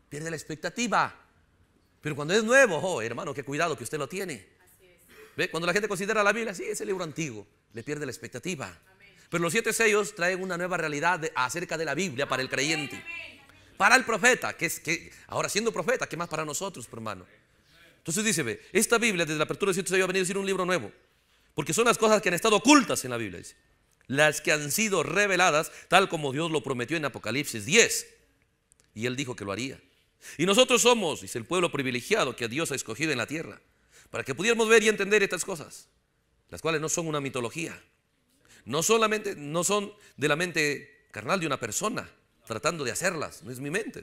Pierde la expectativa. Pero cuando es nuevo, oh, hermano, qué cuidado que usted lo tiene. ¿Ve? Cuando la gente considera la Biblia, sí, es el libro antiguo, le pierde la expectativa. Pero los siete sellos traen una nueva realidad acerca de la Biblia para el creyente. Para el profeta, que es que ahora siendo profeta, ¿qué más para nosotros, hermano? Entonces dice, esta Biblia desde la apertura de siete sellos ha venido a decir un libro nuevo. Porque son las cosas que han estado ocultas en la Biblia, Las que han sido reveladas, tal como Dios lo prometió en Apocalipsis 10. Y él dijo que lo haría. Y nosotros somos, dice, el pueblo privilegiado que Dios ha escogido en la tierra, para que pudiéramos ver y entender estas cosas, las cuales no son una mitología, no solamente no son de la mente carnal de una persona tratando de hacerlas, no es mi mente,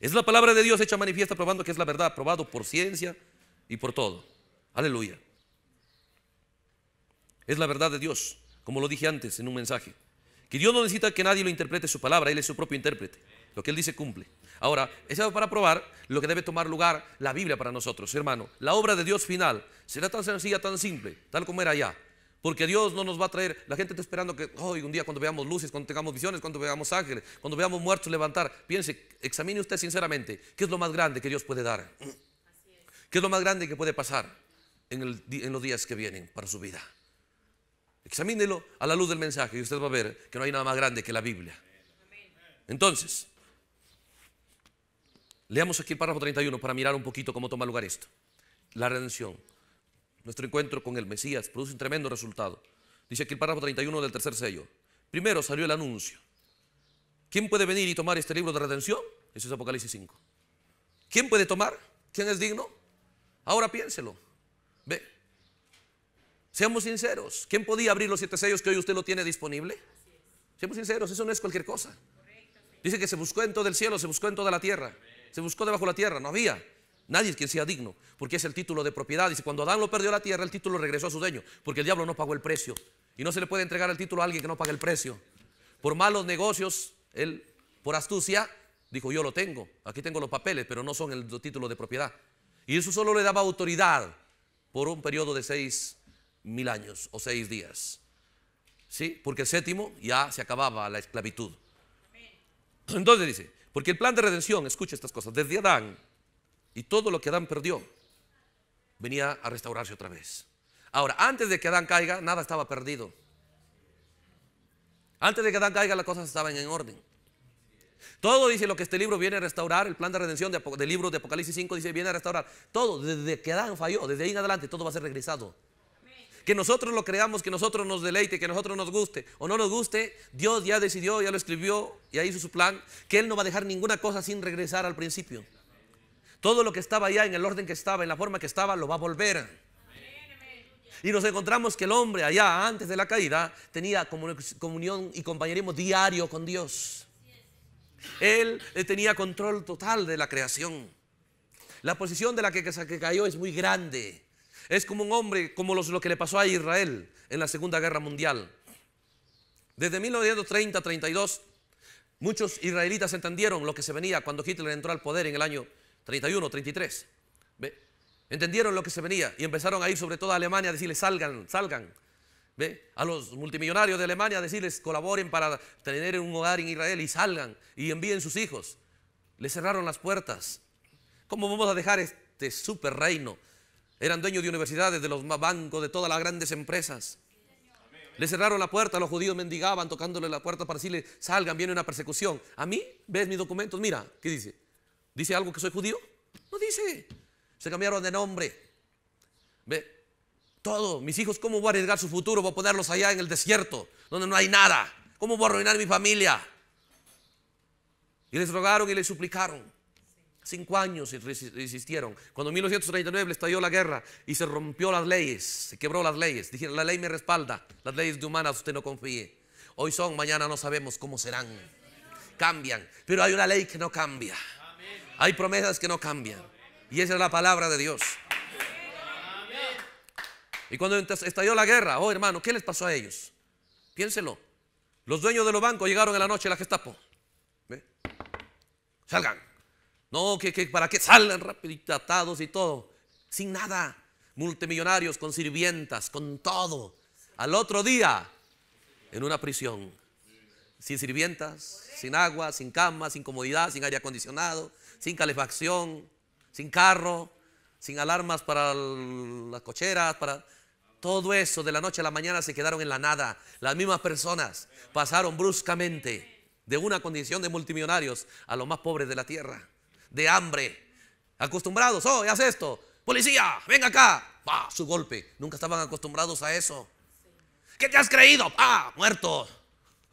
Es la palabra de Dios hecha manifiesta probando que es la verdad, probado por ciencia y por todo. Aleluya. Es la verdad de Dios, como lo dije antes en un mensaje. Que Dios no necesita que nadie lo interprete su palabra, Él es su propio intérprete. Lo que Él dice cumple. Ahora, eso para probar lo que debe tomar lugar la Biblia para nosotros, hermano. La obra de Dios final será tan sencilla, tan simple, tal como era allá. Porque Dios no nos va a traer. La gente está esperando que hoy, un día, cuando veamos luces, cuando tengamos visiones, cuando veamos ángeles, cuando veamos muertos levantar. Piense, examine usted sinceramente, ¿qué es lo más grande que Dios puede dar? ¿Qué es lo más grande que puede pasar en, en los días que vienen para su vida? Examínelo a la luz del mensaje y usted va a ver que no hay nada más grande que la Biblia. Entonces, leamos aquí el párrafo 31 para mirar un poquito cómo toma lugar esto. La redención nuestro encuentro con el Mesías produce un tremendo resultado. Dice aquí el párrafo 31 del tercer sello. Primero salió el anuncio. ¿Quién puede venir y tomar este libro de redención? Eso es Apocalipsis 5. ¿Quién puede tomar? ¿Quién es digno? Ahora piénselo. Ve. Seamos sinceros. ¿Quién podía abrir los siete sellos que hoy usted lo tiene disponible? Seamos sinceros, eso no es cualquier cosa. Dice que se buscó en todo el cielo, se buscó en toda la tierra, se buscó debajo de la tierra, no había. Nadie es quien sea digno, porque es el título de propiedad. Dice, cuando Adán lo perdió la tierra, el título regresó a su dueño, porque el diablo no pagó el precio. Y no se le puede entregar el título a alguien que no pague el precio. Por malos negocios, él, por astucia, dijo, yo lo tengo, aquí tengo los papeles, pero no son el título de propiedad. Y eso solo le daba autoridad por un periodo de seis mil años o seis días. ¿Sí? Porque el séptimo ya se acababa la esclavitud. Entonces dice, porque el plan de redención, escucha estas cosas, desde Adán y todo lo que Adán perdió venía a restaurarse otra vez. Ahora, antes de que Adán caiga, nada estaba perdido. Antes de que Adán caiga, las cosas estaban en orden. Todo dice lo que este libro viene a restaurar, el plan de redención de del libro de Apocalipsis 5 dice, viene a restaurar. Todo, desde que Adán falló, desde ahí en adelante, todo va a ser regresado. Que nosotros lo creamos, que nosotros nos deleite, que nosotros nos guste o no nos guste, Dios ya decidió, ya lo escribió, ya hizo su plan, que Él no va a dejar ninguna cosa sin regresar al principio. Todo lo que estaba allá en el orden que estaba, en la forma que estaba, lo va a volver. Y nos encontramos que el hombre allá antes de la caída tenía comunión y compañerismo diario con Dios. Él eh, tenía control total de la creación. La posición de la que, que cayó es muy grande. Es como un hombre, como los, lo que le pasó a Israel en la Segunda Guerra Mundial. Desde 1930-32, muchos israelitas entendieron lo que se venía cuando Hitler entró al poder en el año 31, 33. ¿Ve? Entendieron lo que se venía y empezaron a ir sobre toda Alemania a decirles, salgan, salgan. ¿Ve? A los multimillonarios de Alemania a decirles, colaboren para tener un hogar en Israel y salgan y envíen sus hijos. Le cerraron las puertas. ¿Cómo vamos a dejar este super reino? Eran dueños de universidades, de los bancos, de todas las grandes empresas. Le cerraron la puerta, los judíos mendigaban tocándole la puerta para decirle, salgan, viene una persecución. A mí, ves mis documentos, mira, ¿qué dice? ¿Dice algo que soy judío? No dice. Se cambiaron de nombre. Ve, todo. Mis hijos, ¿cómo voy a arriesgar su futuro? Voy a ponerlos allá en el desierto, donde no hay nada. ¿Cómo voy a arruinar mi familia? Y les rogaron y les suplicaron. Cinco años y resistieron. Cuando en 1939 le estalló la guerra y se rompió las leyes, se quebró las leyes. Dijeron, la ley me respalda, las leyes de humanas usted no confíe. Hoy son, mañana no sabemos cómo serán. Cambian, pero hay una ley que no cambia. Hay promesas que no cambian. Y esa es la palabra de Dios. Y cuando estalló la guerra, oh hermano, ¿qué les pasó a ellos? Piénselo. Los dueños de los bancos llegaron en la noche a la Gestapo. Salgan. No, que, para qué salgan rápidamente, atados y todo. Sin nada. Multimillonarios con sirvientas, con todo. Al otro día, en una prisión. Sin sirvientas, sin agua, sin cama, sin comodidad, sin aire acondicionado, sin calefacción, sin carro, sin alarmas para las cocheras, para todo eso de la noche a la mañana se quedaron en la nada. Las mismas personas pasaron bruscamente de una condición de multimillonarios a los más pobres de la tierra, de hambre, acostumbrados, oh, haz esto, policía, ven acá, su golpe, nunca estaban acostumbrados a eso. ¿Qué te has creído? ¡Ah! Muerto.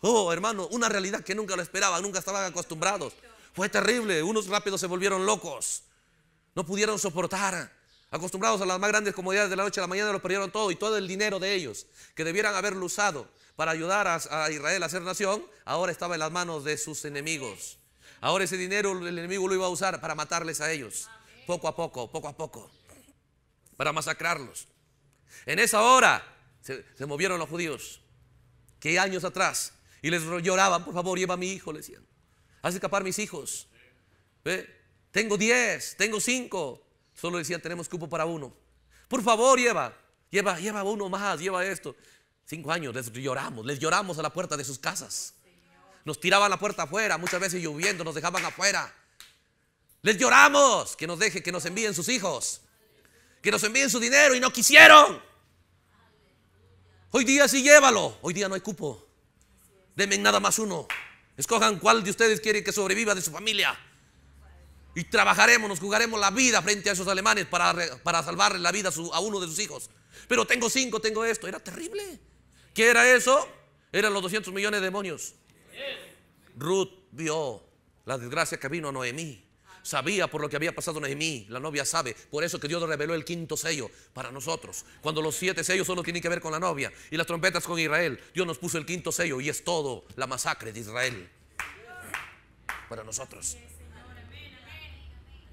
Oh, hermano, una realidad que nunca lo esperaba nunca estaban acostumbrados. Fue terrible. Unos rápidos se volvieron locos. No pudieron soportar. Acostumbrados a las más grandes comodidades de la noche a la mañana, lo perdieron todo y todo el dinero de ellos que debieran haberlo usado para ayudar a, Israel a ser nación, ahora estaba en las manos de sus enemigos. Ahora ese dinero el enemigo lo iba a usar para matarles a ellos, poco a poco, poco a poco, para masacrarlos. En esa hora se, movieron los judíos, que años atrás, y les lloraban, por favor, lleva a mi hijo, le decían. Hace escapar mis hijos. Tengo 10, tengo cinco. Solo decían, tenemos cupo para uno. Por favor, lleva, lleva, lleva uno más, lleva esto. Cinco años, les lloramos, les lloramos a la puerta de sus casas. Nos tiraban la puerta afuera, muchas veces lloviendo, nos dejaban afuera. Les lloramos que nos deje, que nos envíen sus hijos, que nos envíen su dinero y no quisieron. Hoy día sí llévalo, hoy día no hay cupo. Deme nada más uno. Escojan cuál de ustedes quiere que sobreviva de su familia. Y trabajaremos, nos jugaremos la vida frente a esos alemanes para, para salvarle la vida a, a uno de sus hijos. Pero tengo cinco, tengo esto. Era terrible. ¿Qué era eso? Eran los 200 millones de demonios. Ruth vio la desgracia que vino a Noemí sabía por lo que había pasado en Nehemí, la novia sabe. Por eso que Dios reveló el quinto sello para nosotros. Cuando los siete sellos solo tienen que ver con la novia y las trompetas con Israel, Dios nos puso el quinto sello y es todo la masacre de Israel para nosotros.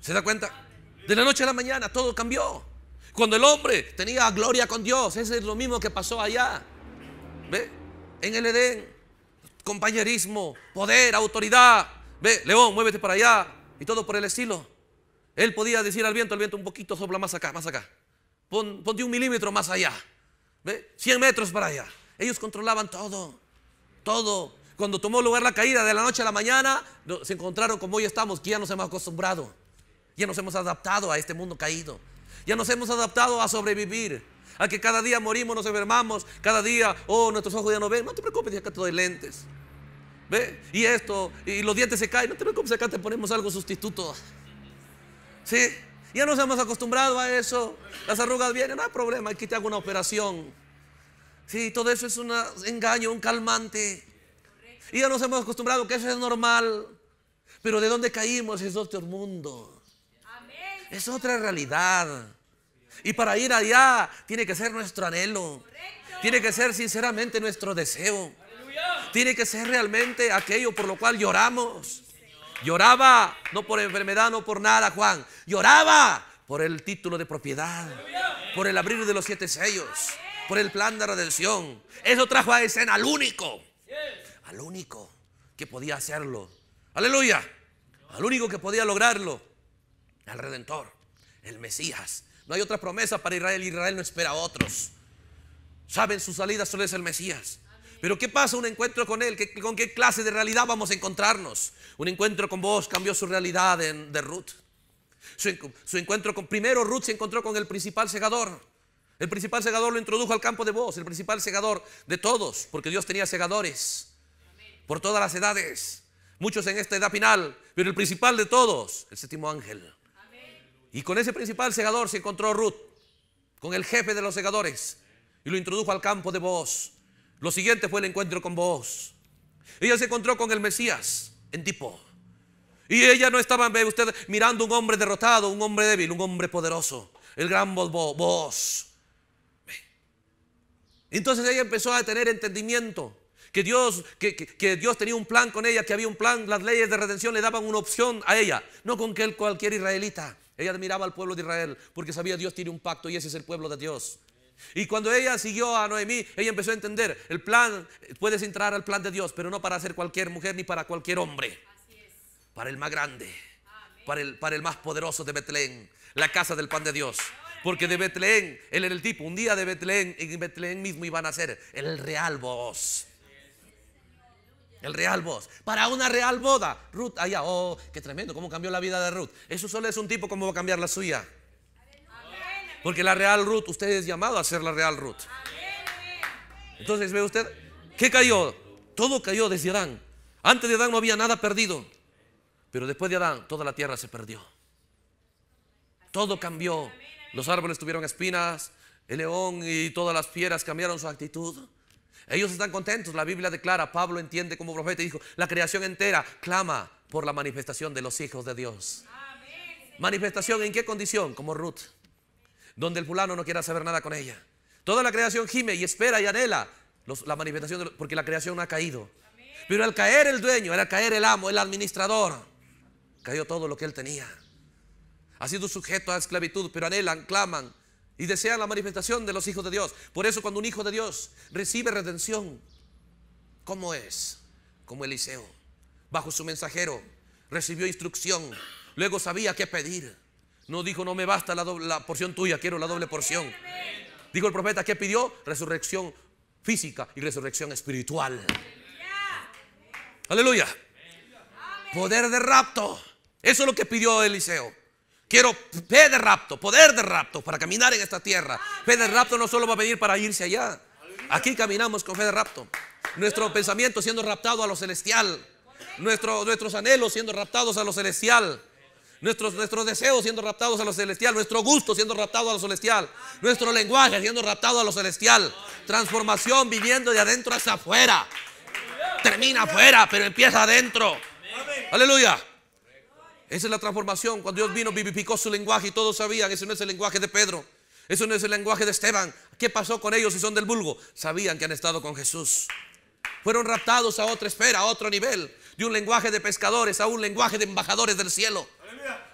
¿Se da cuenta? De la noche a la mañana todo cambió. Cuando el hombre tenía gloria con Dios, ese es lo mismo que pasó allá. ¿Ve? En el Edén, compañerismo, poder, autoridad. Ve, León, muévete para allá y todo por el estilo. Él podía decir al viento, al viento un poquito sopla más acá, más acá. ponte un milímetro más allá. ¿Ve? 100 metros para allá. Ellos controlaban todo, todo. Cuando tomó lugar la caída de la noche a la mañana, se encontraron como hoy estamos, que ya nos hemos acostumbrado. Ya nos hemos adaptado a este mundo caído. Ya nos hemos adaptado a sobrevivir. A que cada día morimos, nos enfermamos. Cada día, oh, nuestros ojos ya no ven. No te preocupes, ya que te doy lentes. ¿Ve? Y esto, y los dientes se caen. No te preocupes, acá te ponemos algo sustituto. ¿Sí? Ya nos hemos acostumbrado a eso. Las arrugas vienen, no hay problema, aquí te hago una operación. Sí, todo eso es un engaño, un calmante. Y ya nos hemos acostumbrado que eso es normal. Pero de dónde caímos es otro mundo. Es otra realidad. Y para ir allá tiene que ser nuestro anhelo. Tiene que ser sinceramente nuestro deseo. Tiene que ser realmente aquello por lo cual lloramos. Lloraba no por enfermedad, no por nada, Juan. Lloraba por el título de propiedad, por el abrir de los siete sellos, por el plan de redención. Eso trajo a escena al único, al único que podía hacerlo. Aleluya. Al único que podía lograrlo, al Redentor, el Mesías. No hay otra promesa para Israel. Israel no espera a otros. Saben su salida solo es el Mesías. Pero ¿qué pasa un encuentro con Él? ¿Con qué clase de realidad vamos a encontrarnos? Un encuentro con vos cambió su realidad de, de Ruth. Su, encuentro con, primero Ruth se encontró con el principal segador. El principal segador lo introdujo al campo de vos, el principal segador de todos, porque Dios tenía segadores por todas las edades, muchos en esta edad final, pero el principal de todos, el séptimo ángel. Y con ese principal segador se encontró Ruth, con el jefe de los segadores, y lo introdujo al campo de vos. Lo siguiente fue el encuentro con vos. Ella se encontró con el Mesías en tipo. Y ella no estaba usted mirando un hombre derrotado, un hombre débil, un hombre poderoso, el gran vos. Entonces ella empezó a tener entendimiento que Dios, que, Dios tenía un plan con ella, que había un plan, las leyes de redención le daban una opción a ella, no con que cualquier israelita. Ella admiraba al pueblo de Israel porque sabía Dios tiene un pacto y ese es el pueblo de Dios. Y cuando ella siguió a Noemí, ella empezó a entender, el plan, puedes entrar al plan de Dios, pero no para ser cualquier mujer ni para cualquier hombre. Para el más grande, para el, para el más poderoso de Betlén, la casa del pan de Dios. Porque de Betlén, él era el tipo, un día de Betlén, en Betlén mismo iban a ser el real voz. El real vos Para una real boda. Ruth, allá, oh, qué tremendo, cómo cambió la vida de Ruth. Eso solo es un tipo, como va a cambiar la suya. Porque la real Ruth, usted es llamado a ser la real Ruth. Entonces, ve usted, ¿qué cayó? Todo cayó desde Adán. Antes de Adán no había nada perdido. Pero después de Adán, toda la tierra se perdió. Todo cambió. Los árboles tuvieron espinas, el león y todas las fieras cambiaron su actitud. Ellos están contentos. La Biblia declara, Pablo entiende como profeta y dijo, la creación entera clama por la manifestación de los hijos de Dios. Manifestación en qué condición? Como Ruth donde el fulano no quiera saber nada con ella. Toda la creación gime y espera y anhela la manifestación, porque la creación ha caído. Pero al caer el dueño, al caer el amo, el administrador, cayó todo lo que él tenía. Ha sido sujeto a esclavitud, pero anhelan, claman y desean la manifestación de los hijos de Dios. Por eso cuando un hijo de Dios recibe redención, ¿cómo es? Como Eliseo, bajo su mensajero, recibió instrucción, luego sabía qué pedir. No dijo, no me basta la, porción tuya, quiero la doble porción. Dijo el profeta, ¿qué pidió? Resurrección física y resurrección espiritual. Aleluya. Poder de rapto. Eso es lo que pidió Eliseo. Quiero fe de rapto, poder de rapto para caminar en esta tierra. Fe de rapto no solo va a venir para irse allá. Aquí caminamos con fe de rapto. Nuestro pensamiento siendo raptado a lo celestial. nuestros anhelos siendo raptados a lo celestial nuestros, deseos siendo raptados a lo celestial, nuestro gusto siendo raptado a lo celestial, nuestro lenguaje siendo raptado a lo celestial, transformación viviendo de adentro hacia afuera. Termina afuera, pero empieza adentro. Aleluya. Esa es la transformación. Cuando Dios vino, vivificó su lenguaje y todos sabían, ese no es el lenguaje de Pedro, Ese no es el lenguaje de Esteban. ¿Qué pasó con ellos si son del vulgo? Sabían que han estado con Jesús. Fueron raptados a otra esfera, a otro nivel, de un lenguaje de pescadores a un lenguaje de embajadores del cielo.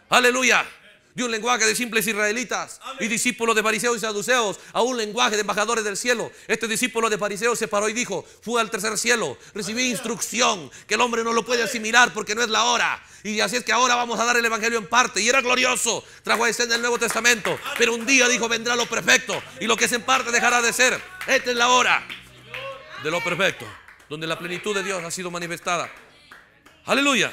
Aleluya. De un lenguaje de simples israelitas y discípulos de fariseos y saduceos a un lenguaje de embajadores del cielo. Este discípulo de fariseos se paró y dijo, Fui al tercer cielo, recibí instrucción que el hombre no lo puede asimilar porque no es la hora. Y así es que ahora vamos a dar el Evangelio en parte. Y era glorioso, trajo a escena el Nuevo Testamento. Pero un día dijo, vendrá lo perfecto y lo que es en parte dejará de ser. Esta es la hora de lo perfecto, donde la plenitud de Dios ha sido manifestada. Aleluya.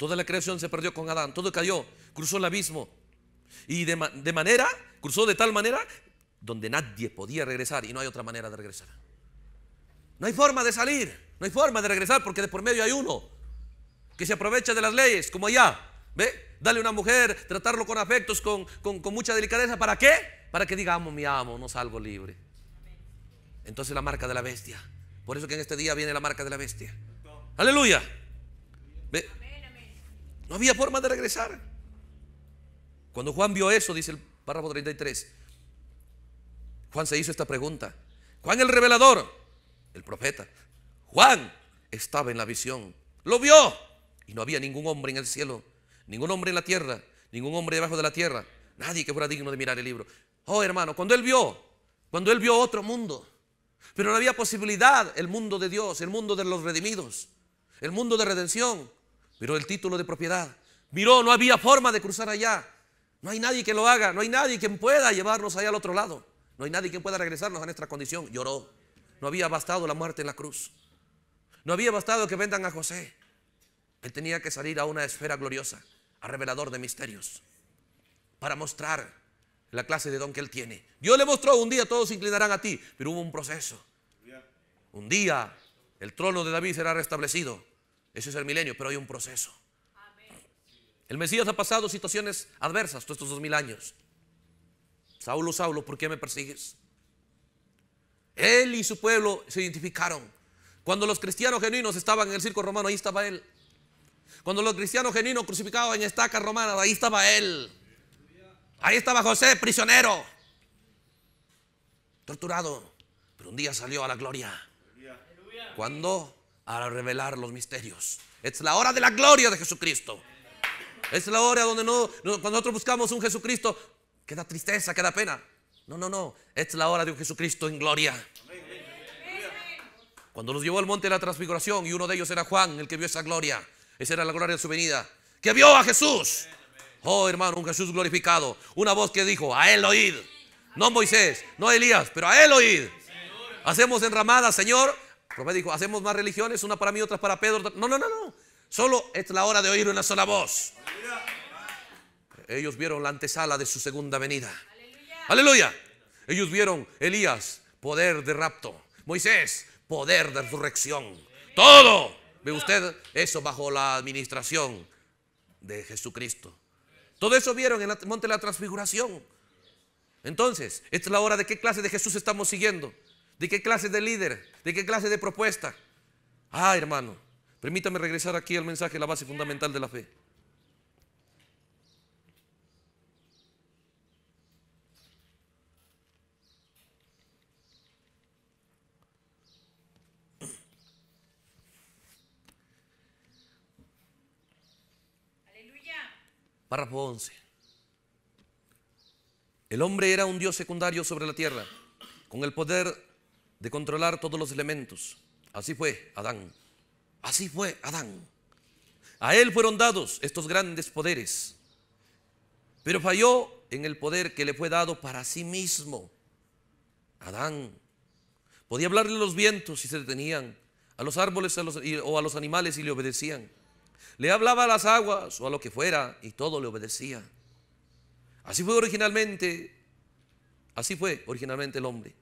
Toda la creación se perdió con Adán, todo cayó, cruzó el abismo. Y de, manera, cruzó de tal manera donde nadie podía regresar y no hay otra manera de regresar. No hay forma de salir, no hay forma de regresar porque de por medio hay uno que se aprovecha de las leyes, como allá. ¿Ve? Dale a una mujer, tratarlo con afectos, con, con mucha delicadeza. ¿Para qué? Para que diga, amo, mi amo, no salgo libre. Entonces la marca de la bestia. Por eso que en este día viene la marca de la bestia. Aleluya. ¿Ve? No había forma de regresar. Cuando Juan vio eso, dice el párrafo 33, Juan se hizo esta pregunta. Juan el revelador, el profeta, Juan estaba en la visión, lo vio y no había ningún hombre en el cielo, ningún hombre en la tierra, ningún hombre debajo de la tierra, nadie que fuera digno de mirar el libro. Oh hermano, cuando él vio, cuando él vio otro mundo, pero no había posibilidad el mundo de Dios, el mundo de los redimidos, el mundo de redención, miró el título de propiedad, miró, no había forma de cruzar allá. No hay nadie que lo haga, no hay nadie que pueda llevarnos allá al otro lado. No hay nadie que pueda regresarnos a nuestra condición. Lloró. No había bastado la muerte en la cruz. No había bastado que vendan a José. Él tenía que salir a una esfera gloriosa, a revelador de misterios, para mostrar la clase de don que él tiene. Dios le mostró, un día todos se inclinarán a ti, pero hubo un proceso. Un día el trono de David será restablecido, ese es el milenio, pero hay un proceso. El Mesías ha pasado situaciones adversas todos estos dos mil años. Saulo, Saulo, ¿por qué me persigues? Él y su pueblo se identificaron. Cuando los cristianos genuinos estaban en el circo romano, ahí estaba él. Cuando los cristianos genuinos crucificados en estacas romanas, ahí estaba él. Ahí estaba José, prisionero, torturado, pero un día salió a la gloria. Cuando para revelar los misterios. Es la hora de la gloria de Jesucristo. Es la hora donde no, cuando nosotros buscamos un Jesucristo, queda tristeza, queda pena. No, no, no. Es la hora de un Jesucristo en gloria. Cuando nos llevó al monte de la transfiguración y uno de ellos era Juan, el que vio esa gloria. Esa era la gloria de su venida. Que vio a Jesús. Oh, hermano, un Jesús glorificado. Una voz que dijo, a él oíd. No Moisés, no Elías, pero a él oíd. Hacemos enramadas, Señor, el dijo, hacemos más religiones, una para mí, otra para Pedro. No, no, no, no. Solo es la hora de oír una sola voz. Ellos vieron la antesala de su segunda venida. Aleluya. ¡Aleluya! Ellos vieron Elías, poder de rapto. Moisés, poder de resurrección. Todo. ¿Ve usted? Eso bajo la administración de Jesucristo. Todo eso vieron en el monte de la transfiguración. Entonces, esta es la hora de qué clase de Jesús estamos siguiendo. ¿De qué clase de líder? ¿De qué clase de propuesta? Ah, hermano, permítame regresar aquí al mensaje, la base fundamental de la fe. Párrafo 11. El hombre era un dios secundario sobre la tierra, con el poder de controlar todos los elementos. Así fue Adán. Así fue Adán. A él fueron dados estos grandes poderes, pero falló en el poder que le fue dado para sí mismo. Adán podía hablarle a los vientos si se detenían, a los árboles o a los animales y le obedecían. Le hablaba a las aguas o a lo que fuera y todo le obedecía. Así fue originalmente, así fue originalmente el hombre.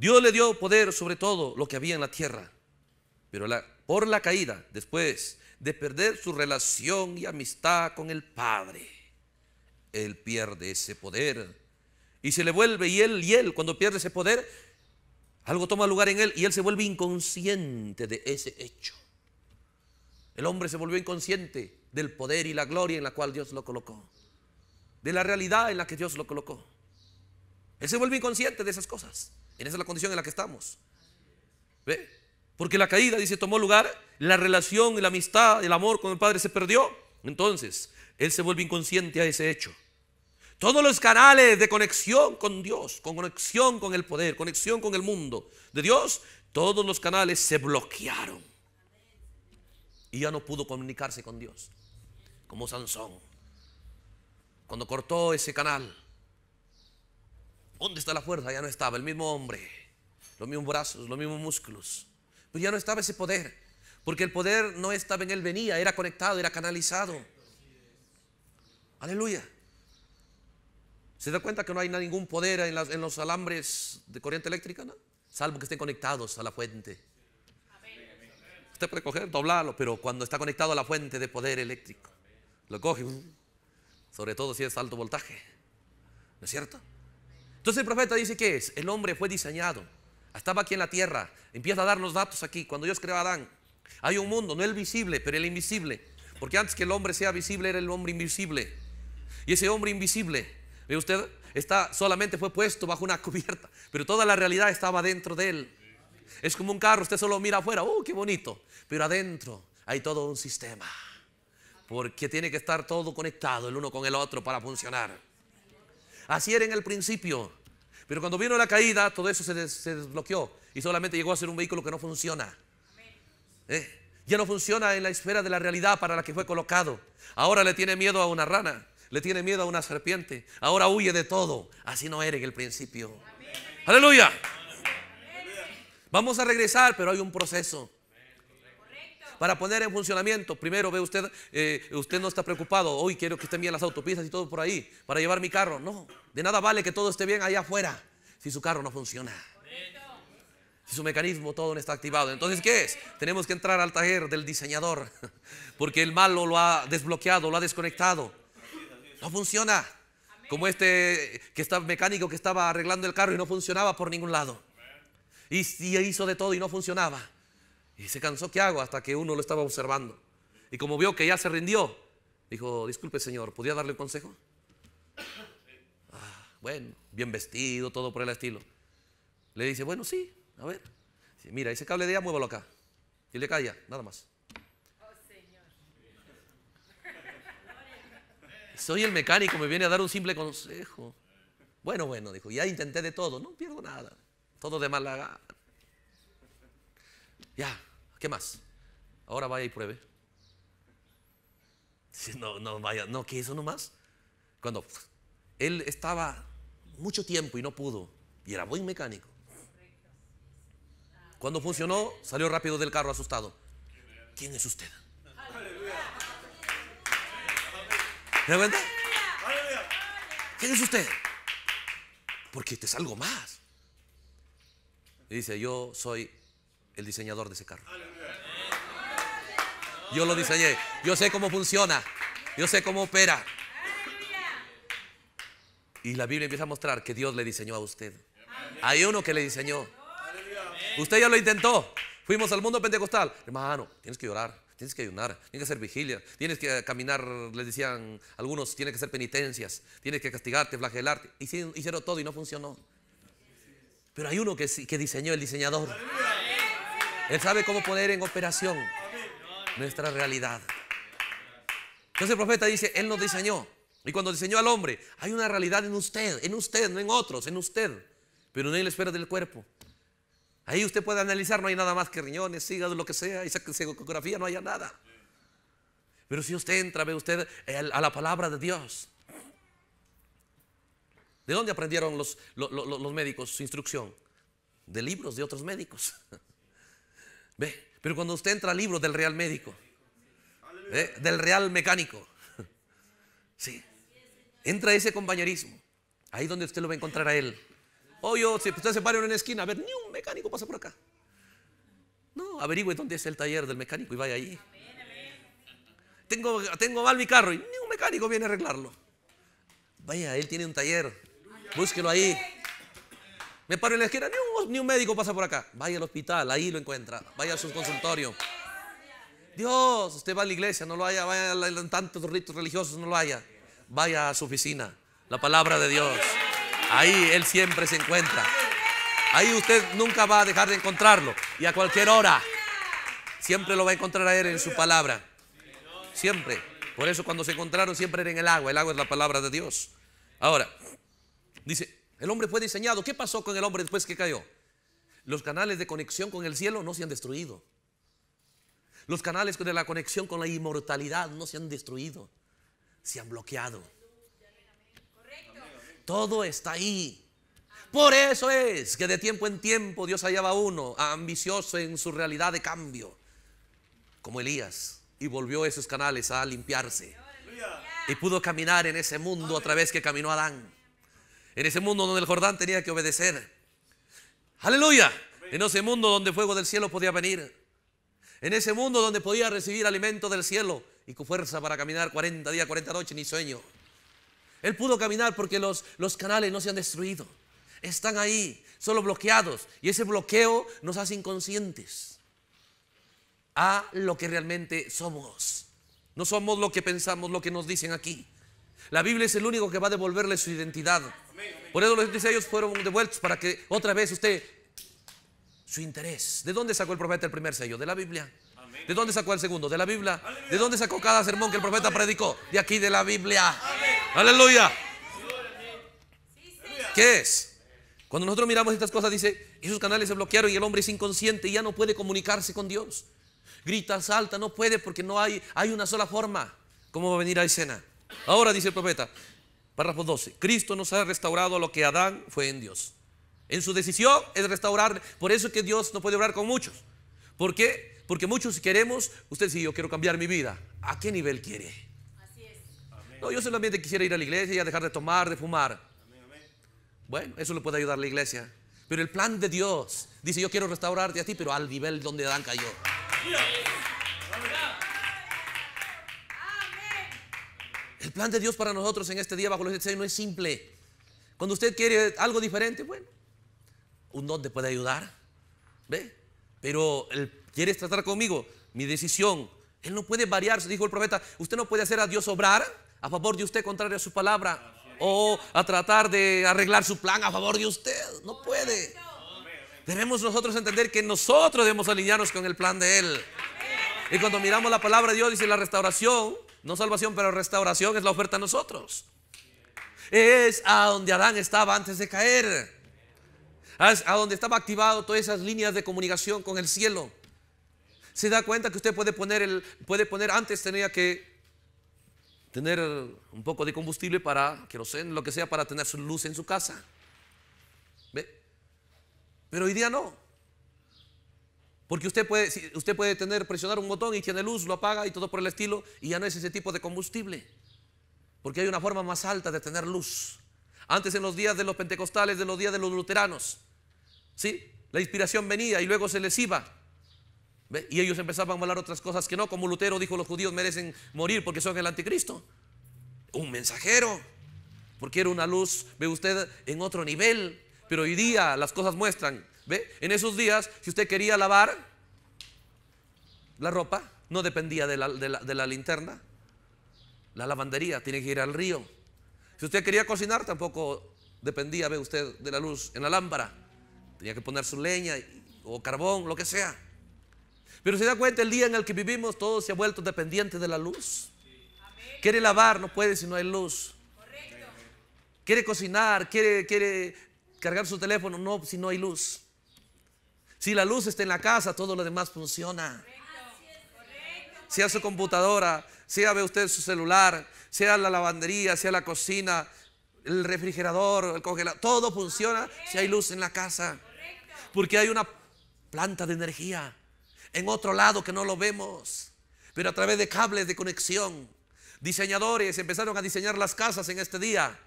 Dios le dio poder sobre todo lo que había en la tierra. Pero por la caída, después de perder su relación y amistad con el Padre, Él pierde ese poder. Y se le vuelve, y Él, y Él, cuando pierde ese poder, algo toma lugar en Él y Él se vuelve inconsciente de ese hecho. El hombre se volvió inconsciente del poder y la gloria en la cual Dios lo colocó. De la realidad en la que Dios lo colocó. Él se vuelve inconsciente de esas cosas esa es la condición en la que estamos. Porque la caída, dice, tomó lugar, la relación, la amistad, el amor con el Padre se perdió. Entonces, Él se vuelve inconsciente a ese hecho. Todos los canales de conexión con Dios, con conexión con el poder, conexión con el mundo de Dios, todos los canales se bloquearon. Y ya no pudo comunicarse con Dios, como Sansón. Cuando cortó ese canal, ¿Dónde está la fuerza? Ya no estaba. El mismo hombre, los mismos brazos, los mismos músculos. Pero ya no estaba ese poder. Porque el poder no estaba en él, venía, era conectado, era canalizado. Aleluya. ¿Se da cuenta que no hay ningún poder en, los alambres de corriente eléctrica? Salvo que estén conectados a la fuente. Usted puede coger, doblarlo, pero cuando está conectado a la fuente de poder eléctrico, lo coge, sobre todo si es alto voltaje. ¿No es cierto? Entonces el profeta dice que es, el hombre fue diseñado, estaba aquí en la tierra, empieza a dar los datos aquí, cuando Dios creó a Adán, hay un mundo, no el visible, pero el invisible, porque antes que el hombre sea visible era el hombre invisible, y ese hombre invisible, ve usted, está, solamente fue puesto bajo una cubierta, pero toda la realidad estaba dentro de él. Es como un carro, usted solo mira afuera, ¡oh, qué bonito! Pero adentro hay todo un sistema, porque tiene que estar todo conectado el uno con el otro para funcionar. Así era en el principio. Pero cuando vino la caída, todo eso se, desbloqueó y solamente llegó a ser un vehículo que no funciona. ¿Eh? Ya no funciona en la esfera de la realidad para la que fue colocado. Ahora le tiene miedo a una rana, le tiene miedo a una serpiente, ahora huye de todo. Así no era en el principio. Aleluya. Vamos a regresar, pero hay un proceso para poner en funcionamiento. Primero ve usted, eh, usted no está preocupado, hoy quiero que estén bien las autopistas y todo por ahí, para llevar mi carro. No, de nada vale que todo esté bien allá afuera si su carro no funciona. Si su mecanismo todo no está activado. Entonces, ¿qué es? Tenemos que entrar al taller del diseñador, porque el malo lo ha desbloqueado, lo ha desconectado. No funciona. Como este que está mecánico que estaba arreglando el carro y no funcionaba por ningún lado. Y, y hizo de todo y no funcionaba. Y se cansó, ¿qué hago? Hasta que uno lo estaba observando. Y como vio que ya se rindió, dijo, disculpe señor, ¿podría darle un consejo? Ah, bueno, bien vestido, todo por el estilo. Le dice, bueno, sí, a ver. Mira, ese cable de allá, muévalo acá. Y le calla, nada más. soy el mecánico, me viene a dar un simple consejo. Bueno, bueno, dijo, ya intenté de todo, no pierdo nada, todo de mala gana. Ya, ¿Qué más? Ahora vaya y pruebe. No, no vaya, no, que eso nomás. Cuando él estaba mucho tiempo y no pudo, y era buen mecánico. Cuando funcionó, salió rápido del carro asustado. ¿Quién es usted? ¿De verdad? ¿Quién es usted? Porque te salgo más. dice, yo soy el diseñador de ese carro. Yo lo diseñé. Yo sé cómo funciona. Yo sé cómo opera. Y la Biblia empieza a mostrar que Dios le diseñó a usted. Hay uno que le diseñó. Usted ya lo intentó. Fuimos al mundo pentecostal. Hermano, tienes que llorar, tienes que ayunar, tienes que hacer vigilia, tienes que caminar, les decían algunos, tienes que hacer penitencias, tienes que castigarte, flagelarte. Hicieron, hicieron todo y no funcionó. Pero hay uno que, que diseñó, el diseñador. Él sabe cómo poner en operación nuestra realidad. Entonces el profeta dice, Él nos diseñó. Y cuando diseñó al hombre, hay una realidad en usted, en usted, no en otros, en usted, pero no en la esfera del cuerpo. Ahí usted puede analizar, no hay nada más que riñones, hígado, lo que sea, y ecografía, no haya nada. Pero si usted entra, ve usted eh, a la palabra de Dios. ¿De dónde aprendieron los, los médicos su instrucción? De libros de otros médicos. Ve, pero cuando usted entra al libro del Real Médico, ¿eh? del Real Mecánico, sí, entra ese compañerismo. Ahí donde usted lo va a encontrar a él. O yo, si usted se para en una esquina, a ver, ni un mecánico pasa por acá. No, averigüe dónde es el taller del mecánico y vaya ahí Tengo, tengo mal mi carro y ni un mecánico viene a arreglarlo. Vaya, él tiene un taller. Búsquelo ahí. Me paro en la esquina, ni un ni un médico pasa por acá. Vaya al hospital, ahí lo encuentra. Vaya a su consultorio. Dios, usted va a la iglesia, no lo haya, vaya a tantos ritos religiosos, no lo haya. Vaya a su oficina, la palabra de Dios. Ahí Él siempre se encuentra. Ahí usted nunca va a dejar de encontrarlo. Y a cualquier hora, siempre lo va a encontrar a Él en su palabra. Siempre. Por eso cuando se encontraron siempre era en el agua. El agua es la palabra de Dios. Ahora, dice, el hombre fue diseñado. ¿Qué pasó con el hombre después que cayó? Los canales de conexión con el cielo no se han destruido. Los canales de la conexión con la inmortalidad no se han destruido. Se han bloqueado. Todo está ahí. Por eso es que de tiempo en tiempo Dios hallaba a uno ambicioso en su realidad de cambio, como Elías, y volvió esos canales a limpiarse. Y pudo caminar en ese mundo a través que caminó Adán. En ese mundo donde el Jordán tenía que obedecer. Aleluya. En ese mundo donde fuego del cielo podía venir. En ese mundo donde podía recibir alimento del cielo y con fuerza para caminar 40 días, 40 noches, ni sueño. Él pudo caminar porque los, los canales no se han destruido. Están ahí, solo bloqueados. Y ese bloqueo nos hace inconscientes a lo que realmente somos. No somos lo que pensamos, lo que nos dicen aquí. La Biblia es el único que va a devolverle su identidad. Por eso los sellos fueron devueltos para que otra vez usted su interés. ¿De dónde sacó el profeta el primer sello? De la Biblia. ¿De dónde sacó el segundo? De la Biblia. ¿De dónde sacó cada sermón que el profeta predicó? De aquí, de la Biblia. Aleluya. ¿Qué es? Cuando nosotros miramos estas cosas, dice, esos canales se bloquearon y el hombre es inconsciente y ya no puede comunicarse con Dios. Grita, salta, no puede porque no hay, hay una sola forma. como va a venir a escena? Ahora dice el profeta, Párrafo 12. Cristo nos ha restaurado a lo que Adán fue en Dios. En su decisión es restaurar. Por eso es que Dios no puede hablar con muchos. ¿Por qué? Porque muchos queremos, usted si yo quiero cambiar mi vida. ¿A qué nivel quiere? Así es. No, yo solamente quisiera ir a la iglesia y dejar de tomar, de fumar. Bueno, eso le puede ayudar la iglesia. Pero el plan de Dios dice, yo quiero restaurarte a ti, pero al nivel donde Adán cayó. El plan de Dios para nosotros en este día bajo los no es simple. Cuando usted quiere algo diferente, bueno, un don te puede ayudar. ¿Ve? Pero él, quiere tratar conmigo, mi decisión. Él no puede variar, dijo el profeta. Usted no puede hacer a Dios obrar a favor de usted, contrario a su palabra. O a tratar de arreglar su plan a favor de usted. No puede. Debemos nosotros entender que nosotros debemos alinearnos con el plan de Él. Y cuando miramos la palabra de Dios, dice la restauración no salvación, pero restauración es la oferta a nosotros. Es a donde Adán estaba antes de caer. a donde estaba activado todas esas líneas de comunicación con el cielo. Se da cuenta que usted puede poner el puede poner antes tenía que tener un poco de combustible para queroseno, lo que sea para tener su luz en su casa. Pero hoy día no. Porque usted puede, usted puede tener, presionar un botón y tiene luz, lo apaga y todo por el estilo, y ya no es ese tipo de combustible. Porque hay una forma más alta de tener luz. Antes en los días de los pentecostales, de los días de los luteranos, ¿sí? La inspiración venía y luego se les iba. Y ellos empezaban a hablar otras cosas que no, como Lutero dijo, los judíos merecen morir porque son el anticristo. Un mensajero, porque era una luz, ve usted, en otro nivel. Pero hoy día las cosas muestran en esos días, si usted quería lavar la ropa, no dependía de la, linterna. La lavandería tiene que ir al río. Si usted quería cocinar, tampoco dependía, ve usted, de la luz en la lámpara. Tenía que poner su leña o carbón, lo que sea. Pero se da cuenta el día en el que vivimos, todo se ha vuelto dependiente de la luz. Quiere lavar, no puede si no hay luz. Quiere cocinar, quiere cargar su teléfono, no si no hay luz. Si la luz está en la casa, todo lo demás funciona. Sea su computadora, sea ve usted su celular, sea la lavandería, sea la cocina, el refrigerador, el congelador, todo funciona si hay luz en la casa. Porque hay una planta de energía en otro lado que no lo vemos, pero a través de cables de conexión. Diseñadores empezaron a diseñar las casas en este día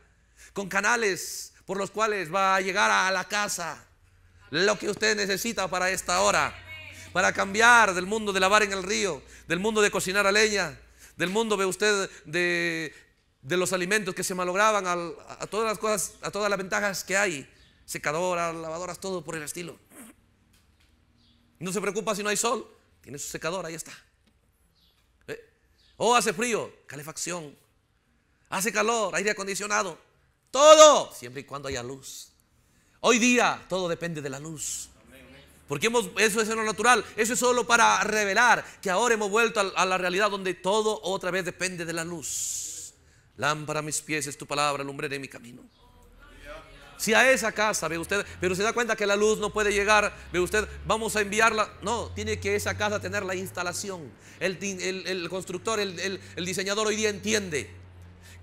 con canales por los cuales va a llegar a la casa lo que usted necesita para esta hora. Para cambiar del mundo de lavar en el río, del mundo de cocinar a leña, del mundo ve usted de, los alimentos que se malograban, a todas las cosas, a todas las ventajas que hay. Secadoras, lavadoras, todo por el estilo. No se preocupa si no hay sol. Tiene su secadora, ahí está. Eh, o hace frío, calefacción. Hace calor, aire acondicionado. Todo, siempre y cuando haya luz. Hoy día todo depende de la luz. Porque hemos, eso es en lo natural. Eso es solo para revelar que ahora hemos vuelto a, la realidad donde todo otra vez depende de la luz. Lámpara a mis pies es tu palabra, de mi camino. Si a esa casa, ve usted, pero se da cuenta que la luz no puede llegar, ve usted, vamos a enviarla. No, tiene que esa casa tener la instalación. El, constructor, el, el diseñador hoy día entiende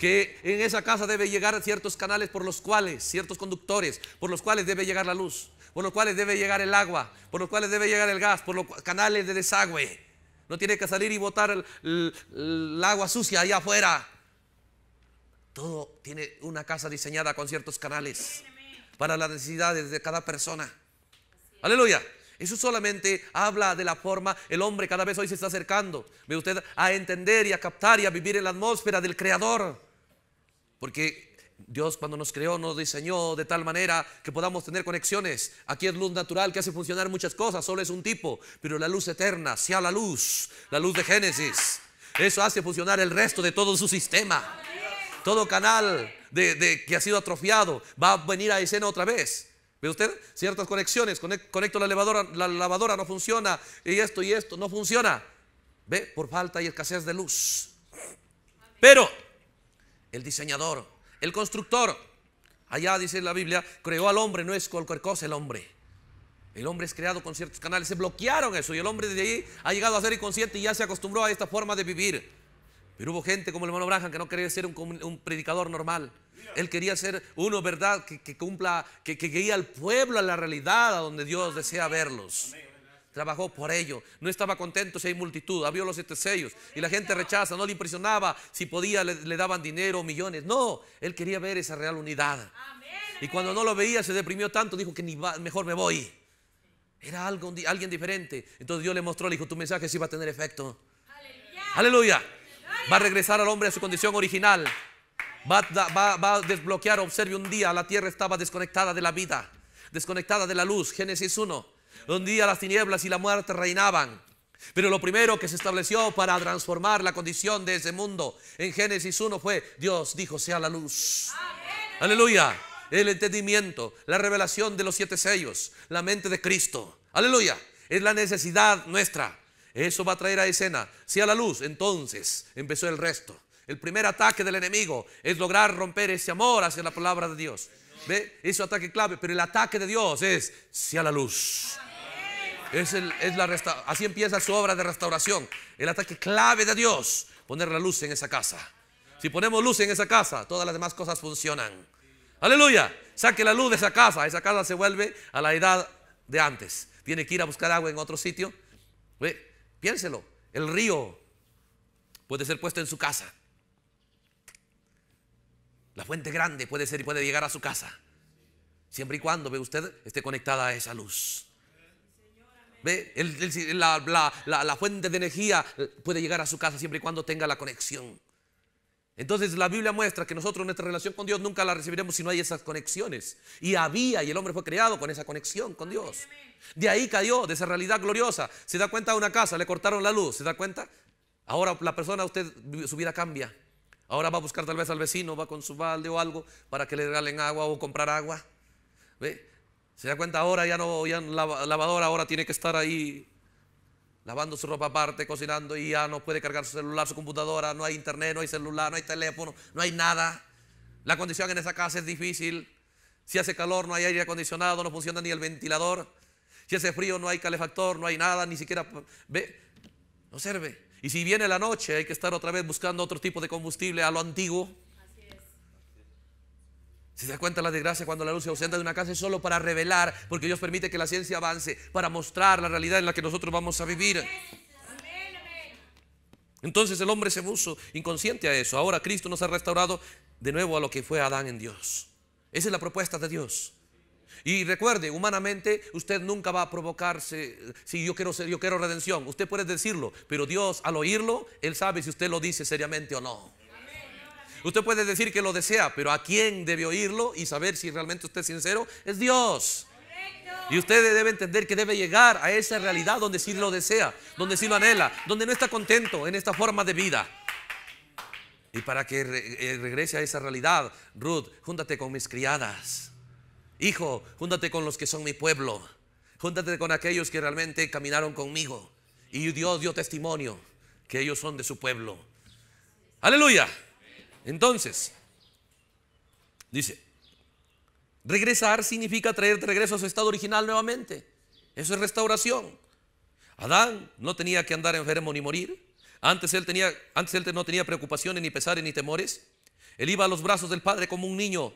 que en esa casa debe llegar ciertos canales por los cuales, ciertos conductores, por los cuales debe llegar la luz, por los cuales debe llegar el agua, por los cuales debe llegar el gas, por los canales de desagüe. No tiene que salir y botar el, agua sucia allá afuera. Todo tiene una casa diseñada con ciertos canales para las necesidades de cada persona. Aleluya. Eso solamente habla de la forma, el hombre cada vez hoy se está acercando, ve usted, a entender y a captar y a vivir en la atmósfera del Creador. Porque Dios cuando nos creó nos diseñó de tal manera que podamos tener conexiones. Aquí es luz natural que hace funcionar muchas cosas, solo es un tipo, pero la luz eterna, sea la luz, la luz de Génesis. Eso hace funcionar el resto de todo su sistema. Todo canal de, que ha sido atrofiado va a venir a escena otra vez. ¿Ve usted? Ciertas conexiones, conecto la lavadora, la lavadora no funciona y esto y esto no funciona. ¿Ve? Por falta y escasez de luz. Pero el diseñador, el constructor. Allá dice la Biblia, creó al hombre, no es cualquier cosa el hombre. El hombre es creado con ciertos canales, se bloquearon eso y el hombre desde ahí ha llegado a ser inconsciente y ya se acostumbró a esta forma de vivir. Pero hubo gente como el hermano Branham que no quería ser un, predicador normal. Él quería ser uno, ¿verdad? Que, cumpla, que, que guía al pueblo a la realidad a donde Dios desea verlos. Trabajó por ello. No estaba contento si hay multitud. Abrió los siete sellos. Y la gente rechaza. No le impresionaba. Si podía, le, daban dinero, millones. No, él quería ver esa real unidad. Y cuando no lo veía, se deprimió tanto. Dijo que ni mejor me voy. Era algo, alguien diferente. Entonces Dios le mostró, le dijo, tu mensaje sí va a tener efecto. Aleluya. Va a regresar al hombre a su condición original. Va, va, a desbloquear, observe un día, la tierra estaba desconectada de la vida, desconectada de la luz. Génesis 1 donde día las tinieblas y la muerte reinaban. Pero lo primero que se estableció para transformar la condición de ese mundo en Génesis 1 fue Dios dijo sea la luz. Aleluya. El entendimiento, la revelación de los siete sellos, la mente de Cristo. Aleluya. Es la necesidad nuestra. Eso va a traer a escena. Sea la luz. Entonces empezó el resto. El primer ataque del enemigo es lograr romper ese amor hacia la palabra de Dios. ¿Ve? Ese ataque clave. Pero el ataque de Dios es sea la luz. Es, Así empieza su obra de restauración. El ataque clave de Dios, poner la luz en esa casa. Si ponemos luz en esa casa, todas las demás cosas funcionan. Aleluya. Saque la luz de esa casa. Esa casa se vuelve a la edad de antes. Tiene que ir a buscar agua en otro sitio. piénselo. El río puede ser puesto en su casa. La fuente grande puede ser y puede llegar a su casa. Siempre y cuando ve usted esté conectada a esa luz la, fuente de energía eh, puede llegar a su casa siempre y cuando tenga la conexión. Entonces la Biblia muestra que nosotros nuestra relación con Dios nunca la recibiremos si no hay esas conexiones. Y había, y el hombre fue creado con esa conexión con Dios. De ahí cayó, de esa realidad gloriosa. Se da cuenta de una casa, le cortaron la luz, ¿se da cuenta? Ahora la persona, usted, su vida cambia. Ahora va a buscar tal vez al vecino, va con su balde o algo para que le regalen agua o comprar agua. ¿Ve? Se da cuenta ahora, ya no, ya lavadora ahora tiene que estar ahí lavando su ropa aparte, cocinando y ya no puede cargar su celular, su computadora, no hay internet, no hay celular, no hay teléfono, no hay nada. La condición en esa casa es difícil. Si hace calor no hay aire acondicionado, no funciona ni el ventilador. Si hace frío no hay calefactor, no hay nada, ni siquiera ve, no sirve. Y si viene la noche hay que estar otra vez buscando otro tipo de combustible a lo antiguo. ¿Se da cuenta la desgracia cuando la luz se ausenta de una casa? Es solo para revelar, porque Dios permite que la ciencia avance, para mostrar la realidad en la que nosotros vamos a vivir. Entonces el hombre se puso inconsciente a eso. Ahora Cristo nos ha restaurado de nuevo a lo que fue Adán en Dios. Esa es la propuesta de Dios. Y recuerde, humanamente usted nunca va a provocarse si yo quiero ser, yo quiero redención. Usted puede decirlo, pero Dios al oírlo, él sabe si usted lo dice seriamente o no. Usted puede decir que lo desea, pero a quién debe oírlo y saber si realmente usted es sincero es Dios. Y usted debe entender que debe llegar a esa realidad donde sí lo desea, donde sí lo anhela, donde no está contento en esta forma de vida. Y para que eh, regrese a esa realidad, Ruth, júntate con mis criadas. Hijo, júntate con los que son mi pueblo. Júntate con aquellos que realmente caminaron conmigo. Y Dios dio testimonio que ellos son de su pueblo. Aleluya. Entonces, dice, regresar significa traer de regreso a su estado original nuevamente. Eso es restauración. Adán no tenía que andar enfermo ni morir. Antes él, tenía, antes él no tenía preocupaciones, ni pesares, ni temores. Él iba a los brazos del Padre como un niño.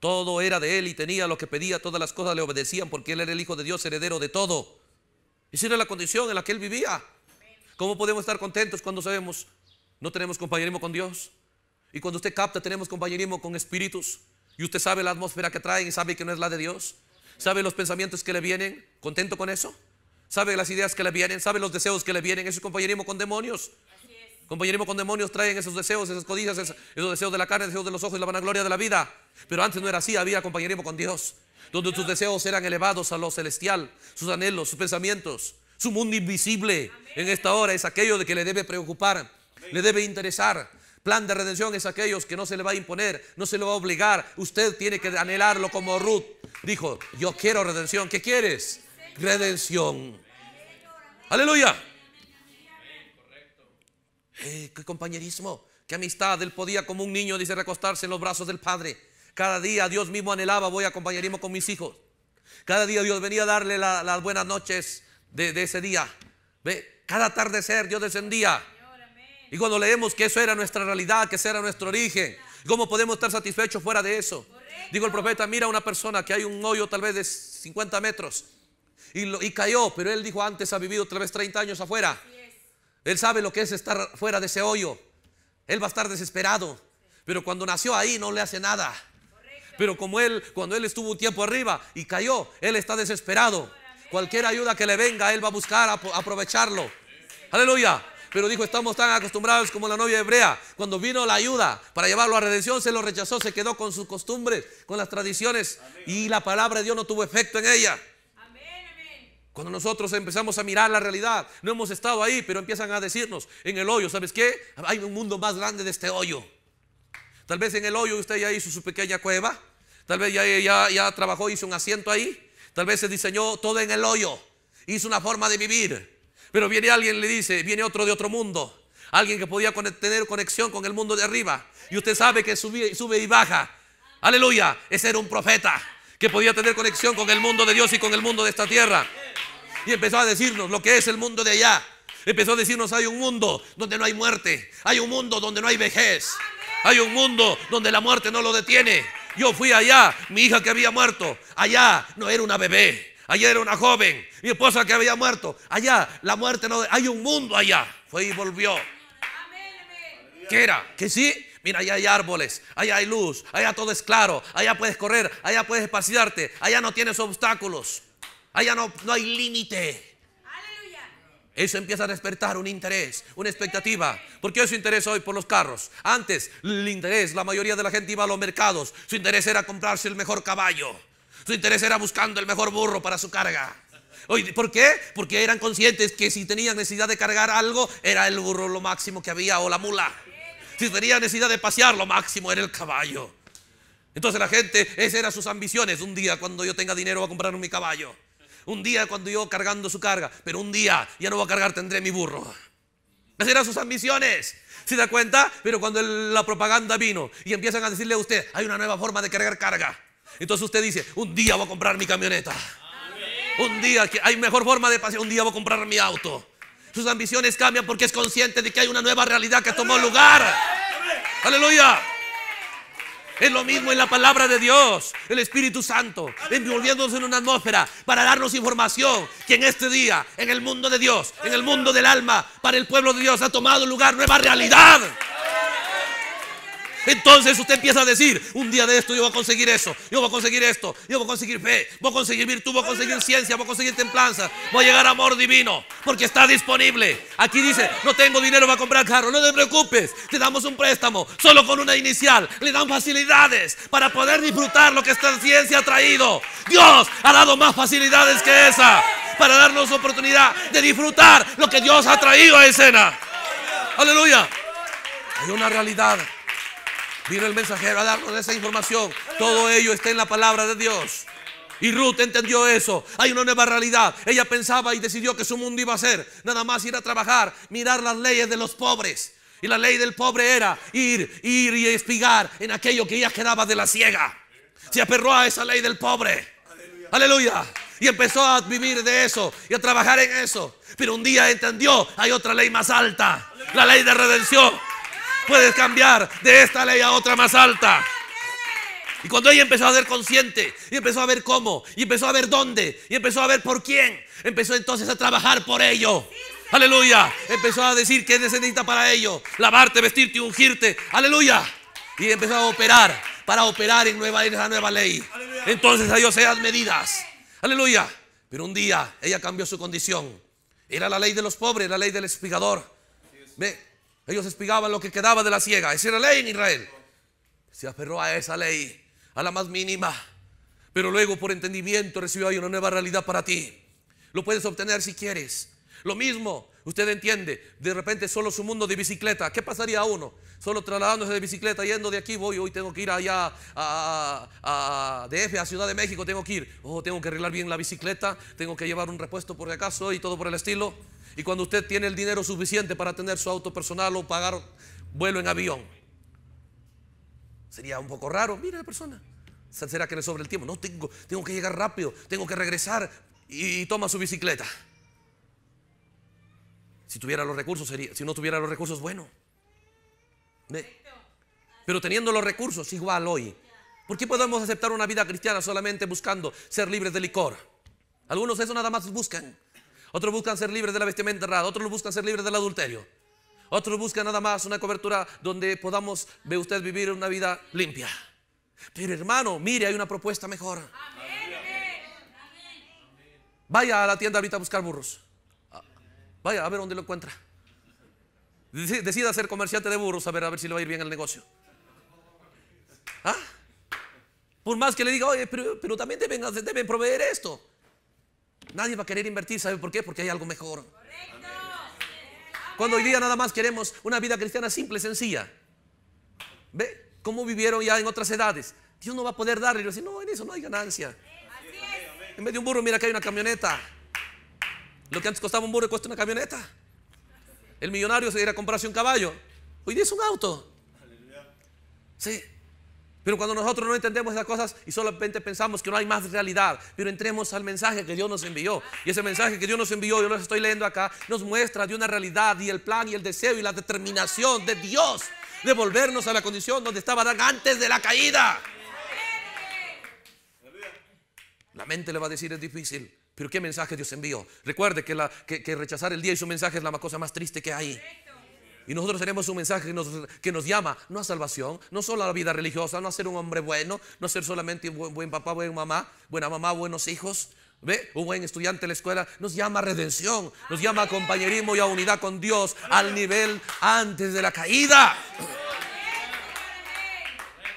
Todo era de él y tenía lo que pedía, todas las cosas le obedecían porque él era el Hijo de Dios, heredero de todo. Esa era la condición en la que él vivía. ¿Cómo podemos estar contentos cuando sabemos no tenemos compañerismo con Dios? Y cuando usted capta, tenemos compañerismo con espíritus. Y usted sabe la atmósfera que traen y sabe que no es la de Dios. Sabe los pensamientos que le vienen. ¿Contento con eso? Sabe las ideas que le vienen. Sabe los deseos que le vienen. Eso es compañerismo con demonios. Compañerismo con demonios traen esos deseos, esas codicias, esos, deseos de la carne, deseos de los ojos y la vanagloria de la vida. Pero antes no era así, había compañerismo con Dios, donde sus deseos eran elevados a lo celestial, sus anhelos, sus pensamientos, su mundo invisible en esta hora es aquello de que le debe preocupar, le debe interesar, Plan de redención es aquellos que no se le va a imponer, no se le va a obligar. Usted tiene que anhelarlo como Ruth dijo, yo quiero redención. ¿Qué quieres? Redención. Aleluya. Eh, qué compañerismo, qué amistad. Él podía como un niño, dice, recostarse en los brazos del Padre. Cada día Dios mismo anhelaba, voy a compañerismo con mis hijos. Cada día Dios venía a darle las buenas noches de, ese día. ¿Ve? Cada atardecer Dios descendía y cuando leemos que eso era nuestra realidad, que ese era nuestro origen, ¿cómo podemos estar satisfechos fuera de eso? Digo el profeta, mira a una persona que hay un hoyo tal vez de 50 metros y, cayó, pero él dijo antes ha vivido tal vez 30 años afuera. Él sabe lo que es estar fuera de ese hoyo. Él va a estar desesperado. Pero cuando nació ahí no le hace nada. Pero como él, cuando él estuvo un tiempo arriba y cayó, él está desesperado. Cualquier ayuda que le venga, él va a buscar a aprovecharlo. Aleluya. Pero dijo, estamos tan acostumbrados como la novia hebrea. Cuando vino la ayuda para llevarlo a redención, se lo rechazó, se quedó con sus costumbres, con las tradiciones. Y la palabra de Dios no tuvo efecto en ella. Cuando nosotros empezamos a mirar la realidad, no hemos estado ahí, pero empiezan a decirnos en el hoyo, ¿sabes qué? Hay un mundo más grande de este hoyo. Tal vez en el hoyo usted ya hizo su pequeña cueva, tal vez ya, ya, ya trabajó, hizo un asiento ahí, tal vez se diseñó todo en el hoyo, hizo una forma de vivir, pero viene alguien le dice, viene otro de otro mundo. Alguien que podía tener conexión con el mundo de arriba. Y usted sabe que sube, sube y baja. Aleluya. Ese era un profeta que podía tener conexión con el mundo de Dios y con el mundo de esta tierra. Y empezó a decirnos lo que es el mundo de allá. Empezó a decirnos, hay un mundo donde no hay muerte. Hay un mundo donde no hay vejez. Hay un mundo donde la muerte no lo detiene. Yo fui allá, mi hija que había muerto, allá no era una bebé. Allá era una joven, mi esposa que había muerto. Allá, la muerte no. Hay un mundo allá. Fue y volvió. ¿Qué era? Que sí. Mira, allá hay árboles, allá hay luz, allá todo es claro, allá puedes correr, allá puedes espaciarte, allá no tienes obstáculos, allá no, no hay límite. Eso empieza a despertar un interés, una expectativa. ¿Por qué su interés hoy por los carros? Antes, el interés, la mayoría de la gente iba a los mercados. Su interés era comprarse el mejor caballo. Su interés era buscando el mejor burro para su carga. ¿Por qué? Porque eran conscientes que si tenían necesidad de cargar algo, era el burro lo máximo que había o la mula. Si tenían necesidad de pasear, lo máximo era el caballo. Entonces la gente, esas eran sus ambiciones. Un día cuando yo tenga dinero voy a comprar mi caballo. Un día cuando yo cargando su carga. Pero un día ya no va a cargar, tendré mi burro. Esas eran sus ambiciones. ¿Se da cuenta? Pero cuando la propaganda vino y empiezan a decirle a usted, hay una nueva forma de cargar carga. Entonces usted dice, un día voy a comprar mi camioneta. Un día que hay mejor forma de pasar, un día voy a comprar mi auto. Sus ambiciones cambian porque es consciente de que hay una nueva realidad que tomó lugar. Aleluya. Es lo mismo en la palabra de Dios, el Espíritu Santo, envolviéndonos en una atmósfera para darnos información que en este día, en el mundo de Dios, en el mundo del alma, para el pueblo de Dios ha tomado lugar nueva realidad. Entonces usted empieza a decir, un día de esto yo voy a conseguir eso, yo voy a conseguir esto, yo voy a conseguir fe, voy a conseguir virtud, voy a conseguir ciencia, voy a conseguir templanza, voy a llegar a amor divino, porque está disponible. Aquí dice, no tengo dinero para comprar carro, no te preocupes, te damos un préstamo, solo con una inicial, le dan facilidades para poder disfrutar lo que esta ciencia ha traído. Dios ha dado más facilidades que esa para darnos oportunidad de disfrutar lo que Dios ha traído a escena. Aleluya. Hay una realidad Vino el mensajero a darnos esa información. Todo ello está en la palabra de Dios. Y Ruth entendió eso. Hay una nueva realidad. Ella pensaba y decidió que su mundo iba a ser nada más ir a trabajar, mirar las leyes de los pobres. Y la ley del pobre era ir, ir y espigar en aquello que ella quedaba de la ciega. Se aperró a esa ley del pobre. Aleluya. Aleluya. Y empezó a vivir de eso y a trabajar en eso. Pero un día entendió, hay otra ley más alta, la ley de redención puedes cambiar de esta ley a otra más alta. Y cuando ella empezó a ser consciente, y empezó a ver cómo, y empezó a ver dónde, y empezó a ver por quién, empezó entonces a trabajar por ello. Aleluya. Empezó a decir que es necesita para ello. Lavarte, vestirte, ungirte. Aleluya. Y empezó a operar para operar en, nueva, nueva ley. Entonces a Dios sean medidas. Aleluya. Pero un día ella cambió su condición. Era la ley de los pobres, la ley del explicador ellos explicaban lo que quedaba de la ciega. Esa era ley en Israel. Se aferró a esa ley, a la más mínima. Pero luego por entendimiento recibió ahí una nueva realidad para ti. Lo puedes obtener si quieres. Lo mismo, usted entiende, de repente solo su mundo de bicicleta. ¿Qué pasaría a uno? Solo trasladándose de bicicleta, yendo de aquí, voy, hoy tengo que ir allá a, DF, a Ciudad de México, tengo que ir. Oh, tengo que arreglar bien la bicicleta, tengo que llevar un repuesto por acaso y todo por el estilo y cuando usted tiene el dinero suficiente para tener su auto personal o pagar vuelo en avión. Sería un poco raro, mira la persona. ¿Será que le sobra el tiempo? No, tengo, tengo que llegar rápido, tengo que regresar y, toma su bicicleta. Si tuviera los recursos, sería, si no tuviera los recursos, bueno. Pero teniendo los recursos, igual hoy. ¿Por qué podemos aceptar una vida cristiana solamente buscando ser libres de licor? Algunos eso nada más buscan. Otros buscan ser libres de la vestimenta errada. Otros buscan ser libres del adulterio. Otros buscan nada más una cobertura donde podamos, ve usted, vivir una vida limpia. Pero hermano, mire, hay una propuesta mejor. Vaya a la tienda ahorita a buscar burros. Ah, vaya a ver dónde lo encuentra. Decida ser comerciante de burros, a ver, a ver si le va a ir bien el negocio. ¿Ah? Por más que le diga, oye, pero, pero también deben, deben proveer esto. Nadie va a querer invertir, ¿sabe por qué? Porque hay algo mejor. Cuando hoy día nada más queremos una vida cristiana simple, sencilla. ¿Ve cómo vivieron ya en otras edades? Dios no va a poder darle. Yo no, en eso no hay ganancia. En vez de un burro, mira que hay una camioneta. Lo que antes costaba un burro cuesta una camioneta. El millonario se irá a comprarse un caballo. Hoy día es un auto. Sí. Pero cuando nosotros no entendemos esas cosas y solamente pensamos que no hay más realidad, pero entremos al mensaje que Dios nos envió. Y ese mensaje que Dios nos envió, yo los estoy leyendo acá, nos muestra de una realidad y el plan y el deseo y la determinación de Dios de volvernos a la condición donde estaba antes de la caída. La mente le va a decir es difícil, pero ¿qué mensaje Dios envió? Recuerde que rechazar el día y su mensaje es la cosa más triste que hay. Y nosotros tenemos un mensaje que nos, llama no a salvación, no solo a la vida religiosa, no a ser un hombre bueno, no a ser solamente un buen, papá, buena mamá, buena mamá, buenos hijos, ¿Ve? Un buen estudiante en la escuela nos llama a redención, nos llama a compañerismo y a unidad con Dios al nivel antes de la caída.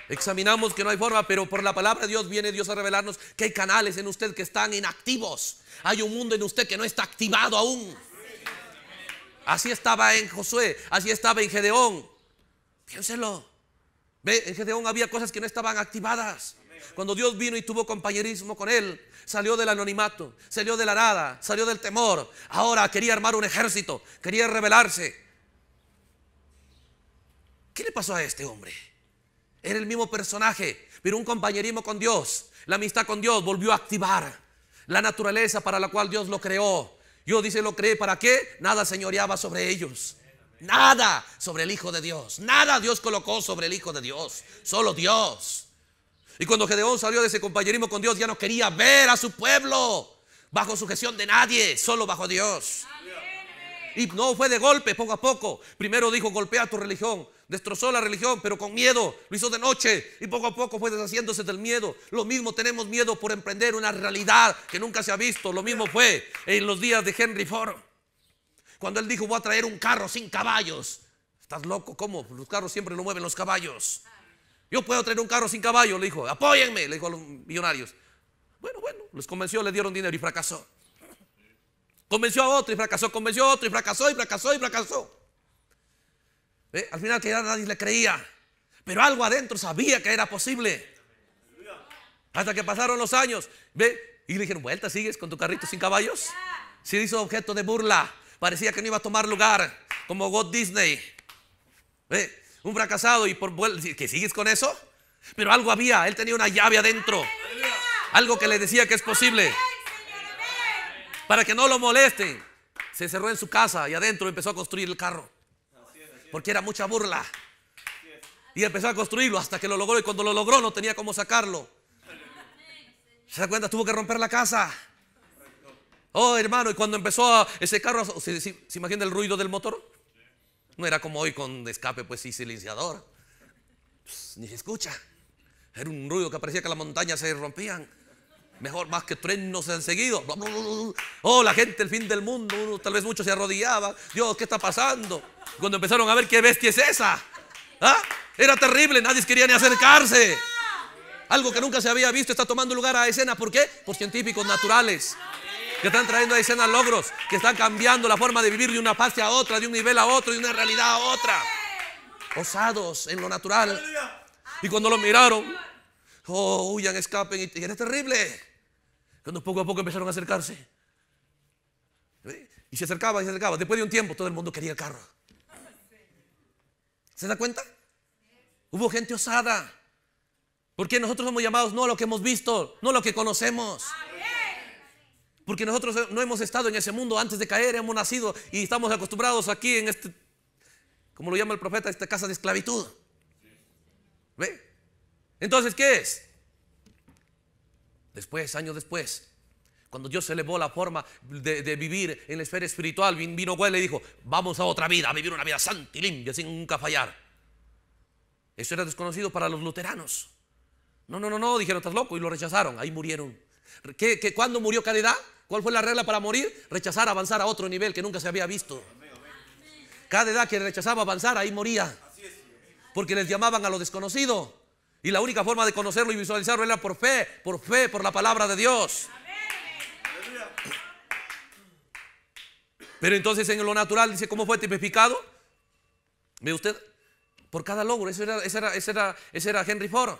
Examinamos que no hay forma, pero por la palabra de Dios viene Dios a revelarnos que hay canales en usted que están inactivos. Hay un mundo en usted que no está activado aún. Así estaba en Josué, así estaba en Gedeón. Piénselo. Ve, en Gedeón había cosas que no estaban activadas. Cuando Dios vino y tuvo compañerismo con él, salió del anonimato, salió de la nada, salió del temor. Ahora quería armar un ejército, quería rebelarse. ¿Qué le pasó a este hombre? Era el mismo personaje, pero un compañerismo con Dios. La amistad con Dios volvió a activar la naturaleza para la cual Dios lo creó. Yo dice lo cree, ¿para qué? Nada señoreaba sobre ellos. Nada sobre el Hijo de Dios. Nada Dios colocó sobre el Hijo de Dios. Solo Dios. Y cuando Gedeón salió de ese compañerismo con Dios, ya no quería ver a su pueblo bajo sujeción de nadie, solo bajo Dios. Y no fue de golpe, poco a poco. Primero dijo, golpea tu religión. Destrozó la religión, pero con miedo. Lo hizo de noche y poco a poco fue deshaciéndose del miedo. Lo mismo tenemos miedo por emprender una realidad que nunca se ha visto. Lo mismo fue en los días de Henry Ford. Cuando él dijo, voy a traer un carro sin caballos. ¿Estás loco? ¿Cómo? Los carros siempre lo mueven los caballos. Yo puedo traer un carro sin caballos, le dijo. Apóyenme, le dijo a los millonarios. Bueno, bueno, les convenció, le dieron dinero y fracasó. Convenció a otro y fracasó, convenció a otro y fracasó y fracasó y fracasó. ¿Eh? Al final que ya nadie le creía, pero algo adentro sabía que era posible. Hasta que pasaron los años, ¿ve? Y le dijeron, vuelta, ¿sigues con tu carrito sin caballos? Se hizo objeto de burla, parecía que no iba a tomar lugar, como Walt Disney. ¿Ve? Un fracasado y por ¿que sigues con eso? Pero algo había, él tenía una llave adentro. Algo que le decía que es posible. Para que no lo molesten, se cerró en su casa y adentro empezó a construir el carro porque era mucha burla. Y empezó a construirlo hasta que lo logró y cuando lo logró no tenía cómo sacarlo. ¿Se da cuenta? Tuvo que romper la casa. Oh, hermano, y cuando empezó ese carro, ¿se, imagina el ruido del motor? No era como hoy con escape, pues sí, silenciador. ni se escucha. Era un ruido que parecía que las montañas se rompían mejor más que no se han seguido Oh, la gente, el fin del mundo, tal vez muchos se arrodillaban. Dios, ¿qué está pasando? Cuando empezaron a ver qué bestia es esa. ¿Ah? Era terrible, nadie quería ni acercarse. Algo que nunca se había visto está tomando lugar a escena. ¿Por qué? Por científicos naturales que están trayendo a escena logros, que están cambiando la forma de vivir de una parte a otra, de un nivel a otro, de una realidad a otra. Osados en lo natural. Y cuando lo miraron, oh, huyan, escapen. Y era terrible cuando poco a poco empezaron a acercarse. Y se acercaba y se acercaba. Después de un tiempo todo el mundo quería el carro. ¿Se da cuenta? Hubo gente osada. Porque nosotros somos llamados no a lo que hemos visto, no a lo que conocemos. Porque nosotros no hemos estado en ese mundo antes de caer, hemos nacido y estamos acostumbrados aquí en este, como lo llama el profeta, esta casa de esclavitud. ¿Ve? Entonces, ¿qué es? Después, años después, cuando Dios elevó la forma de, vivir en la esfera espiritual, vino Güell y dijo, vamos a otra vida, a vivir una vida santa y limpia sin nunca fallar. Eso era desconocido para los luteranos. No, no, no, no, dijeron, estás loco, y lo rechazaron, ahí murieron. que qué, cuándo murió edad ¿Cuál fue la regla para morir? Rechazar, avanzar a otro nivel que nunca se había visto. Cada edad que rechazaba avanzar, ahí moría. Porque les llamaban a lo desconocido. Y la única forma de conocerlo y visualizarlo era por fe, por fe, por la palabra de Dios. Pero entonces en lo natural dice, ¿cómo fue tipificado? ¿Ve usted? Por cada logro, ese era, Henry Ford.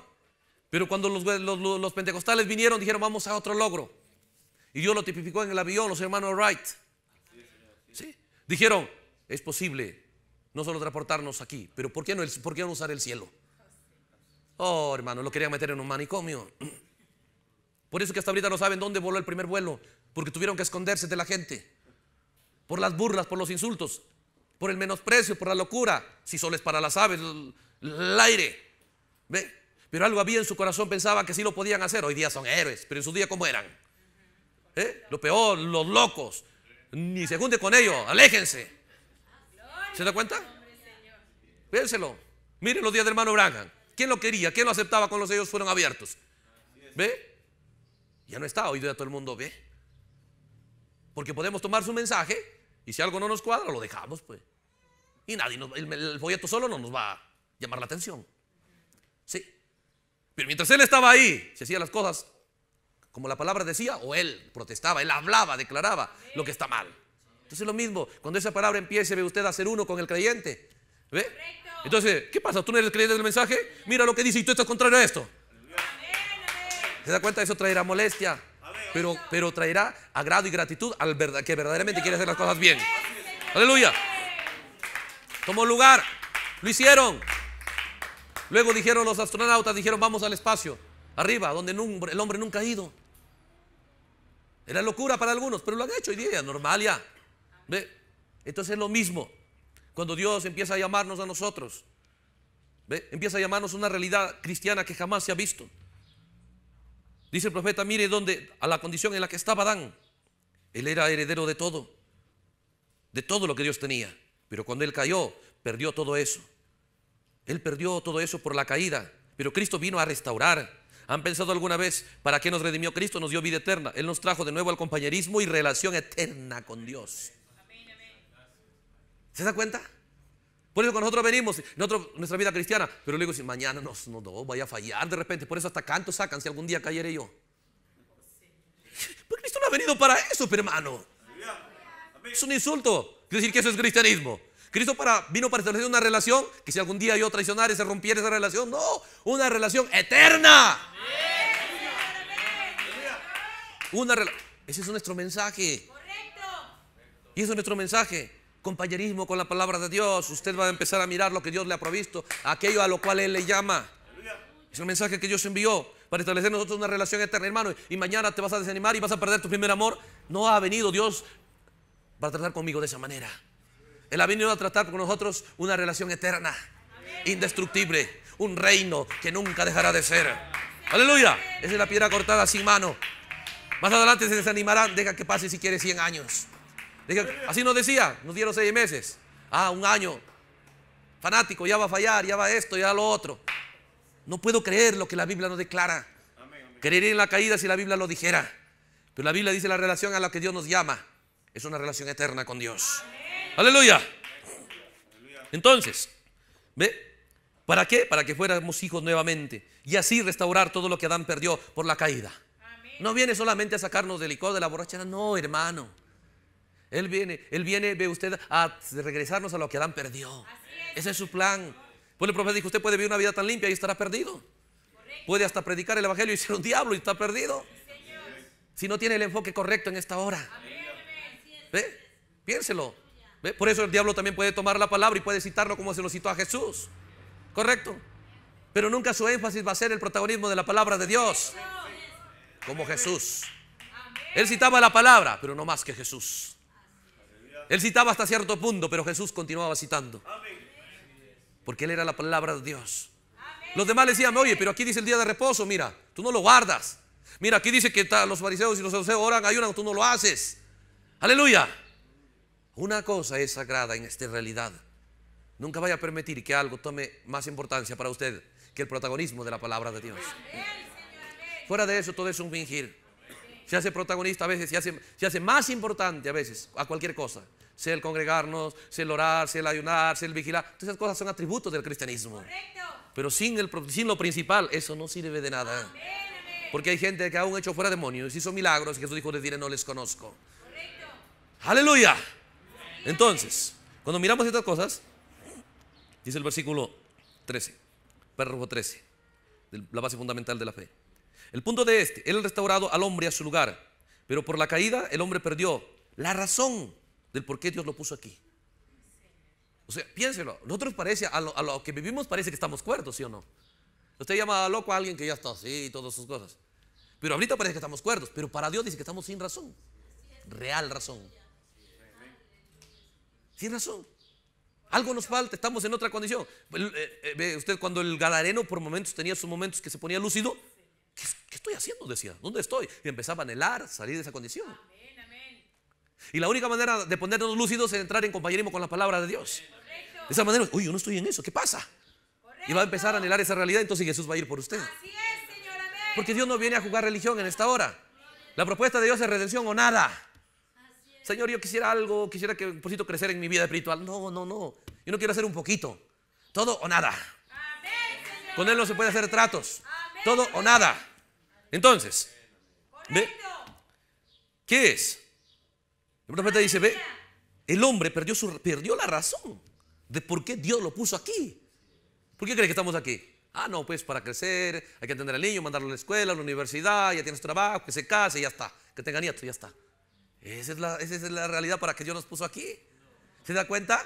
Pero cuando los, los, pentecostales vinieron, dijeron, vamos a otro logro. Y Dios lo tipificó en el avión, los hermanos Wright. ¿Sí? Dijeron, es posible no solo transportarnos aquí, pero ¿por qué no, por qué no usar el cielo? Oh, hermano, lo querían meter en un manicomio. Por eso que hasta ahorita no saben dónde voló el primer vuelo, porque tuvieron que esconderse de la gente. Por las burlas, por los insultos, por el menosprecio, por la locura. Si solo es para las aves, el aire. ¿Ve? Pero algo había en su corazón, pensaba que sí lo podían hacer. Hoy día son héroes, pero en su día ¿cómo eran? ¿Eh? Lo peor, los locos. Ni se junte con ellos, aléjense. ¿Se da cuenta? Piénselo. Miren los días del hermano Branham. ¿Quién lo quería? ¿Quién lo aceptaba cuando los sellos fueron abiertos? ¿Ve? Ya no está, oído día todo el mundo ve. Porque podemos tomar su mensaje y si algo no nos cuadra, lo dejamos, pues. Y nadie, el, el, folleto solo no nos va a llamar la atención. Sí. Pero mientras él estaba ahí, se hacía las cosas como la palabra decía, o él protestaba, él hablaba, declaraba lo que está mal. Entonces es lo mismo, cuando esa palabra empiece, ve usted a ser uno con el creyente. ¿Ve? Entonces, ¿qué pasa? ¿Tú no eres creyente del mensaje? Mira lo que dice y tú estás contrario a esto. ¿Se da cuenta? Eso traerá molestia, pero, pero traerá agrado y gratitud al que verdaderamente quiere hacer las cosas bien. Aleluya. Tomó lugar, lo hicieron. Luego dijeron los astronautas, dijeron vamos al espacio, arriba, donde el hombre nunca ha ido. Era locura para algunos, pero lo han hecho y día, normal ya. ¿Ve? Entonces es lo mismo cuando Dios empieza a llamarnos a nosotros. Empieza a llamarnos una realidad cristiana que jamás se ha visto. Dice el profeta, mire dónde, a la condición en la que estaba Adán. Él era heredero de todo, de todo lo que Dios tenía. Pero cuando él cayó, perdió todo eso. Él perdió todo eso por la caída. Pero Cristo vino a restaurar. ¿Han pensado alguna vez para qué nos redimió Cristo? Nos dio vida eterna. Él nos trajo de nuevo al compañerismo y relación eterna con Dios. ¿Se da cuenta? Por eso cuando nosotros venimos, nosotros, nuestra vida cristiana, pero digo, si mañana nos, no, no, vaya a fallar de repente, por eso hasta canto sacan si algún día cayere yo. Porque Cristo no ha venido para eso, hermano. Es un insulto. decir que eso es cristianismo. Cristo para, vino para establecer una relación que si algún día yo traicionara y se rompiera esa relación, no, una relación eterna. Una relación Ese es nuestro mensaje. Correcto. Y ese es nuestro mensaje compañerismo con la palabra de Dios. Usted va a empezar a mirar lo que Dios le ha provisto, aquello a lo cual Él le llama. Es un mensaje que Dios envió para establecer nosotros una relación eterna, hermano. Y mañana te vas a desanimar y vas a perder tu primer amor. No ha venido Dios para tratar conmigo de esa manera. Él ha venido a tratar con nosotros una relación eterna, indestructible, un reino que nunca dejará de ser. Aleluya. Esa es la piedra cortada sin mano. Más adelante se desanimarán. Deja que pase si quiere 100 años. Así nos decía, nos dieron seis meses. Ah, un año. Fanático, ya va a fallar, ya va esto, ya lo otro. No puedo creer lo que la Biblia nos declara. Creería en la caída si la Biblia lo dijera. Pero la Biblia dice la relación a la que Dios nos llama. Es una relación eterna con Dios. Aleluya. Entonces, ¿ve? ¿Para qué? Para que fuéramos hijos nuevamente. Y así restaurar todo lo que Adán perdió por la caída. No viene solamente a sacarnos del licor de la borrachera. No, hermano. Él viene, Él viene, ve usted, a regresarnos a lo que Adán perdió. Ese es su plan. Pues el profeta dijo, usted puede vivir una vida tan limpia y estará perdido. Puede hasta predicar el Evangelio y ser un diablo y está perdido. si no tiene el enfoque correcto en esta hora. Piénselo. Por eso el diablo también puede tomar la palabra y puede citarlo como se lo citó a Jesús. ¿Correcto? Pero nunca su énfasis va a ser el protagonismo de la palabra de Dios. Como Jesús. Él citaba la palabra, pero no más que Jesús. Él citaba hasta cierto punto, pero Jesús continuaba citando. Porque Él era la palabra de Dios. Los demás le decían, oye, pero aquí dice el día de reposo, mira, tú no lo guardas. Mira, aquí dice que los fariseos y los saduceos oran, ayunan, tú no lo haces. Aleluya. Una cosa es sagrada en esta realidad. Nunca vaya a permitir que algo tome más importancia para usted que el protagonismo de la palabra de Dios. Fuera de eso, todo es un fingir se hace protagonista a veces, se hace, se hace más importante a veces a cualquier cosa. Sea el congregarnos, sea el orar, sea el ayunar, sea el vigilar. Todas esas cosas son atributos del cristianismo. Pero sin, el, sin lo principal, eso no sirve de nada. Porque hay gente que aún hecho fuera demonios, hizo milagros y Jesús dijo, les diré, no les conozco. Aleluya. Entonces, cuando miramos estas cosas, dice el versículo 13, párrafo 13, la base fundamental de la fe. El punto de este, él ha restaurado al hombre a su lugar, pero por la caída el hombre perdió la razón del por qué Dios lo puso aquí. O sea, piénselo, nosotros parece, a lo, que vivimos parece que estamos cuerdos, ¿sí o no? Usted llama loco a alguien que ya está así y todas sus cosas. Pero ahorita parece que estamos cuerdos, pero para Dios dice que estamos sin razón. Real razón. Sin razón. Algo nos falta, estamos en otra condición. Eh, eh, usted cuando el galareno por momentos tenía sus momentos que se ponía lúcido, ¿Qué, estoy haciendo? Decía, ¿dónde estoy? Y empezaba a anhelar salir de esa condición. Y la única manera de ponernos lúcidos es entrar en compañerismo con la palabra de Dios. De esa manera, uy, yo no estoy en eso, ¿qué pasa? Y va a empezar a anhelar esa realidad, entonces Jesús va a ir por usted. Porque Dios no viene a jugar religión en esta hora. La propuesta de Dios es redención o nada. Señor, yo quisiera algo, quisiera que un poquito crecer en mi vida espiritual. No, no, no. Yo no quiero hacer un poquito. Todo o nada. Con Él no se puede hacer tratos. Todo o nada. Entonces, ¿qué es? El profeta dice, ve, el hombre perdió, su, perdió la razón de por qué Dios lo puso aquí. ¿Por qué crees que estamos aquí? Ah, no, pues para crecer, hay que atender al niño, mandarlo a la escuela, a la universidad, ya tienes trabajo, que se case, ya está, que tenga nietos, ya está. Esa es la, esa es la realidad para que Dios nos puso aquí. ¿Se da cuenta?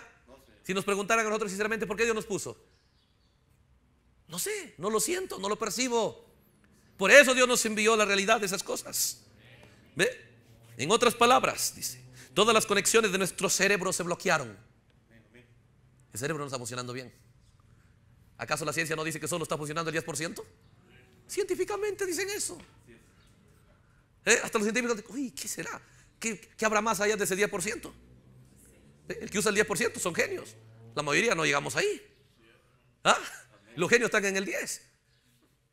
Si nos preguntaran a nosotros sinceramente por qué Dios nos puso, no sé, no lo siento, no lo percibo. Por eso Dios nos envió la realidad de esas cosas. En otras palabras, dice, todas las conexiones de nuestro cerebro se bloquearon. El cerebro no está funcionando bien. ¿Acaso la ciencia no dice que solo está funcionando el 10%? Científicamente dicen eso. ¿Eh? Hasta los científicos dicen, uy, ¿qué será? ¿Qué, habrá más allá de ese 10%? ¿Eh? El que usa el 10% son genios. La mayoría no llegamos ahí. ¿Ah? Los genios están en el 10%.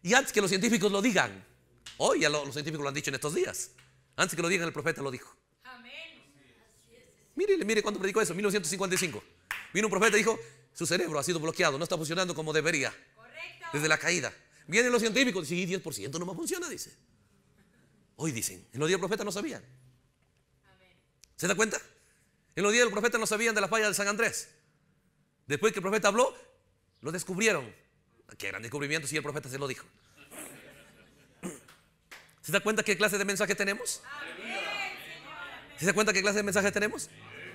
Y antes que los científicos lo digan, hoy ya los científicos lo han dicho en estos días, antes que lo digan el profeta lo dijo. Amén. Mire, mire cuándo predicó eso, 1955. Vino un profeta y dijo, su cerebro ha sido bloqueado, no está funcionando como debería. Correcto. Desde la caída. Vienen los científicos, Y y 10% no más funciona, dice. Hoy dicen, en los días del profeta no sabían. ¿Se da cuenta? En los días del profeta no sabían de la falla de San Andrés. Después que el profeta habló, lo descubrieron. Qué gran descubrimiento, si el profeta se lo dijo. ¿Se da cuenta qué clase de mensaje tenemos? ¿Se da cuenta qué clase de mensaje tenemos?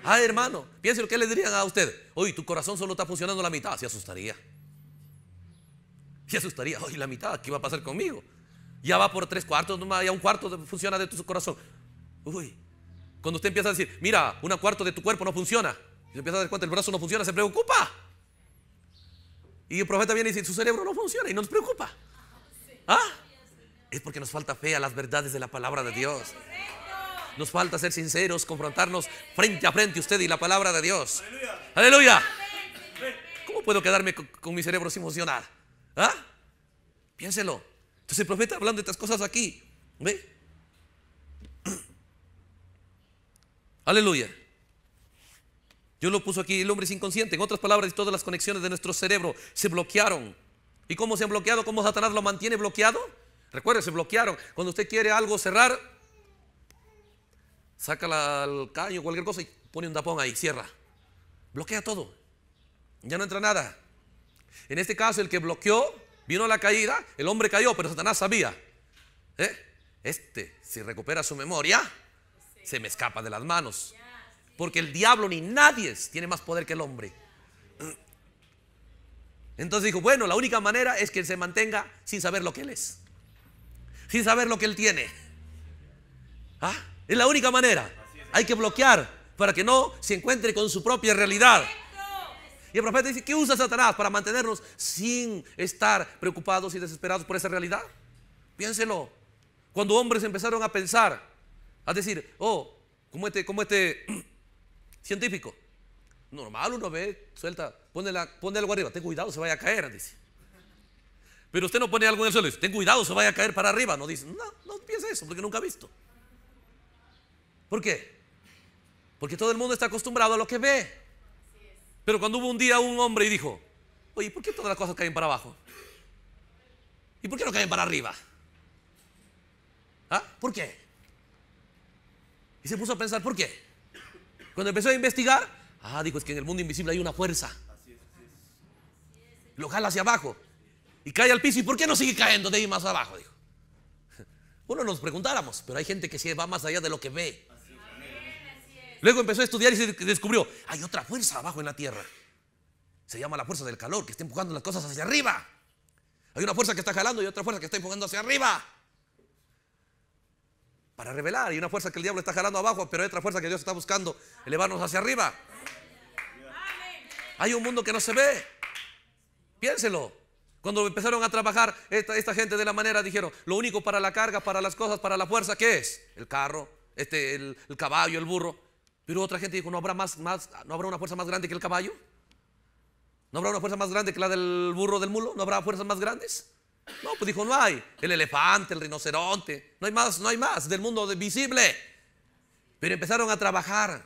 Ah, hermano, piense lo que le dirían a usted. Oye, tu corazón solo está funcionando la mitad. Se asustaría. Se asustaría. Oye, la mitad, ¿qué va a pasar conmigo? Ya va por tres cuartos, ya un cuarto funciona de tu corazón. Uy, cuando usted empieza a decir, mira, una cuarto de tu cuerpo no funciona. Y se empieza a dar cuenta, el brazo no funciona, se preocupa. Y el profeta viene y dice, su cerebro no funciona y nos preocupa. ¿Ah? Es porque nos falta fe a las verdades de la palabra de Dios. Nos falta ser sinceros, confrontarnos frente a frente usted y la palabra de Dios. Aleluya. ¿Cómo puedo quedarme con, mi cerebro sin funcionar? ¿Ah? Piénselo. Entonces el profeta hablando de estas cosas aquí. Aleluya. Yo lo puso aquí, el hombre es inconsciente. En otras palabras, todas las conexiones de nuestro cerebro se bloquearon. ¿Y cómo se han bloqueado? ¿Cómo Satanás lo mantiene bloqueado? Recuerde, se bloquearon. Cuando usted quiere algo cerrar, saca al caño, cualquier cosa y pone un tapón ahí, cierra. Bloquea todo. Ya no entra nada. En este caso, el que bloqueó, vino a la caída, el hombre cayó, pero Satanás sabía. ¿Eh? Este, si recupera su memoria, se me escapa de las manos. Porque el diablo ni nadie tiene más poder que el hombre. Entonces dijo, bueno, la única manera es que él se mantenga sin saber lo que él es. Sin saber lo que él tiene. ¿Ah? Es la única manera. Hay que bloquear para que no se encuentre con su propia realidad. Y el profeta dice, ¿qué usa Satanás para mantenernos sin estar preocupados y desesperados por esa realidad? Piénselo. Cuando hombres empezaron a pensar, a decir, oh, como este, como este científico. Normal, uno ve, suelta, pone, la, pone algo arriba, ten cuidado, se vaya a caer, dice. Pero usted no pone algo en el suelo, dice, ten cuidado, se vaya a caer para arriba. No dice, no, no piensa eso, porque nunca ha visto. ¿Por qué? Porque todo el mundo está acostumbrado a lo que ve. Pero cuando hubo un día un hombre y dijo, oye, ¿por qué todas las cosas caen para abajo? ¿Y por qué no caen para arriba? ¿Ah? ¿Por qué? Y se puso a pensar, ¿por qué? Cuando empezó a investigar, ah, dijo, es que en el mundo invisible hay una fuerza. Lo jala hacia abajo y cae al piso. ¿Y por qué no sigue cayendo de ahí más abajo? Dijo. Uno nos preguntáramos, pero hay gente que se va más allá de lo que ve. Luego empezó a estudiar y se descubrió, hay otra fuerza abajo en la tierra. Se llama la fuerza del calor, que está empujando las cosas hacia arriba. Hay una fuerza que está jalando y otra fuerza que está empujando hacia arriba para revelar. y una fuerza que el diablo está jalando abajo, pero hay otra fuerza que Dios está buscando elevarnos hacia arriba. Hay un mundo que no se ve. Piénselo. Cuando empezaron a trabajar esta, gente de la manera, dijeron, lo único para la carga, para las cosas, para la fuerza, ¿qué es? El carro, este, el, el caballo, el burro. Pero otra gente dijo, ¿no habrá, más, más, ¿no habrá una fuerza más grande que el caballo? ¿No habrá una fuerza más grande que la del burro del mulo? ¿No habrá fuerzas más grandes? No, pues dijo, no hay. El elefante, el rinoceronte, no hay más, no hay más del mundo visible. Pero empezaron a trabajar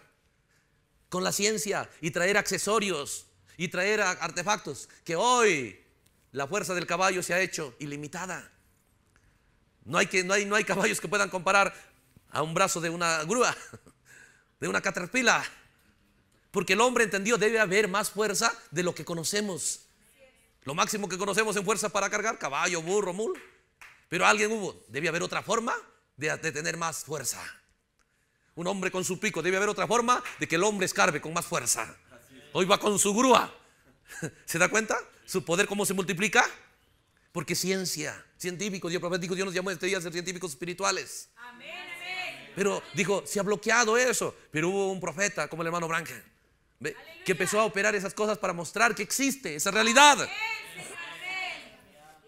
con la ciencia y traer accesorios y traer artefactos que hoy la fuerza del caballo se ha hecho ilimitada. No hay, que, no hay, no hay caballos que puedan comparar a un brazo de una grúa, de una caterpillar. Porque el hombre entendió, debe haber más fuerza de lo que conocemos. Lo máximo que conocemos en fuerza para cargar, caballo, burro, mul Pero alguien hubo, debe haber otra forma de, tener más fuerza. Un hombre con su pico, debe haber otra forma de que el hombre escarbe con más fuerza. Hoy va con su grúa. ¿Se da cuenta? Su poder cómo se multiplica. Porque ciencia, científico, Dios profético, Dios nos llamó este día a ser científicos espirituales. Amén. Pero dijo, se ha bloqueado eso. Pero hubo un profeta como el hermano Branca. Que empezó a operar esas cosas para mostrar que existe esa realidad.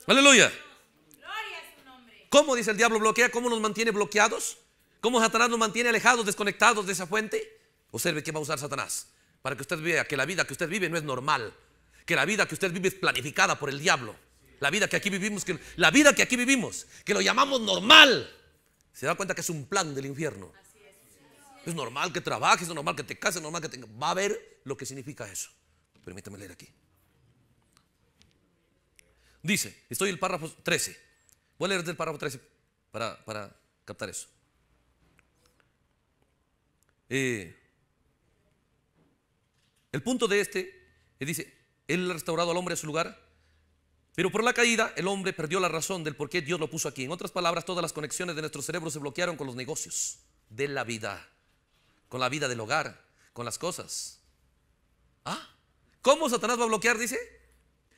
Aleluya. ¿Cómo dice el diablo bloquea? ¿Cómo nos mantiene bloqueados? ¿Cómo Satanás nos mantiene alejados, desconectados de esa fuente? Observe que va a usar Satanás para que usted vea que la vida que usted vive no es normal, que la vida que usted vive es planificada por el diablo. La vida que aquí vivimos, que, la vida que aquí vivimos, que lo llamamos normal, se da cuenta que es un plan del infierno. Es normal que trabajes, es normal que te cases, es normal que te... Va a ver lo que significa eso. Permítame leer aquí. Dice, estoy en el párrafo 13. Voy a leer del párrafo 13 para, captar eso. Eh, el punto de este, eh, dice, él ha restaurado al hombre a su lugar, pero por la caída el hombre perdió la razón del por qué Dios lo puso aquí. En otras palabras, todas las conexiones de nuestro cerebro se bloquearon con los negocios de la vida con la vida del hogar, con las cosas. ¿Ah? ¿Cómo Satanás va a bloquear, dice?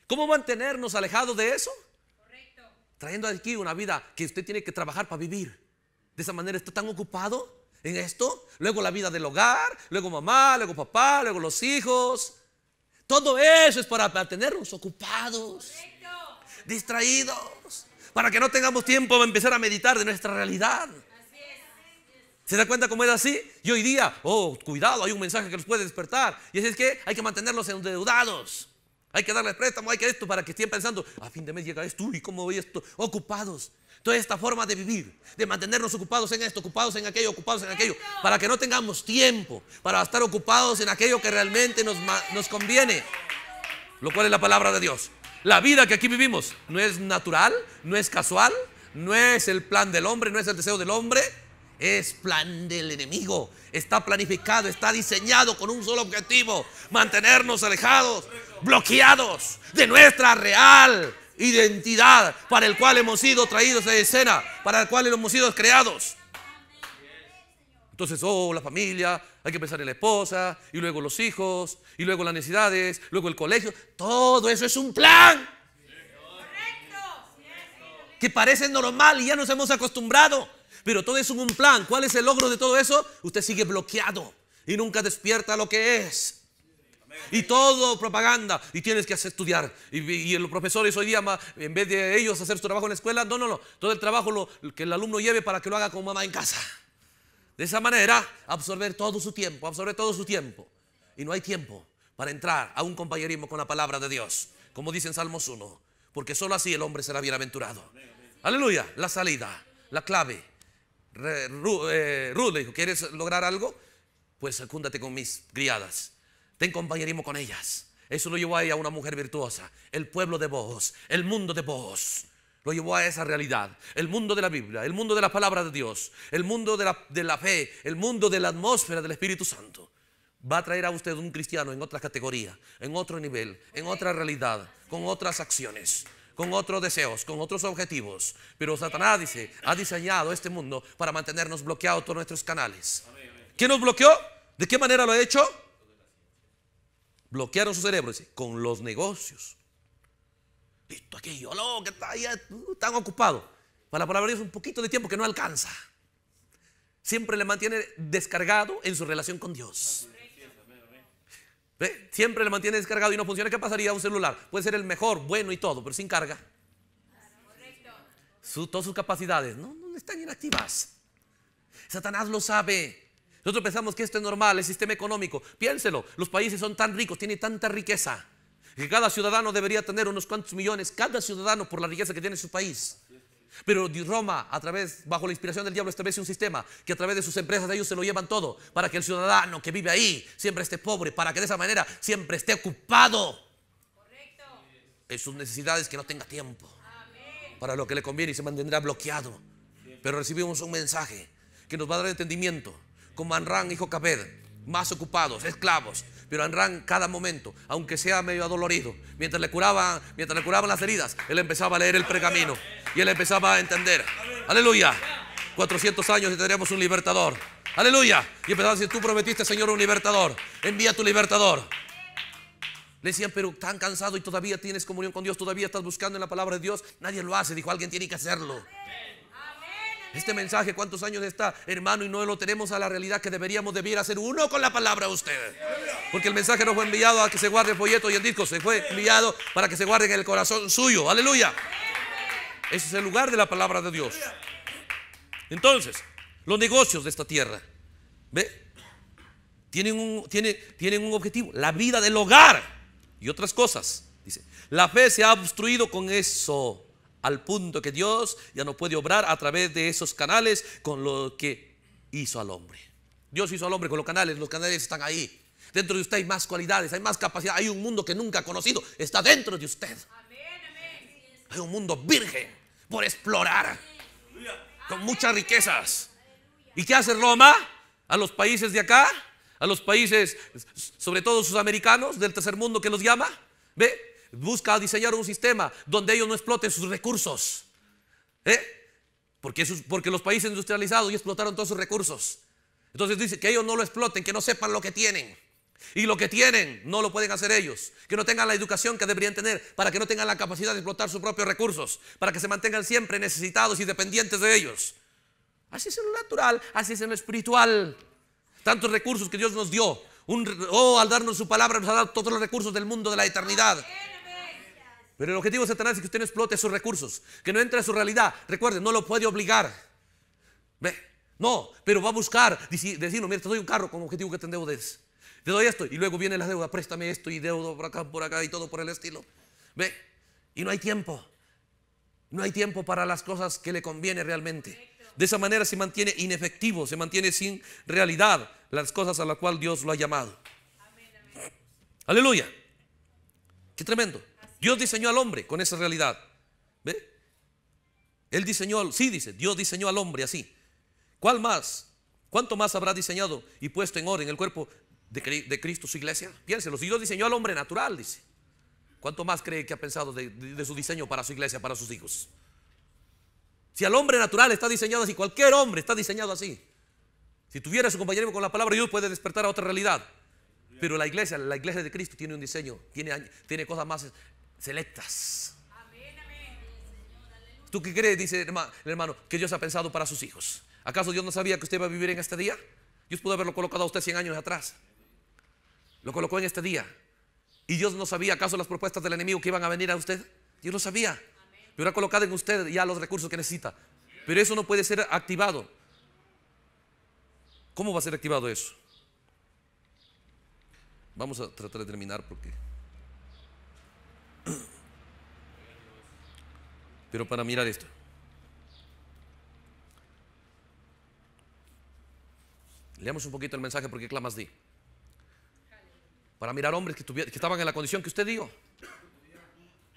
¿Cómo mantenernos alejados de eso? Correcto. Trayendo aquí una vida que usted tiene que trabajar para vivir. De esa manera está tan ocupado en esto. Luego la vida del hogar, luego mamá, luego papá, luego los hijos. Todo eso es para mantenernos ocupados, distraídos, para que no tengamos tiempo de empezar a meditar de nuestra realidad. ¿Se da cuenta cómo es así? Y hoy día, oh, cuidado, hay un mensaje que los puede despertar. Y es que hay que mantenerlos endeudados. Hay que darles préstamo, hay que esto para que estén pensando, a fin de mes llega esto y cómo voy esto. Ocupados. Toda esta forma de vivir, de mantenernos ocupados en esto, ocupados en aquello, ocupados en aquello, para que no tengamos tiempo, para estar ocupados en aquello que realmente nos, nos conviene, lo cual es la palabra de Dios. La vida que aquí vivimos no es natural, no es casual, no es el plan del hombre, no es el deseo del hombre, es plan del enemigo. Está planificado, está diseñado con un solo objetivo. Mantenernos alejados, bloqueados de nuestra real identidad para el cual hemos sido traídos a escena, para el cual hemos sido creados. Entonces, oh, la familia, hay que pensar en la esposa, y luego los hijos, y luego las necesidades, luego el colegio. Todo eso es un plan. Que parece normal y ya nos hemos acostumbrado. Pero todo eso es un plan. ¿Cuál es el logro de todo eso? Usted sigue bloqueado y nunca despierta lo que es. Y todo propaganda. Y tienes que hacer estudiar. Y, los profesores hoy día, en vez de ellos hacer su trabajo en la escuela, no, no, no. Todo el trabajo que el alumno lleve para que lo haga con mamá en casa. De esa manera, absorber todo su tiempo, absorber todo su tiempo. Y no hay tiempo para entrar a un compañerismo con la palabra de Dios. Como dice en Salmos 1. Porque solo así el hombre será bienaventurado. Aleluya. La salida, la clave Rudy eh, ¿quieres lograr algo? Pues acúndate con mis criadas. Ten compañerismo con ellas. Eso lo llevó a ella a una mujer virtuosa. El pueblo de vos el mundo de vos lo llevó a esa realidad. El mundo de la Biblia, el mundo de la palabra de Dios, el mundo de la, de la fe, el mundo de la atmósfera del Espíritu Santo. Va a traer a usted un cristiano en otra categoría, en otro nivel, en otra realidad, con otras acciones con otros deseos, con otros objetivos. Pero Satanás dice, ha diseñado este mundo para mantenernos bloqueados todos nuestros canales. ¿Quién nos bloqueó? ¿De qué manera lo ha hecho? Bloquearon su cerebro, dice, con los negocios. Listo, yo lo que está ahí uh, tan ocupado. Para la palabra de Dios, un poquito de tiempo que no alcanza. Siempre le mantiene descargado en su relación con Dios. Siempre le mantiene descargado y no funciona. ¿Qué pasaría a un celular? Puede ser el mejor, bueno y todo, pero sin carga. Su, todas sus capacidades ¿no? no están inactivas. Satanás lo sabe. Nosotros pensamos que esto es normal, el sistema económico. Piénselo, los países son tan ricos, tienen tanta riqueza, que cada ciudadano debería tener unos cuantos millones, cada ciudadano por la riqueza que tiene su país. Pero Roma, a través, bajo la inspiración del diablo, establece un sistema que a través de sus empresas ellos se lo llevan todo para que el ciudadano que vive ahí siempre esté pobre, para que de esa manera siempre esté ocupado Correcto. en sus necesidades, que no tenga tiempo para lo que le conviene y se mantendrá bloqueado. Pero recibimos un mensaje que nos va a dar entendimiento. Como Anran y Cabed, más ocupados, esclavos, pero Andrán cada momento, aunque sea medio adolorido, mientras le curaban, mientras le curaban las heridas, él empezaba a leer el pergamino y él empezaba a entender. Aleluya. 400 años y tendríamos un libertador. Aleluya. Y empezaba a decir, tú prometiste, Señor, un libertador. Envía tu libertador. Le decían, pero tan cansado y todavía tienes comunión con Dios, todavía estás buscando en la palabra de Dios. Nadie lo hace. Dijo, alguien tiene que hacerlo. Este mensaje, ¿cuántos años está, hermano? Y no lo tenemos a la realidad que deberíamos, debiera hacer uno con la palabra de ustedes. Porque el mensaje no fue enviado a que se guarde el folleto y el disco, se fue enviado para que se guarde en el corazón suyo. Aleluya. Ese es el lugar de la palabra de Dios. Entonces, los negocios de esta tierra, ¿ve? Tienen un, tienen un objetivo, la vida del hogar y otras cosas. Dice, la fe se ha obstruido con eso al punto que Dios ya no puede obrar a través de esos canales con lo que hizo al hombre. Dios hizo al hombre con los canales, los canales están ahí. Dentro de usted hay más cualidades, hay más capacidad, hay un mundo que nunca ha conocido, está dentro de usted. Hay un mundo virgen por explorar, con muchas riquezas. ¿Y qué hace Roma a los países de acá? A los países, sobre todo sus americanos del tercer mundo que los llama. ¿Ve? Busca diseñar un sistema donde ellos no exploten sus recursos. ¿Eh? Porque, porque los países industrializados ya explotaron todos sus recursos. Entonces dice que ellos no lo exploten, que no sepan lo que tienen. Y lo que tienen no lo pueden hacer ellos. Que no tengan la educación que deberían tener para que no tengan la capacidad de explotar sus propios recursos. Para que se mantengan siempre necesitados y dependientes de ellos. Así es en lo natural, así es en lo espiritual. Tantos recursos que Dios nos dio. Un, oh, al darnos su palabra nos ha dado todos los recursos del mundo de la eternidad. Pero el objetivo de Satanás es que usted no explote sus recursos, que no entre a su realidad. Recuerde, no lo puede obligar. ¿Ve? No, pero va a buscar, no, mira, te doy un carro con objetivo que te endeudes. Te doy esto y luego viene la deuda, préstame esto y deudo por acá, por acá y todo por el estilo. ¿Ve? Y no hay tiempo. No hay tiempo para las cosas que le conviene realmente. De esa manera se mantiene inefectivo, se mantiene sin realidad las cosas a las cuales Dios lo ha llamado. Aleluya. Qué tremendo. Dios diseñó al hombre con esa realidad. ¿Ve? Él diseñó, sí dice, Dios diseñó al hombre así. ¿Cuál más? ¿Cuánto más habrá diseñado y puesto en orden el cuerpo de, Cristo su iglesia? Piénselo, si Dios diseñó al hombre natural, dice. ¿Cuánto más cree que ha pensado de, su diseño para su iglesia, para sus hijos? Si al hombre natural está diseñado así, cualquier hombre está diseñado así. Si tuviera su compañero con la palabra, Dios puede despertar a otra realidad. Pero la iglesia, la iglesia de Cristo tiene un diseño, tiene, tiene cosas más selectas. ¿Tú qué crees? Dice el hermano, que Dios ha pensado para sus hijos. ¿Acaso Dios no sabía que usted iba a vivir en este día? Dios pudo haberlo colocado a usted 100 años atrás. Lo colocó en este día. ¿Y Dios no sabía acaso las propuestas del enemigo que iban a venir a usted? Dios lo sabía. Pero ha colocado en usted ya los recursos que necesita. Pero eso no puede ser activado. ¿Cómo va a ser activado eso? Vamos a tratar de terminar porque... pero para mirar esto. Leamos un poquito el mensaje porque clamas di. Para mirar hombres que, que estaban en la condición que usted dio.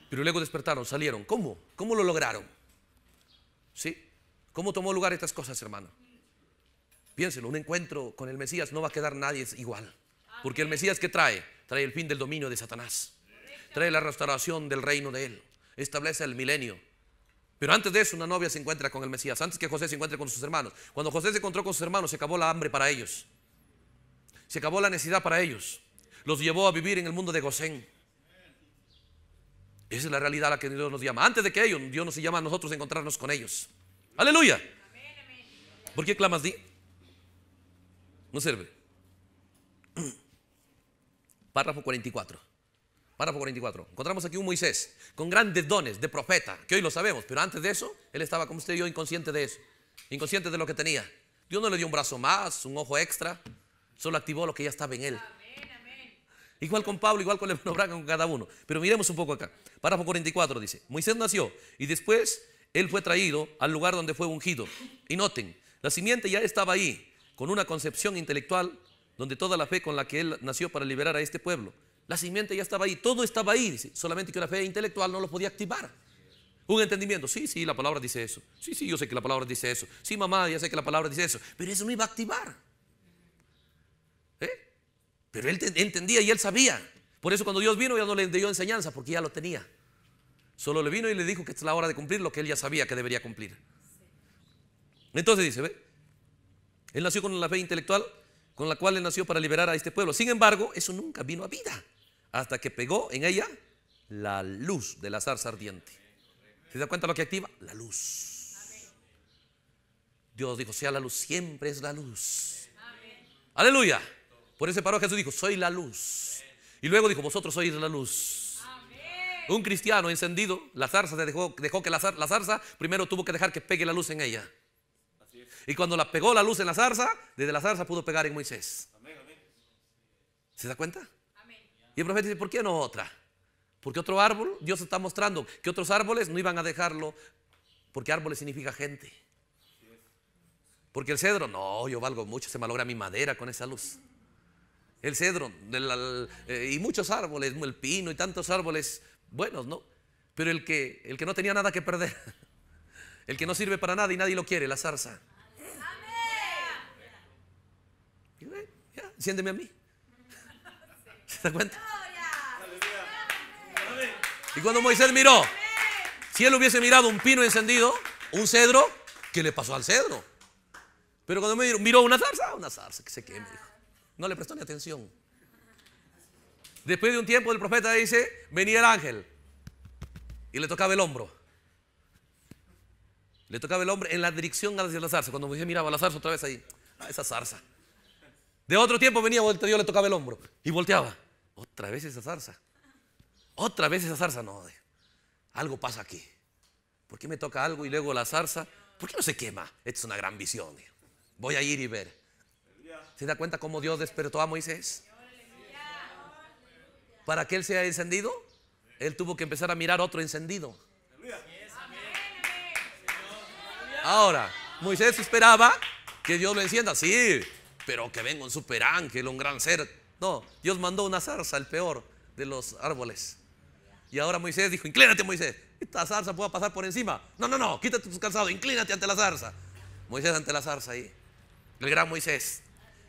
Pero luego despertaron, salieron. ¿Cómo? ¿Cómo lo lograron? ¿Sí? ¿Cómo tomó lugar estas cosas, hermano? Piénselo, un encuentro con el Mesías no va a quedar nadie igual. Porque el Mesías que trae, trae el fin del dominio de Satanás. Trae la restauración del reino de él. Establece el milenio pero antes de eso, una novia se encuentra con el Mesías, antes que José se encuentre con sus hermanos. Cuando José se encontró con sus hermanos, se acabó la hambre para ellos. Se acabó la necesidad para ellos. Los llevó a vivir en el mundo de Gosén. Esa es la realidad a la que Dios nos llama. Antes de que ellos, Dios nos llama a nosotros a encontrarnos con ellos. Aleluya. ¿Por qué clamas di? No sirve. Párrafo 44. Párrafo 44. Encontramos aquí un Moisés con grandes dones de profeta, que hoy lo sabemos, pero antes de eso, él estaba como usted y yo inconsciente de eso, inconsciente de lo que tenía. Dios no le dio un brazo más, un ojo extra, solo activó lo que ya estaba en él. Igual con Pablo, igual con el Braga, con cada uno. Pero miremos un poco acá. Párrafo 44 dice, Moisés nació y después él fue traído al lugar donde fue ungido. Y noten, la simiente ya estaba ahí, con una concepción intelectual donde toda la fe con la que él nació para liberar a este pueblo la simiente ya estaba ahí, todo estaba ahí, solamente que una fe intelectual no lo podía activar. Un entendimiento, sí, sí, la palabra dice eso. Sí, sí, yo sé que la palabra dice eso. Sí, mamá, ya sé que la palabra dice eso. Pero eso no iba a activar. ¿Eh? Pero él entendía y él sabía. Por eso cuando Dios vino ya no le dio enseñanza porque ya lo tenía. Solo le vino y le dijo que es la hora de cumplir lo que él ya sabía que debería cumplir. Entonces dice, Él nació con la fe intelectual con la cual él nació para liberar a este pueblo. Sin embargo, eso nunca vino a vida hasta que pegó en ella la luz de la zarza ardiente. ¿Se da cuenta lo que activa? La luz. Dios dijo, sea la luz, siempre es la luz. Aleluya. Por ese paró Jesús dijo, soy la luz. Y luego dijo, vosotros sois la luz. Un cristiano encendido, la zarza dejó, dejó que la zarza, la zarza primero tuvo que dejar que pegue la luz en ella. Y cuando la pegó la luz en la zarza, desde la zarza pudo pegar en Moisés. ¿Se da cuenta? Y el profeta dice, ¿por qué no otra? Porque otro árbol, Dios está mostrando que otros árboles no iban a dejarlo, porque árboles significa gente. Porque el cedro, no, yo valgo mucho, se malogra mi madera con esa luz. El cedro eh, y muchos árboles, el pino y tantos árboles buenos, ¿no? Pero el que, el que no tenía nada que perder, el que no sirve para nada y nadie lo quiere, la zarza. Amén. Ya Siénteme a mí. ¿Se da cuenta? Y cuando Moisés miró, si él hubiese mirado un pino encendido, un cedro, ¿qué le pasó al cedro? Pero cuando miró, miró una zarza, ah, una zarza que se queme, No le prestó ni atención. Después de un tiempo el profeta dice, venía el ángel y le tocaba el hombro. Le tocaba el hombro en la dirección hacia la zarza. Cuando Moisés miraba la zarza otra vez ahí, ah, esa zarza. De otro tiempo venía, Dios le tocaba el hombro y volteaba. Otra vez esa zarza otra vez esa zarza, no, algo pasa aquí. ¿Por qué me toca algo y luego la zarza? ¿Por qué no se quema? Esta es una gran visión. Voy a ir y ver. ¿Se da cuenta cómo Dios despertó a Moisés? Para que él sea encendido, él tuvo que empezar a mirar otro encendido. Ahora, Moisés esperaba que Dios lo encienda, sí, pero que venga un super ángel, un gran ser. No, Dios mandó una zarza, el peor de los árboles. Y ahora Moisés dijo, inclínate Moisés, esta zarza pueda pasar por encima. No, no, no, quítate tus calzados, inclínate ante la zarza. Moisés ante la zarza ahí. El gran Moisés,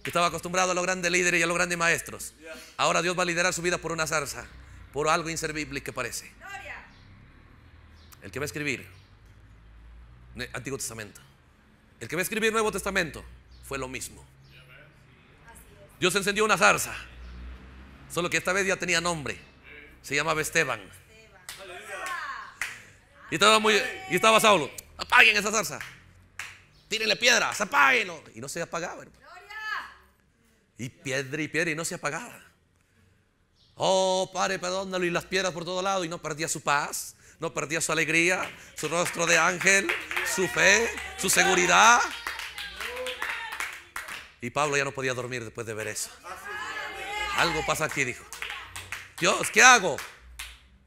que estaba acostumbrado a los grandes líderes y a los grandes maestros. Ahora Dios va a liderar su vida por una zarza, por algo inservible que parece. El que va a escribir Antiguo Testamento. El que va a escribir Nuevo Testamento fue lo mismo. Dios encendió una zarza, solo que esta vez ya tenía nombre. Se llamaba Esteban. Y estaba, muy, y estaba Saulo. Apaguen esa zarza. Tírenle piedras, Apaguen Y no se apagaba. Y piedra y piedra y no se apagaba. Oh, Padre, perdónalo. Y las piedras por todo lado. Y no perdía su paz. No perdía su alegría. Su rostro de ángel. Su fe. Su seguridad. Y Pablo ya no podía dormir después de ver eso. Algo pasa aquí, dijo. Dios, ¿qué hago?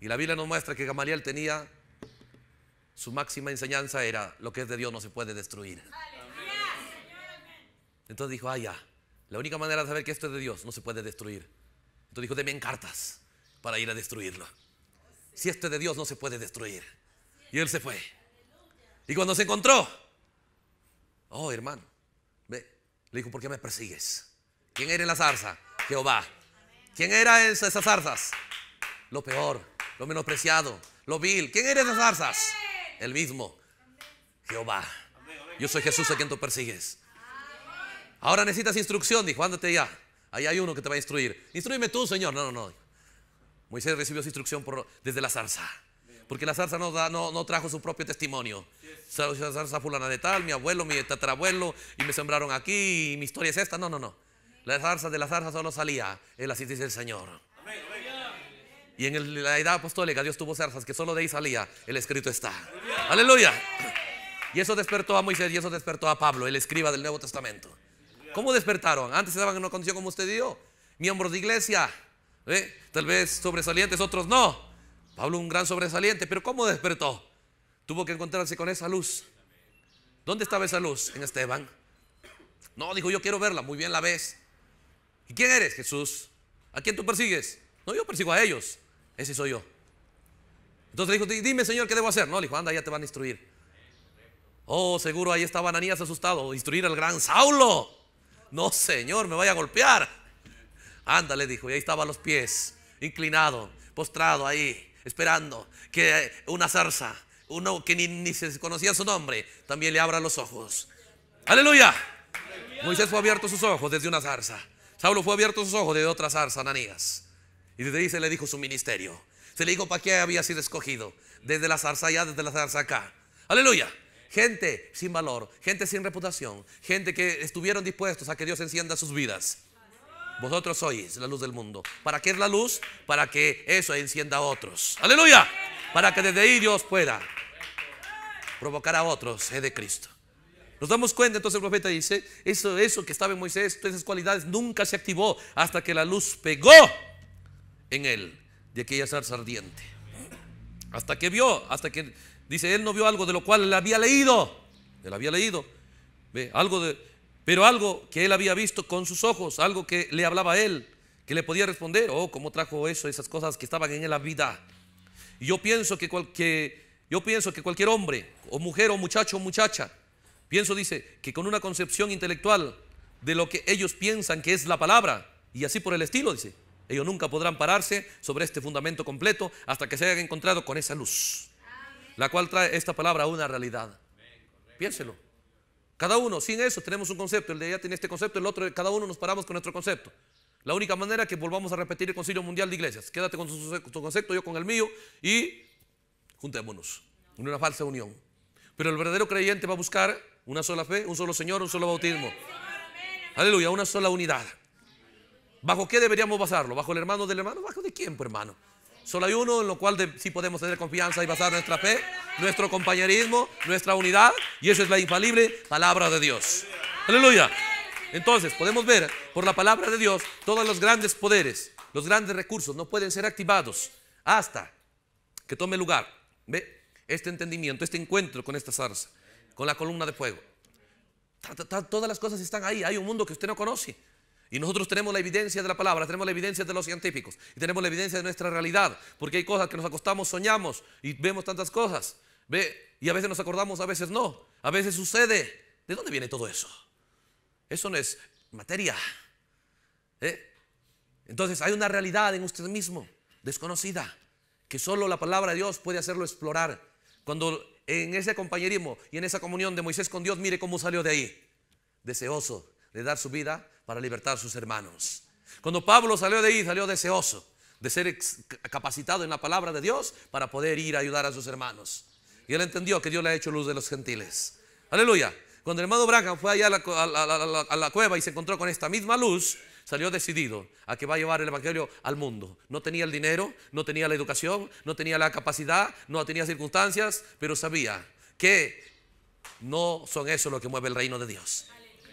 Y la Biblia nos muestra que Gamaliel tenía su máxima enseñanza era lo que es de Dios no se puede destruir. Entonces dijo, ah, ya, la única manera de saber que esto es de Dios no se puede destruir. Entonces dijo, denme en cartas para ir a destruirlo. Si esto es de Dios no se puede destruir. Y él se fue. Y cuando se encontró, oh hermano, le dijo, ¿por qué me persigues? ¿Quién eres la zarza? Jehová. ¿Quién era esas zarzas? Lo peor, lo menospreciado, lo vil. ¿Quién eres esas zarzas? El mismo. Jehová. Yo soy Jesús a quien tú persigues. Ahora necesitas instrucción, dijo, ándate ya. Ahí hay uno que te va a instruir. Instruíme tú, Señor. No, no, no. Moisés recibió su instrucción desde la zarza. Porque la zarza no, no, trajo su propio testimonio. La zarza fulana de tal, mi abuelo, mi tatarabuelo, y me sembraron aquí, y mi historia es esta. No, no, no. La zarza de la zarza solo salía Él así dice el Señor. Y en la edad apostólica Dios tuvo zarzas que solo de ahí salía. El escrito está. Aleluya. Y eso despertó a Moisés y eso despertó a Pablo, el escriba del Nuevo Testamento. ¿Cómo despertaron? Antes estaban en una condición como usted dio. Miembros de iglesia. ¿eh? Tal vez sobresalientes, otros no. Pablo un gran sobresaliente, pero ¿cómo despertó? Tuvo que encontrarse con esa luz. ¿Dónde estaba esa luz? En Esteban. No, dijo, yo quiero verla. Muy bien, la ves quién eres, Jesús? ¿A quién tú persigues? No, yo persigo a ellos. Ese soy yo. Entonces le dijo, dime, Señor, ¿qué debo hacer? No, le dijo, anda, ya te van a instruir. Oh, seguro ahí estaba Ananías asustado. Instruir al gran Saulo. No, Señor, me vaya a golpear. Anda, le dijo, y ahí estaba a los pies, inclinado, postrado ahí, esperando que una zarza, uno que ni, se conocía su nombre, también le abra los ojos. ¡Aleluya! Moisés fue abierto sus ojos desde una zarza. Saulo fue abierto sus ojos, de otras Ananías. Y desde ahí se le dijo su ministerio. Se le dijo para qué había sido escogido. Desde la zarza allá, desde la zarza acá. Aleluya. Gente sin valor, gente sin reputación, gente que estuvieron dispuestos a que Dios encienda sus vidas. Vosotros sois la luz del mundo. ¿Para qué es la luz? Para que eso encienda a otros. Aleluya. Para que desde ahí Dios pueda provocar a otros es de Cristo. Nos damos cuenta, entonces el profeta dice, eso, eso que estaba en Moisés, todas esas cualidades nunca se activó hasta que la luz pegó en él de aquella zarza ardiente. Hasta que vio, hasta que, dice, él no vio algo de lo cual él había leído. Él había leído. Algo de, pero algo que él había visto con sus ojos, algo que le hablaba a él, que le podía responder, oh, cómo trajo eso, esas cosas que estaban en la vida. yo pienso yo pienso que cualquier hombre, o mujer, o muchacho, o muchacha, Pienso, dice, que con una concepción intelectual de lo que ellos piensan que es la palabra, y así por el estilo, dice, ellos nunca podrán pararse sobre este fundamento completo hasta que se hayan encontrado con esa luz, la cual trae esta palabra a una realidad. Piénselo. Cada uno, sin eso, tenemos un concepto. El de ella tiene este concepto, el otro, cada uno nos paramos con nuestro concepto. La única manera que volvamos a repetir el Concilio Mundial de Iglesias. Quédate con tu concepto, yo con el mío y juntémonos en una falsa unión. Pero el verdadero creyente va a buscar una sola fe, un solo Señor, un solo bautismo. Aleluya, una sola unidad. ¿Bajo qué deberíamos basarlo? ¿Bajo el hermano del hermano? ¿Bajo de quién, pues, hermano? Solo hay uno en lo cual de, sí podemos tener confianza y basar nuestra fe, nuestro compañerismo, nuestra unidad. Y eso es la infalible palabra de Dios. Aleluya. Entonces, podemos ver por la palabra de Dios todos los grandes poderes, los grandes recursos no pueden ser activados hasta que tome lugar. ¿Ve? Este entendimiento, este encuentro con esta zarza con la columna de fuego. Todas las cosas están ahí. Hay un mundo que usted no conoce. Y nosotros tenemos la evidencia de la palabra, tenemos la evidencia de los científicos y tenemos la evidencia de nuestra realidad, porque hay cosas que nos acostamos, soñamos y vemos tantas cosas. Ve, y a veces nos acordamos, a veces no, a veces sucede. ¿De dónde viene todo eso? Eso no es materia. ¿eh? Entonces hay una realidad en usted mismo, desconocida, que solo la palabra de Dios puede hacerlo explorar. Cuando en ese compañerismo y en esa comunión de Moisés con Dios, mire cómo salió de ahí, deseoso de dar su vida para libertar a sus hermanos. Cuando Pablo salió de ahí, salió deseoso de ser capacitado en la palabra de Dios para poder ir a ayudar a sus hermanos. Y él entendió que Dios le ha hecho luz de los gentiles. Aleluya. Cuando el hermano Branham fue allá a a la cueva y se encontró con esta misma luz, Salió decidido a que va a llevar el Evangelio al mundo. No tenía el dinero, no tenía la educación, no tenía la capacidad, no tenía circunstancias, pero sabía que no son eso lo que mueve el reino de Dios.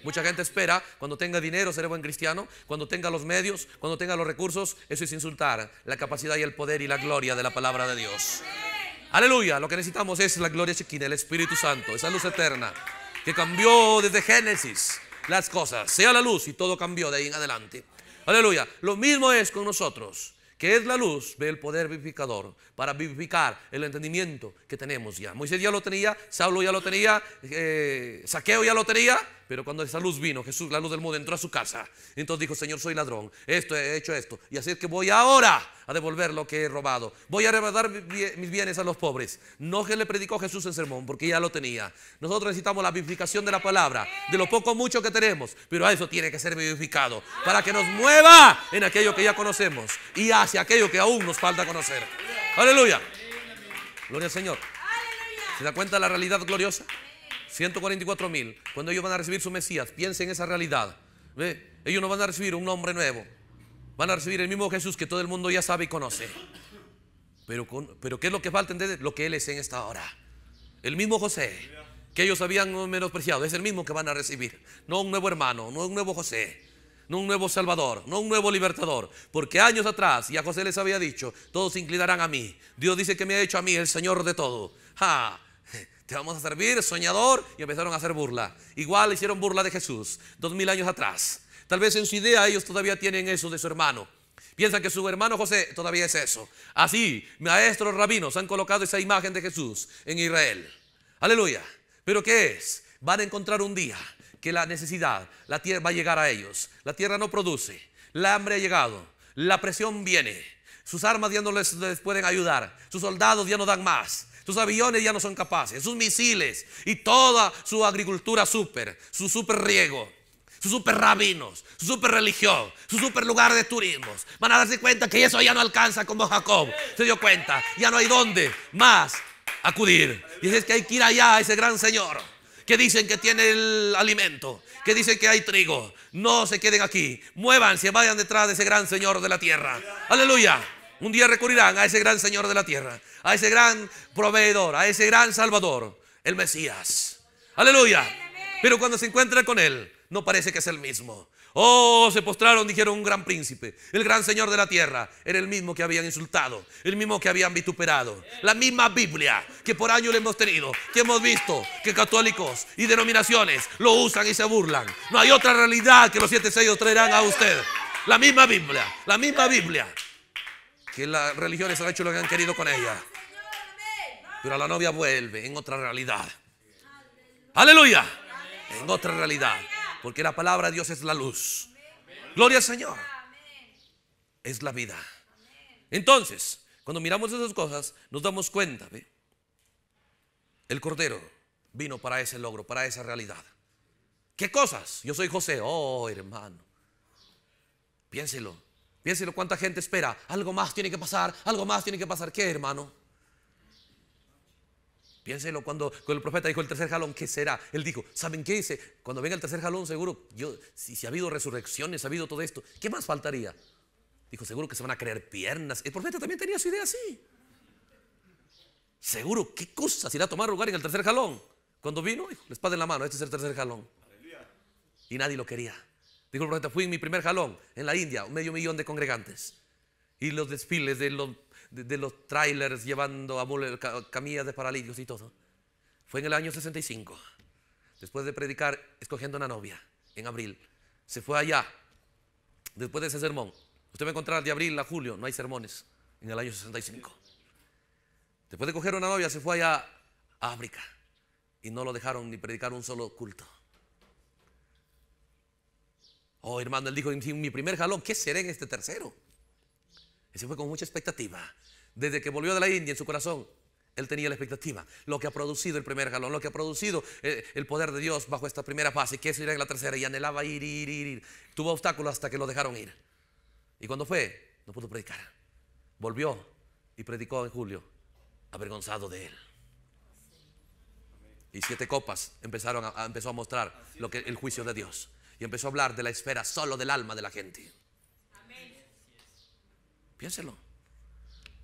Mucha gente espera, cuando tenga dinero seré buen cristiano, cuando tenga los medios, cuando tenga los recursos, eso es insultar la capacidad y el poder y la gloria de la palabra de Dios. Aleluya, lo que necesitamos es la gloria chiquina, el Espíritu Santo, esa luz eterna que cambió desde Génesis las cosas. Sea la luz y todo cambió de ahí en adelante. Aleluya. Lo mismo es con nosotros, que es la luz del poder vivificador para vivificar el entendimiento que tenemos ya. Moisés ya lo tenía, Saulo ya lo tenía, eh, Saqueo ya lo tenía. Pero cuando esa luz vino, Jesús, la luz del mundo, entró a su casa. Entonces dijo, Señor, soy ladrón. Esto he hecho esto. Y así es que voy ahora a devolver lo que he robado. Voy a arrebatar mis bienes a los pobres. No que le predicó Jesús en sermón, porque ya lo tenía. Nosotros necesitamos la vivificación de la palabra, de lo poco mucho que tenemos. Pero a eso tiene que ser vivificado, para que nos mueva en aquello que ya conocemos y hacia aquello que aún nos falta conocer. Aleluya. Gloria al Señor. ¿Se da cuenta de la realidad gloriosa? 144 mil, cuando ellos van a recibir su Mesías, piensen en esa realidad. ¿Ve? Ellos no van a recibir un hombre nuevo, van a recibir el mismo Jesús que todo el mundo ya sabe y conoce. Pero, pero ¿qué es lo que falta entender? Lo que Él es en esta hora. El mismo José que ellos habían menospreciado, es el mismo que van a recibir. No un nuevo hermano, no un nuevo José, no un nuevo Salvador, no un nuevo libertador. Porque años atrás, ya José les había dicho, todos se inclinarán a mí. Dios dice que me ha hecho a mí el Señor de todo. ¡Ja! te vamos a servir, soñador, y empezaron a hacer burla. Igual hicieron burla de Jesús, dos mil años atrás. Tal vez en su idea ellos todavía tienen eso de su hermano. Piensan que su hermano José todavía es eso. Así, maestros rabinos han colocado esa imagen de Jesús en Israel. Aleluya. Pero ¿qué es? Van a encontrar un día que la necesidad, la tierra va a llegar a ellos. La tierra no produce, la hambre ha llegado, la presión viene. Sus armas ya no les pueden ayudar, sus soldados ya no dan más. Sus aviones ya no son capaces, sus misiles y toda su agricultura súper, su super riego, sus super rabinos, su super religión, su super lugar de turismo. Van a darse cuenta que eso ya no alcanza como Jacob se dio cuenta. Ya no hay dónde más acudir. Y es que hay que ir allá a ese gran Señor que dicen que tiene el alimento, que dicen que hay trigo. No se queden aquí. Muévanse, vayan detrás de ese gran Señor de la tierra. Aleluya. Un día recurrirán a ese gran Señor de la tierra, a ese gran proveedor, a ese gran Salvador, el Mesías. Aleluya. Pero cuando se encuentra con Él, no parece que es el mismo. Oh, se postraron, dijeron un gran príncipe, el gran señor de la tierra. Era el mismo que habían insultado, el mismo que habían vituperado. La misma Biblia que por años le hemos tenido, que hemos visto que católicos y denominaciones lo usan y se burlan. No hay otra realidad que los siete sellos traerán a usted. La misma Biblia, la misma Biblia que las religiones han hecho lo que han querido con ella. Pero la novia vuelve en otra realidad. Aleluya. En otra realidad. Porque la palabra de Dios es la luz. Gloria al Señor. Es la vida. Entonces, cuando miramos esas cosas, nos damos cuenta. El Cordero vino para ese logro, para esa realidad. ¿Qué cosas? Yo soy José. Oh, hermano. Piénselo. Piénselo cuánta gente espera. Algo más tiene que pasar, algo más tiene que pasar. ¿Qué, hermano? Piénselo cuando, el profeta dijo el tercer jalón, ¿qué será? Él dijo, ¿saben qué dice? Cuando venga el tercer jalón, seguro, yo, si, ha habido resurrecciones, ha habido todo esto, ¿qué más faltaría? Dijo, seguro que se van a creer piernas. El profeta también tenía su idea así. Seguro, ¿qué cosas irá a tomar lugar en el tercer jalón? Cuando vino, dijo, la espada en la mano, este es el tercer jalón. Y nadie lo quería. Dijo el profeta, fui en mi primer jalón en la India, un medio millón de congregantes. Y los desfiles de los, de, trailers llevando a camillas de paralíticos y todo. Fue en el año 65. Después de predicar, escogiendo una novia, en abril. Se fue allá, después de ese sermón. Usted va a encontrar de abril a julio, no hay sermones, en el año 65. Después de coger una novia, se fue allá a África. Y no lo dejaron ni predicar un solo culto. Oh, hermano, él dijo, mi primer jalón, ¿qué será en este tercero? Ese fue con mucha expectativa. Desde que volvió de la India en su corazón, él tenía la expectativa. Lo que ha producido el primer jalón, lo que ha producido eh, el poder de Dios bajo esta primera fase, que eso en la tercera, y anhelaba ir, ir, ir, ir. Tuvo obstáculos hasta que lo dejaron ir. Y cuando fue, no pudo predicar. Volvió y predicó en julio, avergonzado de él. Y siete copas empezaron a, a empezó a mostrar lo que, el juicio de Dios y empezó a hablar de la esfera solo del alma de la gente. Piénselo.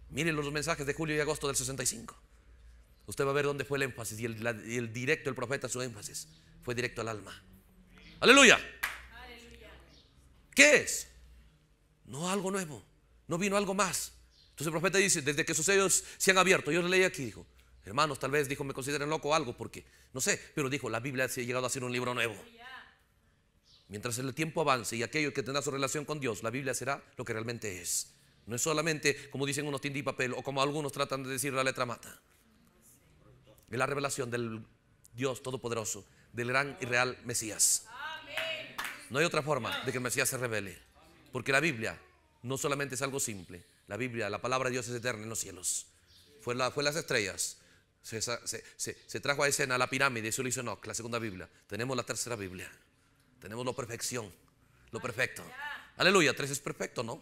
Miren los mensajes de julio y agosto del 65. Usted va a ver dónde fue el énfasis y el, directo, el profeta, su énfasis fue directo al alma. Aleluya. ¿Qué es? No algo nuevo, no vino algo más. Entonces el profeta dice, desde que sus sellos se han abierto, yo leí aquí, dijo, hermanos, tal vez dijo, me consideren loco algo, porque, no sé, pero dijo, la Biblia se ha llegado a ser un libro nuevo. Mientras el tiempo avance y aquello que tendrá su relación con Dios, la Biblia será lo que realmente es. No es solamente, como dicen unos tinta y papel, o como algunos tratan de decir la letra mata. Es la revelación del Dios Todopoderoso, del gran y real Mesías. No hay otra forma de que el Mesías se revele. Porque la Biblia no solamente es algo simple. La Biblia, la palabra de Dios es eterna en los cielos. Fue, las estrellas. Se, trajo a escena la pirámide y se hizo la segunda Biblia. Tenemos la tercera Biblia. Tenemos la perfección, lo perfecto. Aleluya, tres es perfecto, ¿no?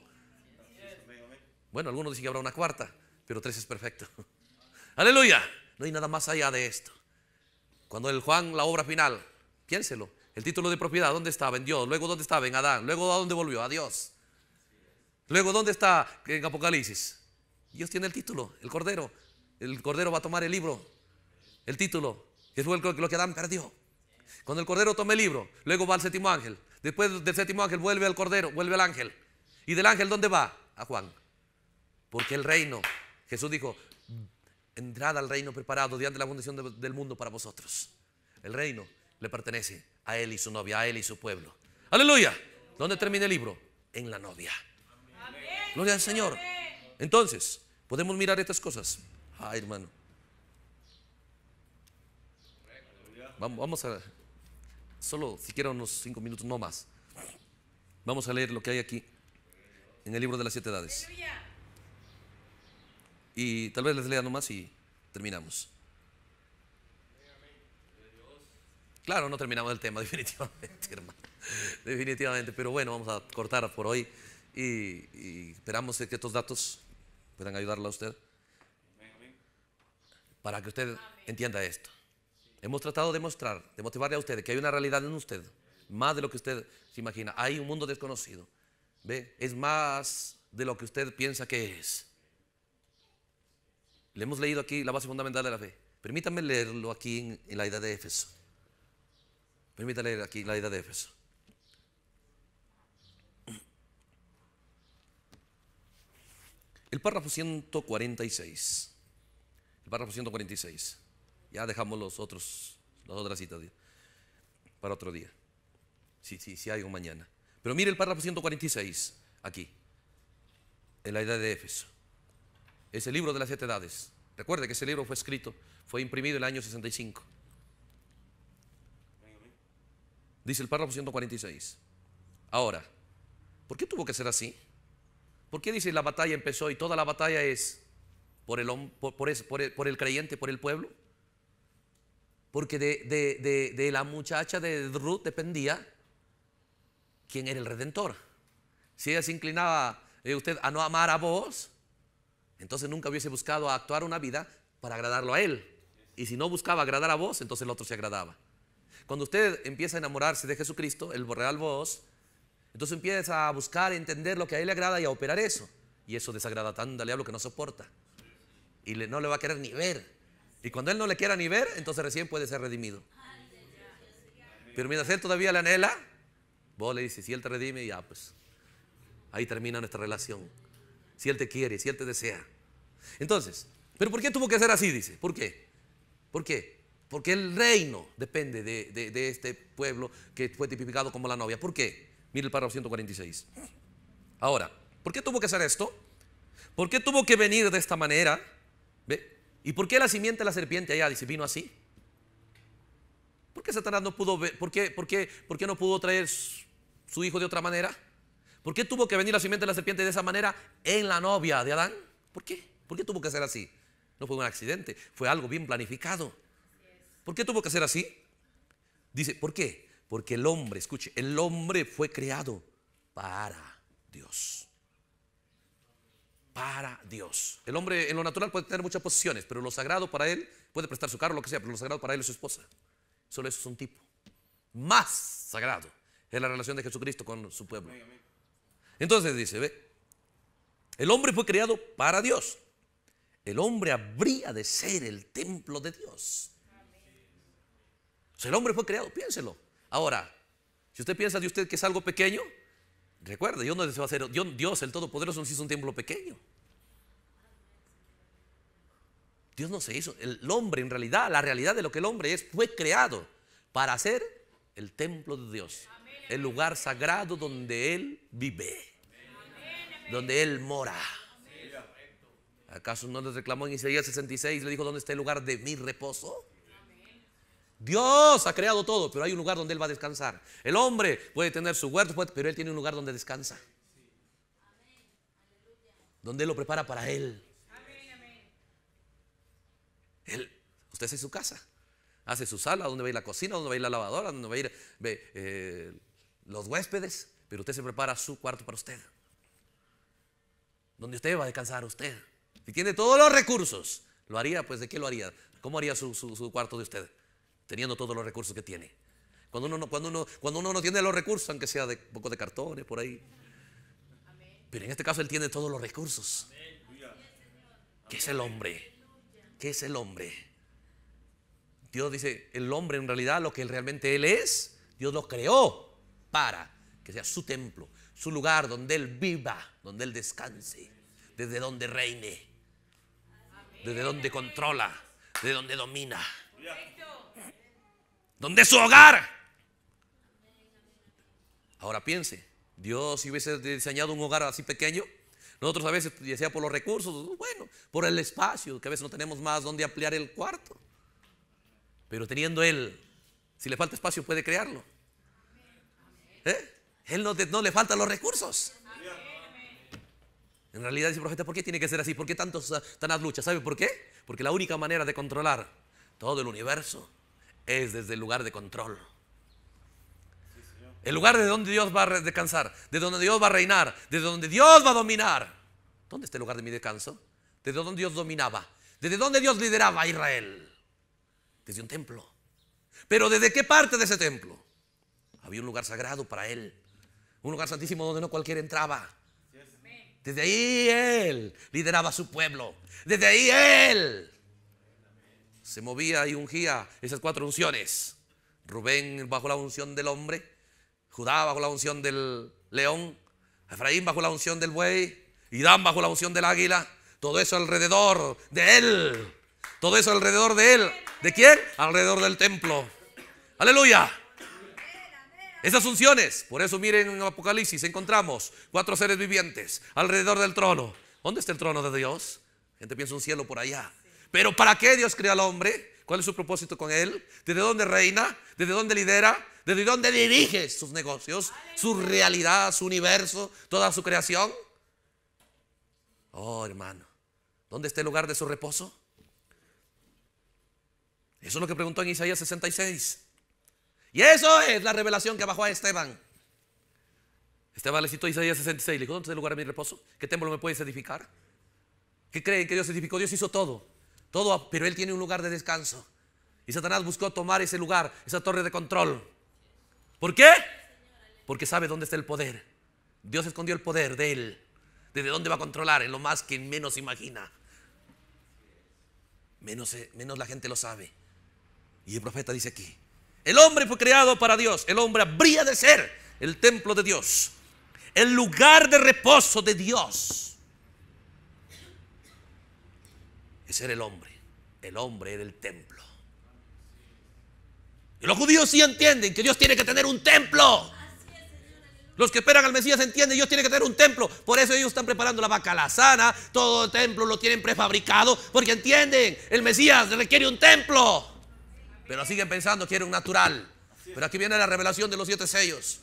Bueno, algunos dicen que habrá una cuarta, pero tres es perfecto. Aleluya, no hay nada más allá de esto. Cuando el Juan, la obra final, piénselo, el título de propiedad, ¿dónde estaba? En Dios, luego ¿dónde estaba? En Adán, luego ¿a dónde volvió? A Dios. Luego ¿dónde está en Apocalipsis? Dios tiene el título, el Cordero. El Cordero va a tomar el libro, el título, que fue lo que Adán perdió. Cuando el cordero toma el libro, luego va al séptimo ángel. Después del séptimo ángel vuelve al cordero, vuelve al ángel. ¿Y del ángel dónde va? A Juan. Porque el reino, Jesús dijo, Entrada al reino preparado diante de la fundación del mundo para vosotros. El reino le pertenece a él y su novia, a él y su pueblo. Aleluya. ¿Dónde termina el libro? En la novia. Gloria al Señor. Entonces, podemos mirar estas cosas. Ay, hermano. vamos a solo si quiero unos cinco minutos, no más. Vamos a leer lo que hay aquí en el libro de las siete edades. Y tal vez les lea nomás y terminamos. Claro, no terminamos el tema, definitivamente, hermano. Definitivamente, pero bueno, vamos a cortar por hoy y, y esperamos que estos datos puedan ayudarle a usted para que usted entienda esto. Hemos tratado de mostrar, de motivarle a ustedes que hay una realidad en usted, más de lo que usted se imagina. Hay un mundo desconocido. ¿Ve? Es más de lo que usted piensa que es. Le hemos leído aquí la base fundamental de la fe. Permítame leerlo aquí en, la idea de Éfeso. Permítame leer aquí la idea de Éfeso. El párrafo 146. El párrafo 146. Ya dejamos los otros, las otras citas para otro día. Sí, sí, hay un mañana. Pero mire el párrafo 146 aquí, en la edad de Éfeso. Es el libro de las siete edades. Recuerde que ese libro fue escrito, fue imprimido en el año 65. Dice el párrafo 146. Ahora, ¿por qué tuvo que ser así? ¿Por qué dice la batalla empezó y toda la batalla es por el, por, por, por el creyente, por el pueblo? porque de, la muchacha de Ruth dependía quién era el redentor. Si ella se inclinaba eh, usted a no amar a vos, entonces nunca hubiese buscado actuar una vida para agradarlo a él. Y si no buscaba agradar a vos, entonces el otro se agradaba. Cuando usted empieza a enamorarse de Jesucristo, el borreal vos, entonces empieza a buscar, entender lo que a él le agrada y a operar eso. Y eso desagrada tanto al diablo que no soporta. Y le, no le va a querer ni ver. Y cuando Él no le quiera ni ver, entonces recién puede ser redimido. Pero mientras Él todavía la anhela, vos le dices, si Él te redime, ya pues, ahí termina nuestra relación. Si Él te quiere, si Él te desea. Entonces, ¿pero por qué tuvo que ser así? Dice, ¿por qué? ¿Por qué? Porque el reino depende de, de este pueblo que fue tipificado como la novia. ¿Por qué? Mire el párrafo 146. Ahora, ¿por qué tuvo que hacer esto? ¿Por qué tuvo que venir de esta manera? ¿Ve? ¿Y por qué la simiente de la serpiente allá dice, vino así? ¿Por qué Satanás no pudo ver, por qué, por qué, por qué no pudo traer su, hijo de otra manera? ¿Por qué tuvo que venir la simiente de la serpiente de esa manera en la novia de Adán? ¿Por qué? ¿Por qué tuvo que ser así? No fue un accidente, fue algo bien planificado. ¿Por qué tuvo que ser así? Dice, ¿por qué? Porque el hombre, escuche, el hombre fue creado para Dios para Dios. El hombre en lo natural puede tener muchas posiciones, pero lo sagrado para él puede prestar su carro, lo que sea, pero lo sagrado para él es su esposa. Solo eso es un tipo. Más sagrado es la relación de Jesucristo con su pueblo. Entonces dice, ve, el hombre fue creado para Dios. El hombre habría de ser el templo de Dios. Si el hombre fue creado, piénselo. Ahora, si usted piensa de usted que es algo pequeño, Recuerda, yo no deseo hacer, Dios el Todopoderoso nos hizo un templo pequeño. Dios no se hizo, el hombre en realidad, la realidad de lo que el hombre es, fue creado para ser el templo de Dios, el lugar sagrado donde Él vive, donde Él mora. ¿Acaso no le reclamó en Isaías 66, le dijo, ¿dónde está el lugar de mi reposo? Dios ha creado todo, pero hay un lugar donde Él va a descansar. El hombre puede tener su huerto, pero Él tiene un lugar donde descansa. Donde Él lo prepara para Él. Él, usted hace su casa, hace su sala, donde va a ir la cocina, donde va a ir la lavadora, donde va a ir eh, los huéspedes, pero usted se prepara su cuarto para usted. Donde usted va a descansar usted. Si tiene todos los recursos, lo haría, pues ¿de qué lo haría? ¿Cómo haría su cuarto de usted? teniendo todos los recursos que tiene. Cuando uno no, cuando uno, cuando uno tiene los recursos, aunque sea de poco de cartones por ahí. Pero en este caso él tiene todos los recursos. ¿Qué es el hombre? ¿Qué es el hombre? Dios dice, el hombre en realidad lo que realmente él es, Dios lo creó para que sea su templo, su lugar donde él viva, donde él descanse, desde donde reine, desde donde controla, Desde donde domina. ¿Dónde es su hogar? Ahora piense, Dios si hubiese diseñado un hogar así pequeño, nosotros a veces, pues, ya por los recursos, bueno, por el espacio, que a veces no tenemos más donde ampliar el cuarto. Pero teniendo Él, si le falta espacio, puede crearlo. ¿Eh? Él no, le faltan los recursos. En realidad dice el profeta, ¿por qué tiene que ser así? ¿Por qué tantos, tantas luchas? ¿Sabe por qué? Porque la única manera de controlar todo el universo es desde el lugar de control. El lugar de donde Dios va a descansar, de donde Dios va a reinar, de donde Dios va a dominar. ¿Dónde está el lugar de mi descanso? Desde donde Dios dominaba, desde donde Dios lideraba a Israel. Desde un templo. Pero ¿desde qué parte de ese templo? Había un lugar sagrado para él. Un lugar santísimo donde no cualquiera entraba. Desde ahí él lideraba a su pueblo. Desde ahí él se movía y ungía esas cuatro unciones. Rubén bajo la unción del hombre, Judá bajo la unción del león, Efraín bajo la unción del buey, Idán bajo la unción del águila, todo eso alrededor de él, todo eso alrededor de él. ¿De quién? Alrededor del templo. Aleluya. Esas unciones, por eso miren en Apocalipsis, encontramos cuatro seres vivientes alrededor del trono. ¿Dónde está el trono de Dios? gente piensa un cielo por allá. Pero ¿para qué Dios crea al hombre? ¿Cuál es su propósito con él? ¿Desde dónde reina? ¿Desde dónde lidera? ¿Desde dónde dirige sus negocios, su realidad, su universo, toda su creación? Oh, hermano, ¿dónde está el lugar de su reposo? Eso es lo que preguntó en Isaías 66. Y eso es la revelación que bajó a Esteban. Esteban le citó Isaías 66. Le dijo: ¿Dónde está el lugar de mi reposo? ¿Qué templo me puedes edificar? ¿Qué creen que Dios edificó? Dios hizo todo. Todo, pero él tiene un lugar de descanso. Y Satanás buscó tomar ese lugar, esa torre de control. ¿Por qué? Porque sabe dónde está el poder. Dios escondió el poder de él. ¿Desde dónde va a controlar? En lo más que menos imagina. Menos, eh, menos la gente lo sabe. Y el profeta dice aquí, el hombre fue creado para Dios. El hombre habría de ser el templo de Dios. El lugar de reposo de Dios. ser el hombre. El hombre era el templo. Y los judíos sí entienden que Dios tiene que tener un templo. Los que esperan al Mesías entienden, Dios tiene que tener un templo. Por eso ellos están preparando la vaca la sana, todo el templo lo tienen prefabricado, porque entienden, el Mesías requiere un templo. Pero siguen pensando que era un natural. Pero aquí viene la revelación de los siete sellos.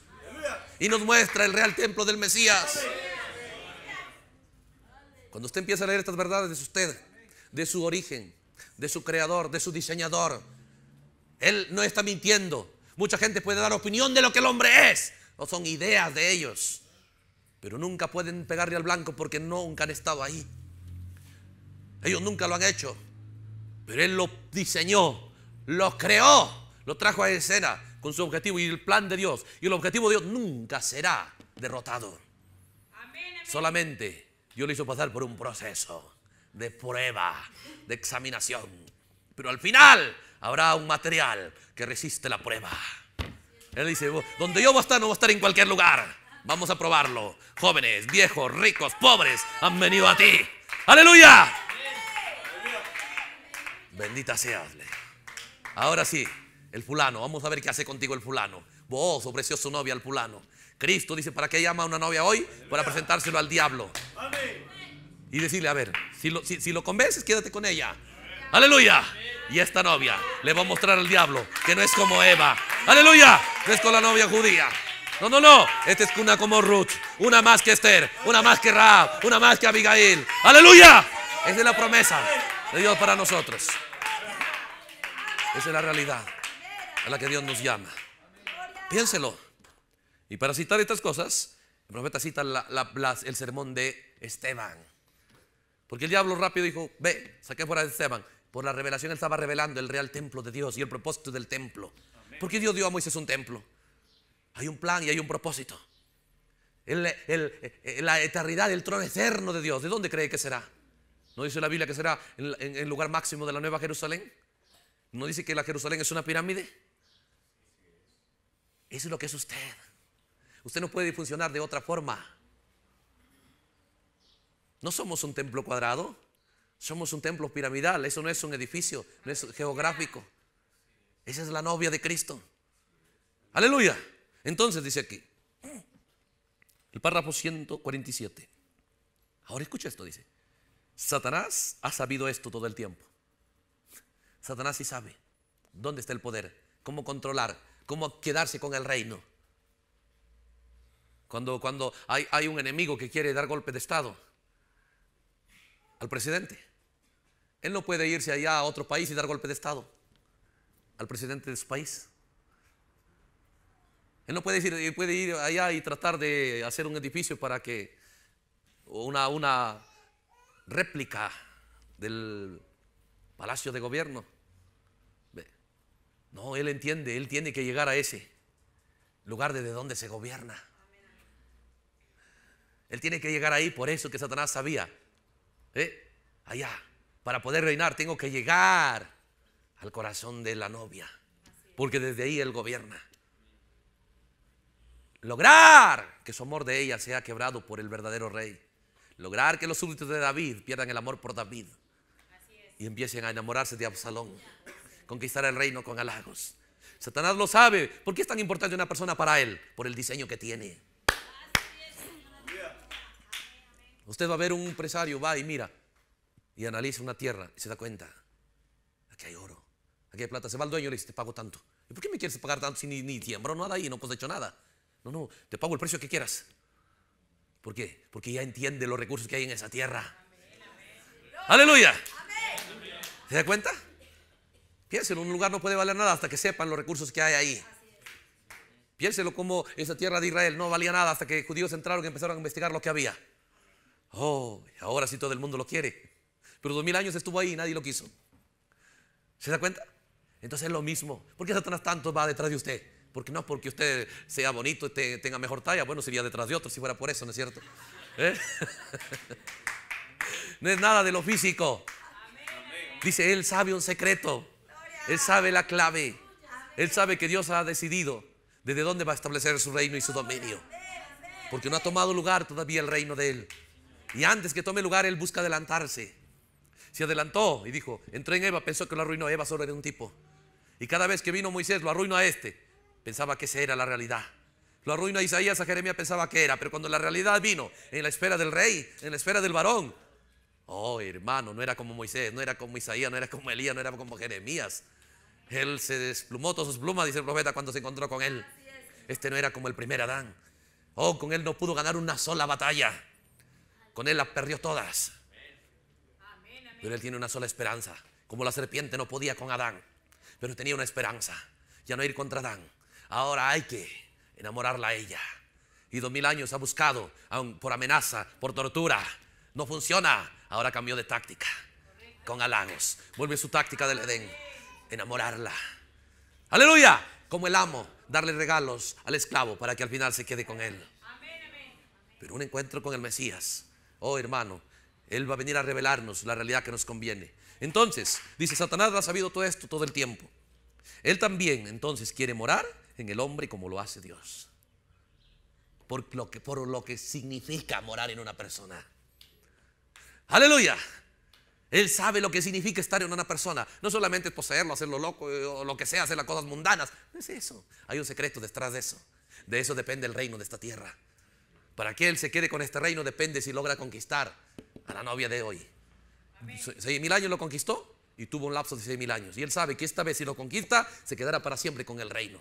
Y nos muestra el real templo del Mesías. Cuando usted empieza a leer estas verdades, es usted de su origen, de su creador, de su diseñador. Él no está mintiendo. Mucha gente puede dar opinión de lo que el hombre es, o son ideas de ellos, pero nunca pueden pegarle al blanco porque nunca han estado ahí. Ellos nunca lo han hecho, pero Él lo diseñó, lo creó, lo trajo a escena con su objetivo y el plan de Dios. Y el objetivo de Dios nunca será derrotado. Solamente Dios lo hizo pasar por un proceso de prueba, de examinación. Pero al final habrá un material que resiste la prueba. Él dice, donde yo voy a estar, no voy a estar en cualquier lugar. Vamos a probarlo. Jóvenes, viejos, ricos, pobres, han venido a ti. Aleluya. Bendita seas. Ahora sí, el fulano, vamos a ver qué hace contigo el fulano. Vos ofreció su novia al fulano. Cristo dice, ¿para qué llama a una novia hoy? Para presentárselo al diablo. Amén y decirle, a ver, si lo, convences, quédate con ella. Aleluya. Y esta novia le va a mostrar al diablo que no es como Eva. Aleluya. No es con la novia judía. No, no, no. Esta es una como Ruth. Una más que Esther. Una más que Raab. Una más que Abigail. Aleluya. Esa es la promesa de Dios para nosotros. Esa es la realidad a la que Dios nos llama. Piénselo. Y para citar estas cosas, el profeta cita el sermón de Esteban. Porque el diablo rápido dijo, ve, saqué fuera de Esteban. Por la revelación él estaba revelando el real templo de Dios y el propósito del templo. Porque ¿Por qué Dios dio a Moisés un templo? Hay un plan y hay un propósito. la eternidad el trono eterno de Dios. ¿De dónde cree que será? ¿No dice la Biblia que será en el lugar máximo de la Nueva Jerusalén? ¿No dice que la Jerusalén es una pirámide? Eso es lo que es usted. Usted no puede funcionar de otra forma. No somos un templo cuadrado, somos un templo piramidal. Eso no es un edificio, no es geográfico. Esa es la novia de Cristo. Aleluya. Entonces dice aquí, el párrafo 147. Ahora escucha esto, dice. Satanás ha sabido esto todo el tiempo. Satanás sí sabe dónde está el poder, cómo controlar, cómo quedarse con el reino. Cuando, cuando hay, hay un enemigo que quiere dar golpe de Estado, al presidente. Él no puede irse allá a otro país y dar golpe de Estado al presidente de su país. Él no puede ir, eh, puede ir allá y tratar de hacer un edificio para que una, una réplica del palacio de gobierno. No, él entiende, él tiene que llegar a ese lugar desde donde se gobierna. Él tiene que llegar ahí, por eso que Satanás sabía ¿Eh? allá. Para poder reinar tengo que llegar al corazón de la novia, porque desde ahí él gobierna. Lograr que su amor de ella sea quebrado por el verdadero rey. Lograr que los súbditos de David pierdan el amor por David y empiecen a enamorarse de Absalón. Conquistar el reino con halagos. Satanás lo sabe. ¿Por qué es tan importante una persona para él? Por el diseño que tiene. Usted va a ver un empresario, va y mira y analiza una tierra y se da cuenta, aquí hay oro, aquí hay plata, se va al dueño y le dice, te pago tanto. ¿Y por qué me quieres pagar tanto si ni, ni tiembro nada y no has pues, hecho nada? No, no, te pago el precio que quieras. ¿Por qué? Porque ya entiende los recursos que hay en esa tierra. Aleluya. ¿Se da cuenta? Piénselo, un lugar no puede valer nada hasta que sepan los recursos que hay ahí. Piénselo como esa tierra de Israel no valía nada hasta que judíos entraron y empezaron a investigar lo que había. Oh, ahora sí todo el mundo lo quiere. Pero dos mil años estuvo ahí y nadie lo quiso. ¿Se da cuenta? Entonces es lo mismo. ¿Por qué Satanás tanto va detrás de usted? Porque no porque usted sea bonito y tenga mejor talla. Bueno, sería detrás de otro si fuera por eso, ¿no es cierto? ¿Eh? no es nada de lo físico. Dice, Él sabe un secreto. Él sabe la clave. Él sabe que Dios ha decidido desde dónde va a establecer su reino y su dominio. Porque no ha tomado lugar todavía el reino de Él. Y antes que tome lugar, él busca adelantarse. Se adelantó y dijo, entró en Eva, pensó que lo arruinó Eva, solo era un tipo. Y cada vez que vino Moisés, lo arruinó a este. Pensaba que esa era la realidad. Lo arruinó a Isaías, a Jeremías, pensaba que era. Pero cuando la realidad vino, en la esfera del rey, en la esfera del varón. Oh, hermano, no era como Moisés, no era como Isaías, no era como Elías, no era como Jeremías. Él se desplumó todas sus plumas, dice el profeta, cuando se encontró con él. Este no era como el primer Adán. Oh, con él no pudo ganar una sola batalla. Con él las perdió todas. Pero él tiene una sola esperanza. Como la serpiente no podía con Adán, pero tenía una esperanza. Ya no ir contra Adán. Ahora hay que enamorarla a ella. Y dos mil años ha buscado, por amenaza, por tortura. No funciona. Ahora cambió de táctica. Con halagos. Vuelve su táctica del Edén. Enamorarla. Aleluya. Como el amo, darle regalos al esclavo para que al final se quede con él. Pero un encuentro con el Mesías Oh, hermano, Él va a venir a revelarnos la realidad que nos conviene. Entonces, dice, Satanás ha sabido todo esto todo el tiempo. Él también entonces quiere morar en el hombre como lo hace Dios. Por lo que, por lo que significa morar en una persona. Aleluya. Él sabe lo que significa estar en una persona. No solamente poseerlo, hacerlo loco eh, o lo que sea, hacer las cosas mundanas. No es eso. Hay un secreto detrás de eso. De eso depende el reino de esta tierra. Para que él se quede con este reino depende si logra conquistar a la novia de hoy. Seis mil años lo conquistó y tuvo un lapso de seis mil años. Y él sabe que esta vez si lo conquista, se quedará para siempre con el reino.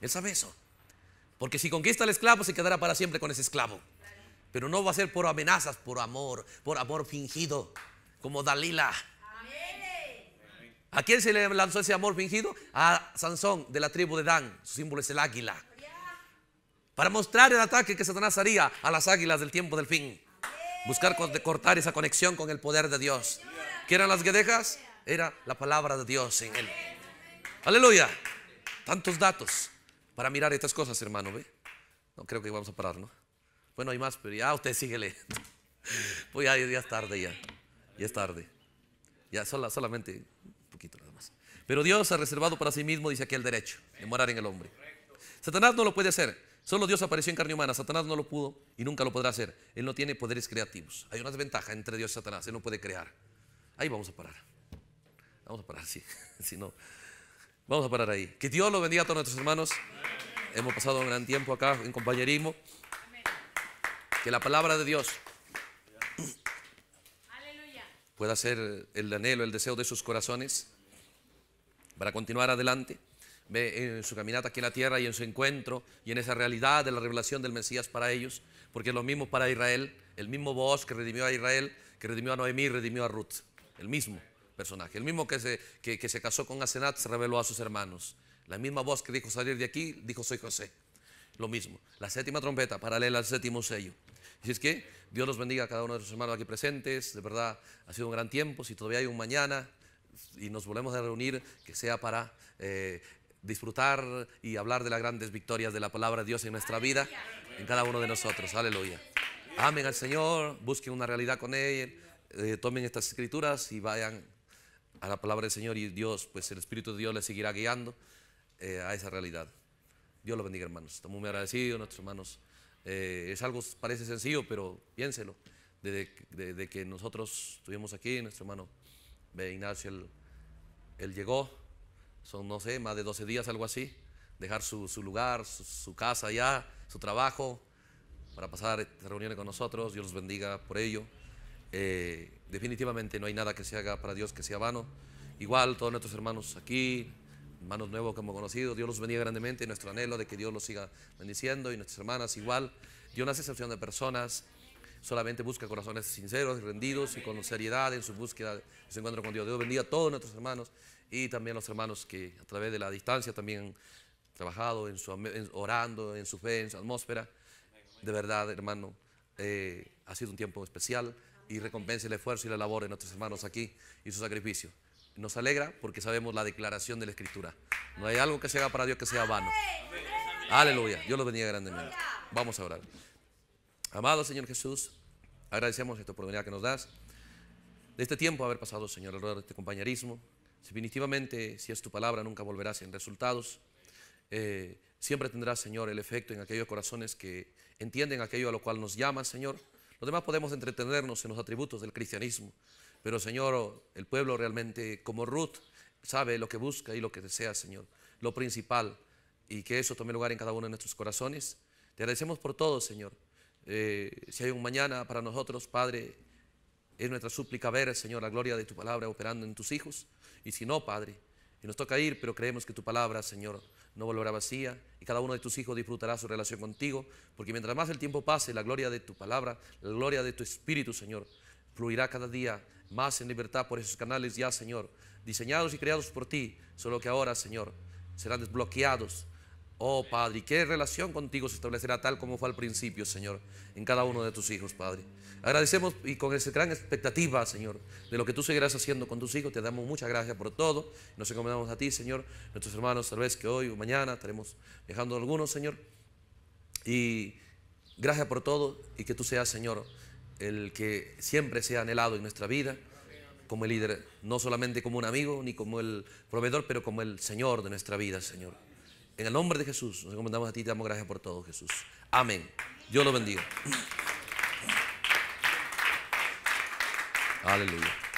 Él sabe eso. Porque si conquista al esclavo, se quedará para siempre con ese esclavo. Pero no va a ser por amenazas, por amor, por amor fingido, como Dalila. ¿A quién se le lanzó ese amor fingido? A Sansón de la tribu de Dan. Su símbolo es el águila para mostrar el ataque que Satanás haría a las águilas del tiempo del fin. Buscar cortar esa conexión con el poder de Dios. ¿Qué eran las guedejas? Era la palabra de Dios en él. Aleluya. Tantos datos para mirar estas cosas, hermano. ¿ve? No creo que vamos a parar, ¿no? Bueno, hay más, pero ya usted síguele. Pues ya, ya es tarde, ya. Ya es tarde. Ya solamente un poquito nada más. Pero Dios ha reservado para sí mismo, dice aquí, el derecho de morar en el hombre. Satanás no lo puede hacer. Solo Dios apareció en carne humana. Satanás no lo pudo y nunca lo podrá hacer. Él no tiene poderes creativos. Hay una desventaja entre Dios y Satanás. Él no puede crear. Ahí vamos a parar. Vamos a parar, sí. si no, vamos a parar ahí. Que Dios lo bendiga a todos nuestros hermanos. Hemos pasado un gran tiempo acá en compañerismo. Que la palabra de Dios pueda ser el anhelo, el deseo de sus corazones para continuar adelante en su caminata aquí en la tierra y en su encuentro y en esa realidad de la revelación del Mesías para ellos, porque es lo mismo para Israel, el mismo voz que redimió a Israel, que redimió a Noemí, redimió a Ruth, el mismo personaje, el mismo que se, que, se casó con Asenat se reveló a sus hermanos, la misma voz que dijo salir de aquí, dijo soy José, lo mismo, la séptima trompeta paralela al séptimo sello. Así es que Dios los bendiga a cada uno de sus hermanos aquí presentes, de verdad ha sido un gran tiempo, si todavía hay un mañana, y nos volvemos a reunir, que sea para eh, disfrutar y hablar de las grandes victorias de la palabra de Dios en nuestra vida, en cada uno de nosotros. Aleluya. Amen al Señor, busquen una realidad con Él, eh, tomen estas escrituras y vayan a la palabra del Señor y Dios, pues el Espíritu de Dios les seguirá guiando eh, a esa realidad. Dios los bendiga, hermanos. Estamos muy agradecidos, nuestros hermanos. Eh, es algo, parece sencillo, pero piénselo. Desde, que nosotros estuvimos aquí, nuestro hermano Ignacio, él llegó, son, no sé, más de 12 días, algo así, dejar su, lugar, su, casa ya su trabajo, para pasar reuniones con nosotros. Dios los bendiga por ello. Eh, definitivamente no hay nada que se haga para Dios que sea vano. Igual, todos nuestros hermanos aquí, hermanos nuevos como conocidos, Dios los bendiga grandemente. Nuestro anhelo de que Dios los siga bendiciendo y nuestras hermanas igual. Dios no hace excepción de personas, solamente busca corazones sinceros, rendidos y con seriedad en su búsqueda, se su encuentro con Dios. Dios bendiga a todos nuestros hermanos y también los hermanos que a través de la distancia también han trabajado, en su, orando en su fe, en su atmósfera. De verdad, hermano, eh, ha sido un tiempo especial y recompensa el esfuerzo y la labor de nuestros hermanos aquí y su sacrificio. Nos alegra porque sabemos la declaración de la Escritura. No hay algo que se haga para Dios que sea vano. Aleluya. Yo lo bendiga grandemente. Vamos a orar. Amado Señor Jesús, agradecemos esta oportunidad que nos das de este tiempo haber pasado, Señor, alrededor de este compañerismo. Definitivamente, si es tu palabra, nunca volverás sin resultados. Eh, siempre tendrá, Señor, el efecto en aquellos corazones que entienden aquello a lo cual nos llama Señor. Los demás podemos entretenernos en los atributos del cristianismo, pero, Señor, el pueblo realmente, como Ruth, sabe lo que busca y lo que desea, Señor. Lo principal, y que eso tome lugar en cada uno de nuestros corazones. Te agradecemos por todo, Señor. Eh, si hay un mañana para nosotros, Padre, es nuestra súplica ver, Señor, la gloria de tu palabra operando en tus hijos. Y si no, Padre, y nos toca ir, pero creemos que tu palabra, Señor, no volverá vacía y cada uno de tus hijos disfrutará su relación contigo, porque mientras más el tiempo pase, la gloria de tu palabra, la gloria de tu espíritu, Señor, fluirá cada día más en libertad por esos canales ya, Señor, diseñados y creados por ti, solo que ahora, Señor, serán desbloqueados. Oh Padre, qué relación contigo se establecerá tal como fue al principio, Señor, en cada uno de tus hijos, Padre. Agradecemos y con esa gran expectativa, Señor, de lo que tú seguirás haciendo con tus hijos. Te damos muchas gracias por todo. Nos encomendamos a ti, Señor. Nuestros hermanos, tal vez que hoy o mañana estaremos dejando algunos, Señor. Y gracias por todo y que tú seas, Señor, el que siempre sea anhelado en nuestra vida como el líder, no solamente como un amigo ni como el proveedor, pero como el Señor de nuestra vida, Señor. En el nombre de Jesús, nos encomendamos a ti y te damos gracias por todo, Jesús. Amén. Dios lo bendiga. Hallelujah.